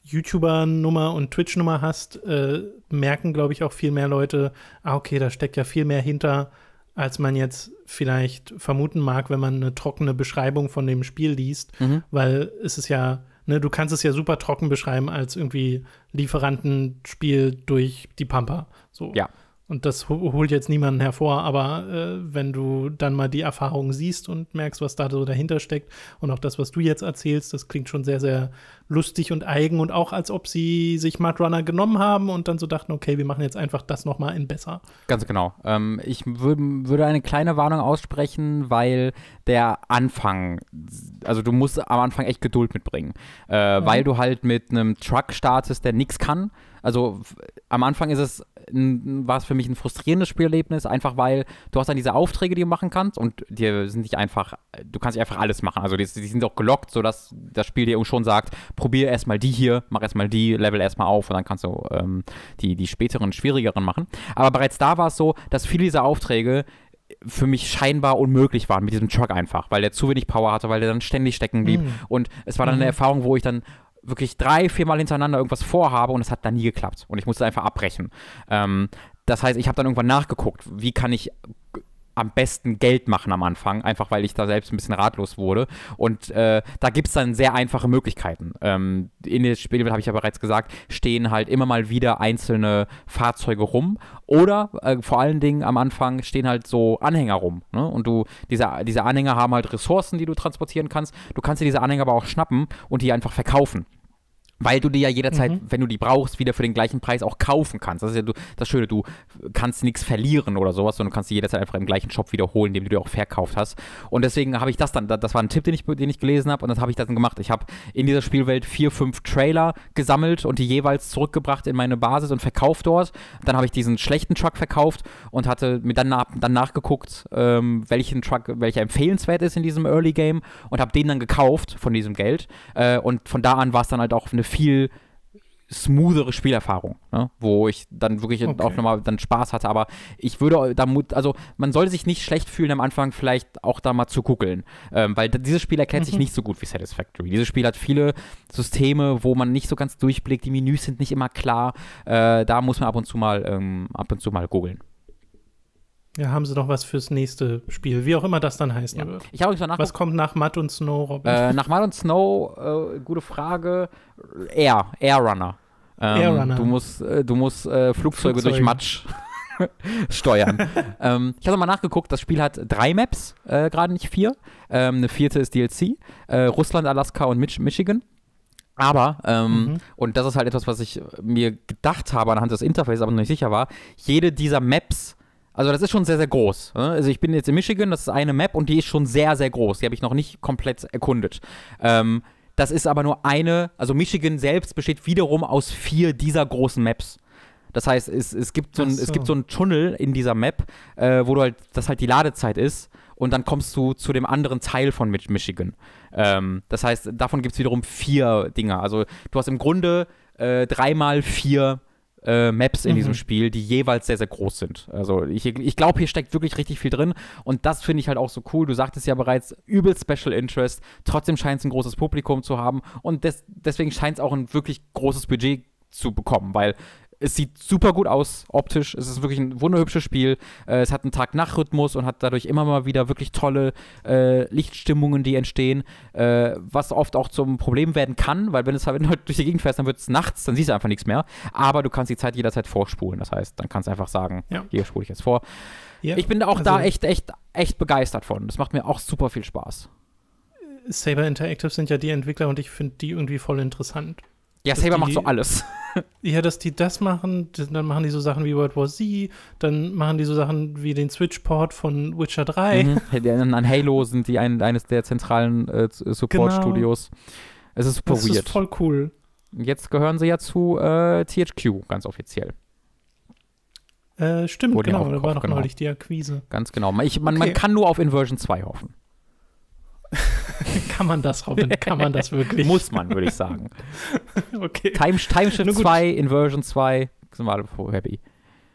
YouTuber-Nummer und Twitch-Nummer hast, äh, merken, glaube ich, auch viel mehr Leute, ah, okay, da steckt ja viel mehr hinter, als man jetzt vielleicht vermuten mag, wenn man eine trockene Beschreibung von dem Spiel liest, mhm. weil es ist ja, ne, du kannst es ja super trocken beschreiben als irgendwie Lieferantenspiel durch die Pampa. So. Ja und das holt jetzt niemanden hervor, aber äh, wenn du dann mal die Erfahrung siehst und merkst, was da so dahinter steckt und auch das, was du jetzt erzählst, das klingt schon sehr, sehr lustig und eigen und auch als ob sie sich Mudrunner genommen haben und dann so dachten, okay, wir machen jetzt einfach das nochmal in besser.
Ganz genau. Ähm, ich würd,
würde eine kleine Warnung
aussprechen, weil der Anfang, also du musst am Anfang echt Geduld mitbringen, äh, ja. weil mhm. du halt mit einem Truck startest, der nichts kann. Also am Anfang ist es war es für mich ein frustrierendes Spielerlebnis, einfach weil du hast dann diese Aufträge, die du machen kannst und dir sind nicht einfach, du kannst nicht einfach alles machen. Also die, die sind auch gelockt, sodass das Spiel dir schon sagt, probier erstmal die hier, mach erstmal die, level erstmal auf und dann kannst du ähm, die, die späteren, schwierigeren machen. Aber bereits da war es so, dass viele dieser Aufträge für mich scheinbar unmöglich waren mit diesem Truck einfach, weil der zu wenig Power hatte, weil der dann ständig stecken blieb. Mm. Und es war dann eine mhm. Erfahrung, wo ich dann wirklich drei, viermal hintereinander irgendwas vorhabe und es hat dann nie geklappt. Und ich musste einfach abbrechen. Ähm, das heißt, ich habe dann irgendwann nachgeguckt, wie kann ich am besten Geld machen am Anfang, einfach weil ich da selbst ein bisschen ratlos wurde. Und äh, da gibt es dann sehr einfache Möglichkeiten. Ähm, in der Spielwelt, habe ich ja bereits gesagt, stehen halt immer mal wieder einzelne Fahrzeuge rum oder äh, vor allen Dingen am Anfang stehen halt so Anhänger rum. Ne? Und du, diese, diese Anhänger haben halt Ressourcen, die du transportieren kannst. Du kannst dir diese Anhänger aber auch schnappen und die einfach verkaufen. Weil du die ja jederzeit, mhm. wenn du die brauchst, wieder für den gleichen Preis auch kaufen kannst. Das ist ja du, das Schöne, du kannst nichts verlieren oder sowas, sondern du kannst die jederzeit einfach im gleichen Shop wiederholen, den du dir auch verkauft hast. Und deswegen habe ich das dann, das war ein Tipp, den ich, den ich gelesen habe und das habe ich dann gemacht. Ich habe in dieser Spielwelt vier, fünf Trailer gesammelt und die jeweils zurückgebracht in meine Basis und verkauft dort. Dann habe ich diesen schlechten Truck verkauft und hatte mir dann, nach, dann nachgeguckt, ähm, welchen Truck, welcher empfehlenswert ist in diesem Early Game und habe den dann gekauft von diesem Geld. Äh, und von da an war es dann halt auch eine viel smoothere Spielerfahrung, ne? wo ich dann wirklich okay. auch nochmal dann Spaß hatte. Aber ich würde da also man sollte sich nicht schlecht fühlen am Anfang, vielleicht auch da mal zu googeln, ähm, weil dieses Spiel erkennt mhm. sich nicht so gut wie Satisfactory. Dieses Spiel hat viele Systeme, wo man nicht so ganz durchblickt, die Menüs sind nicht immer klar. Äh, da muss man ab und zu mal ähm, ab und zu mal googeln.
Ja, haben sie doch was fürs nächste Spiel, wie auch immer das dann heißen ja. wird. Ich habe nach Was kommt nach Matt und Snow, Robin? Äh,
nach Matt und Snow, äh, gute Frage. Air, Air Runner. Ähm, Air Runner. Du musst, äh, du musst Flugzeuge, äh, Flugzeuge, durch Matsch [laughs] steuern. [laughs] ähm, ich habe nochmal nachgeguckt, das Spiel hat drei Maps, äh, gerade nicht vier. Ähm, eine vierte ist DLC. Äh, Russland, Alaska und Mich Michigan. Aber, ähm, mhm. und das ist halt etwas, was ich mir gedacht habe anhand des Interfaces, aber noch nicht sicher war, jede dieser Maps also das ist schon sehr, sehr groß. Ne? Also ich bin jetzt in Michigan, das ist eine Map und die ist schon sehr, sehr groß. Die habe ich noch nicht komplett erkundet. Ähm, das ist aber nur eine, also Michigan selbst besteht wiederum aus vier dieser großen Maps. Das heißt, es, es, gibt, so ein, so. es gibt so einen Tunnel in dieser Map, äh, wo du halt, das halt die Ladezeit ist und dann kommst du zu dem anderen Teil von Michigan. Ähm, das heißt, davon gibt es wiederum vier Dinger. Also du hast im Grunde äh, dreimal vier äh, Maps in mhm. diesem Spiel, die jeweils sehr, sehr groß sind. Also ich, ich glaube, hier steckt wirklich richtig viel drin und das finde ich halt auch so cool. Du sagtest ja bereits, übel Special Interest, trotzdem scheint es ein großes Publikum zu haben und des, deswegen scheint es auch ein wirklich großes Budget zu bekommen, weil es sieht super gut aus, optisch. Es ist wirklich ein wunderhübsches Spiel. Äh, es hat einen Tag-Nacht-Rhythmus und hat dadurch immer mal wieder wirklich tolle äh, Lichtstimmungen, die entstehen, äh, was oft auch zum Problem werden kann, weil wenn, es, halt, wenn du halt durch die Gegend fährst, dann wird es nachts, dann siehst du einfach nichts mehr. Aber du kannst die Zeit jederzeit vorspulen. Das heißt, dann kannst du einfach sagen, ja. hier spule ich jetzt vor. Ja, ich bin auch also da echt, echt, echt begeistert von. Das macht mir auch super viel Spaß.
Saber Interactive sind ja die Entwickler und ich finde die irgendwie voll interessant, ja, Saber macht so alles. [laughs] Ja, dass die das machen, dann machen die so Sachen wie World War Z, dann machen die so Sachen wie den Switch-Port von Witcher 3.
Mhm. An Halo sind die ein, eines der zentralen äh, äh Support-Studios. Genau. Es ist super das weird. ist voll cool. Jetzt gehören sie ja zu äh, THQ, ganz offiziell.
Äh, stimmt, Wurde genau, da war noch genau. neulich die Akquise. Ganz genau. Ich, man, okay. man kann nur auf
Inversion 2 hoffen. [laughs] kann
man das, Robin? Kann man das wirklich? Muss man, würde ich sagen.
[laughs] okay. Time, Time Shift 2, Inversion 2, sind wir alle happy.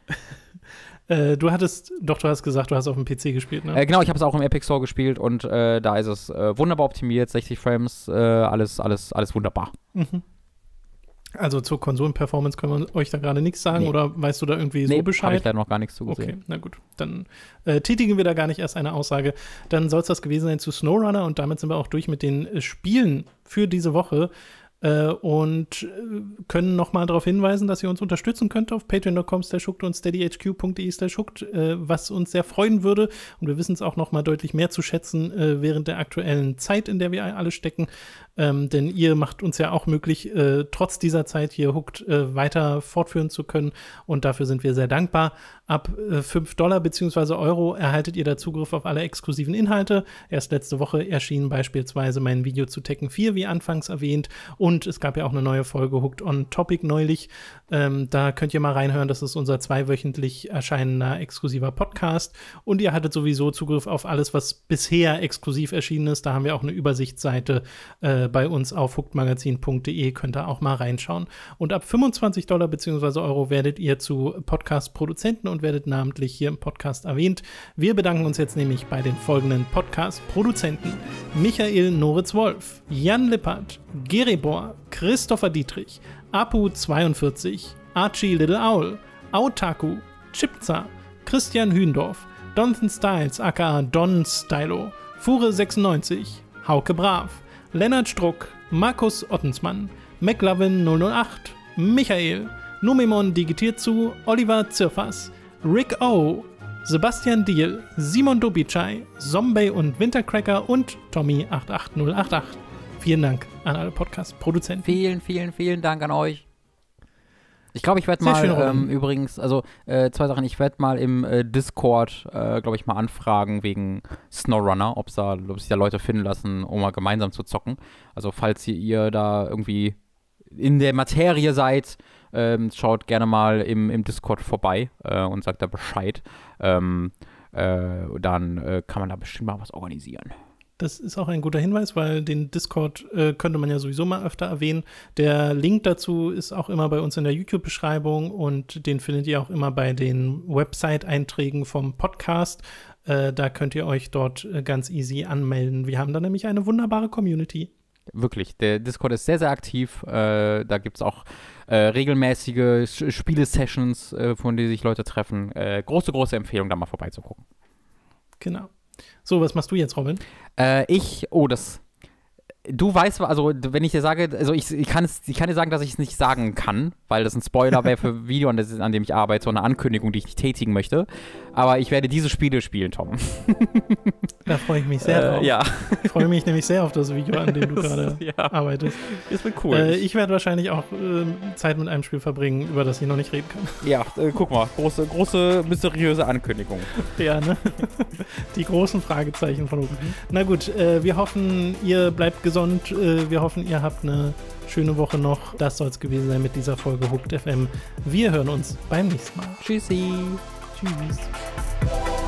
[laughs]
Äh, du hattest, doch, du hast gesagt, du hast auf dem PC gespielt, ne? Äh, genau, ich habe es auch im
Epic Store gespielt und äh, da ist es äh, wunderbar optimiert, 60 Frames, äh, alles, alles, alles wunderbar.
Mhm. Also zur Konsolenperformance können wir euch da gerade nichts sagen nee. oder weißt du da irgendwie nee, so Bescheid? Hab ich da noch gar nichts zu gesehen. Okay, na gut. Dann äh, tätigen wir da gar nicht erst eine Aussage. Dann soll es das gewesen sein zu SnowRunner und damit sind wir auch durch mit den äh, Spielen für diese Woche äh, und äh, können nochmal darauf hinweisen, dass ihr uns unterstützen könnt auf patreon.com schuckt und steadyhq.de schuckt, äh, was uns sehr freuen würde. Und wir wissen es auch nochmal deutlich mehr zu schätzen während der aktuellen Zeit, in der wir alle stecken. Ähm, denn ihr macht uns ja auch möglich, äh, trotz dieser Zeit hier Hooked äh, weiter fortführen zu können. Und dafür sind wir sehr dankbar. Ab äh, 5 Dollar bzw. Euro erhaltet ihr da Zugriff auf alle exklusiven Inhalte. Erst letzte Woche erschien beispielsweise mein Video zu Tekken 4, wie anfangs erwähnt. Und es gab ja auch eine neue Folge Hooked on Topic neulich. Ähm, da könnt ihr mal reinhören. Das ist unser zweiwöchentlich erscheinender exklusiver Podcast. Und ihr hattet sowieso Zugriff auf alles, was bisher exklusiv erschienen ist. Da haben wir auch eine Übersichtsseite. Äh, äh, bei uns auf hookmagazin.de könnt ihr auch mal reinschauen. Und ab 25 Dollar bzw. Euro werdet ihr zu Podcast-Produzenten und werdet namentlich hier im Podcast erwähnt. Wir bedanken uns jetzt nämlich bei den folgenden Podcast-Produzenten: Michael Noritz-Wolf, Jan Lippert, Geribor, Christopher Dietrich, Apu42, Archie Little Owl, Autaku, Chipza, Christian Hühndorf, Donathan Styles aka Don Stylo, Fure96, Hauke Brav, Lennart Struck, Markus Ottensmann, McLovin 008, Michael, Numemon digitiert zu, Oliver Zirfas, Rick O, Sebastian Diel, Simon Dobichai, Zombie und Wintercracker und Tommy88088. Vielen Dank an alle Podcast-Produzenten. Vielen, vielen, vielen Dank an euch. Ich glaube, ich werde mal ähm,
übrigens, also äh, zwei Sachen, ich werde mal im äh, Discord, äh, glaube ich, mal anfragen wegen Snowrunner, ob sich da Leute finden lassen, um mal gemeinsam zu zocken. Also falls ihr, ihr da irgendwie in der Materie seid, ähm, schaut gerne mal im, im Discord vorbei äh, und sagt da Bescheid. Ähm, äh, dann äh, kann man da bestimmt mal was organisieren.
Das ist auch ein guter Hinweis, weil den Discord äh, könnte man ja sowieso mal öfter erwähnen. Der Link dazu ist auch immer bei uns in der YouTube-Beschreibung und den findet ihr auch immer bei den Website-Einträgen vom Podcast. Äh, da könnt ihr euch dort äh, ganz easy anmelden. Wir haben da nämlich eine wunderbare Community.
Wirklich, der Discord ist sehr, sehr aktiv. Äh, da gibt es auch äh, regelmäßige Spiele-Sessions, äh, von denen sich Leute treffen. Äh, große, große Empfehlung, da mal vorbeizugucken.
Genau. So, was machst du jetzt, Robin?
Äh, ich, oh, das. Du weißt, also wenn ich dir sage, also ich, ich, kann, es, ich kann dir sagen, dass ich es nicht sagen kann, weil das ein Spoiler wäre für ein [laughs] Video, an dem ich arbeite, so eine Ankündigung, die ich nicht tätigen möchte. Aber ich werde diese Spiele spielen, Tom.
Da freue ich mich sehr äh, drauf. Ja. Ich freue mich nämlich sehr auf das Video, an dem du [laughs] gerade ja. arbeitest. Das wird cool. Äh, ich werde wahrscheinlich auch äh, Zeit mit einem Spiel verbringen, über das ich noch nicht reden kann. Ja, äh,
guck mal. Große, große mysteriöse Ankündigung.
Ja, ne? [laughs] Die großen Fragezeichen von oben. Na gut, äh, wir hoffen, ihr bleibt gesund. Äh, wir hoffen, ihr habt eine schöne Woche noch. Das soll es gewesen sein mit dieser Folge Hooked FM. Wir hören uns beim nächsten Mal. Tschüssi. otimismo.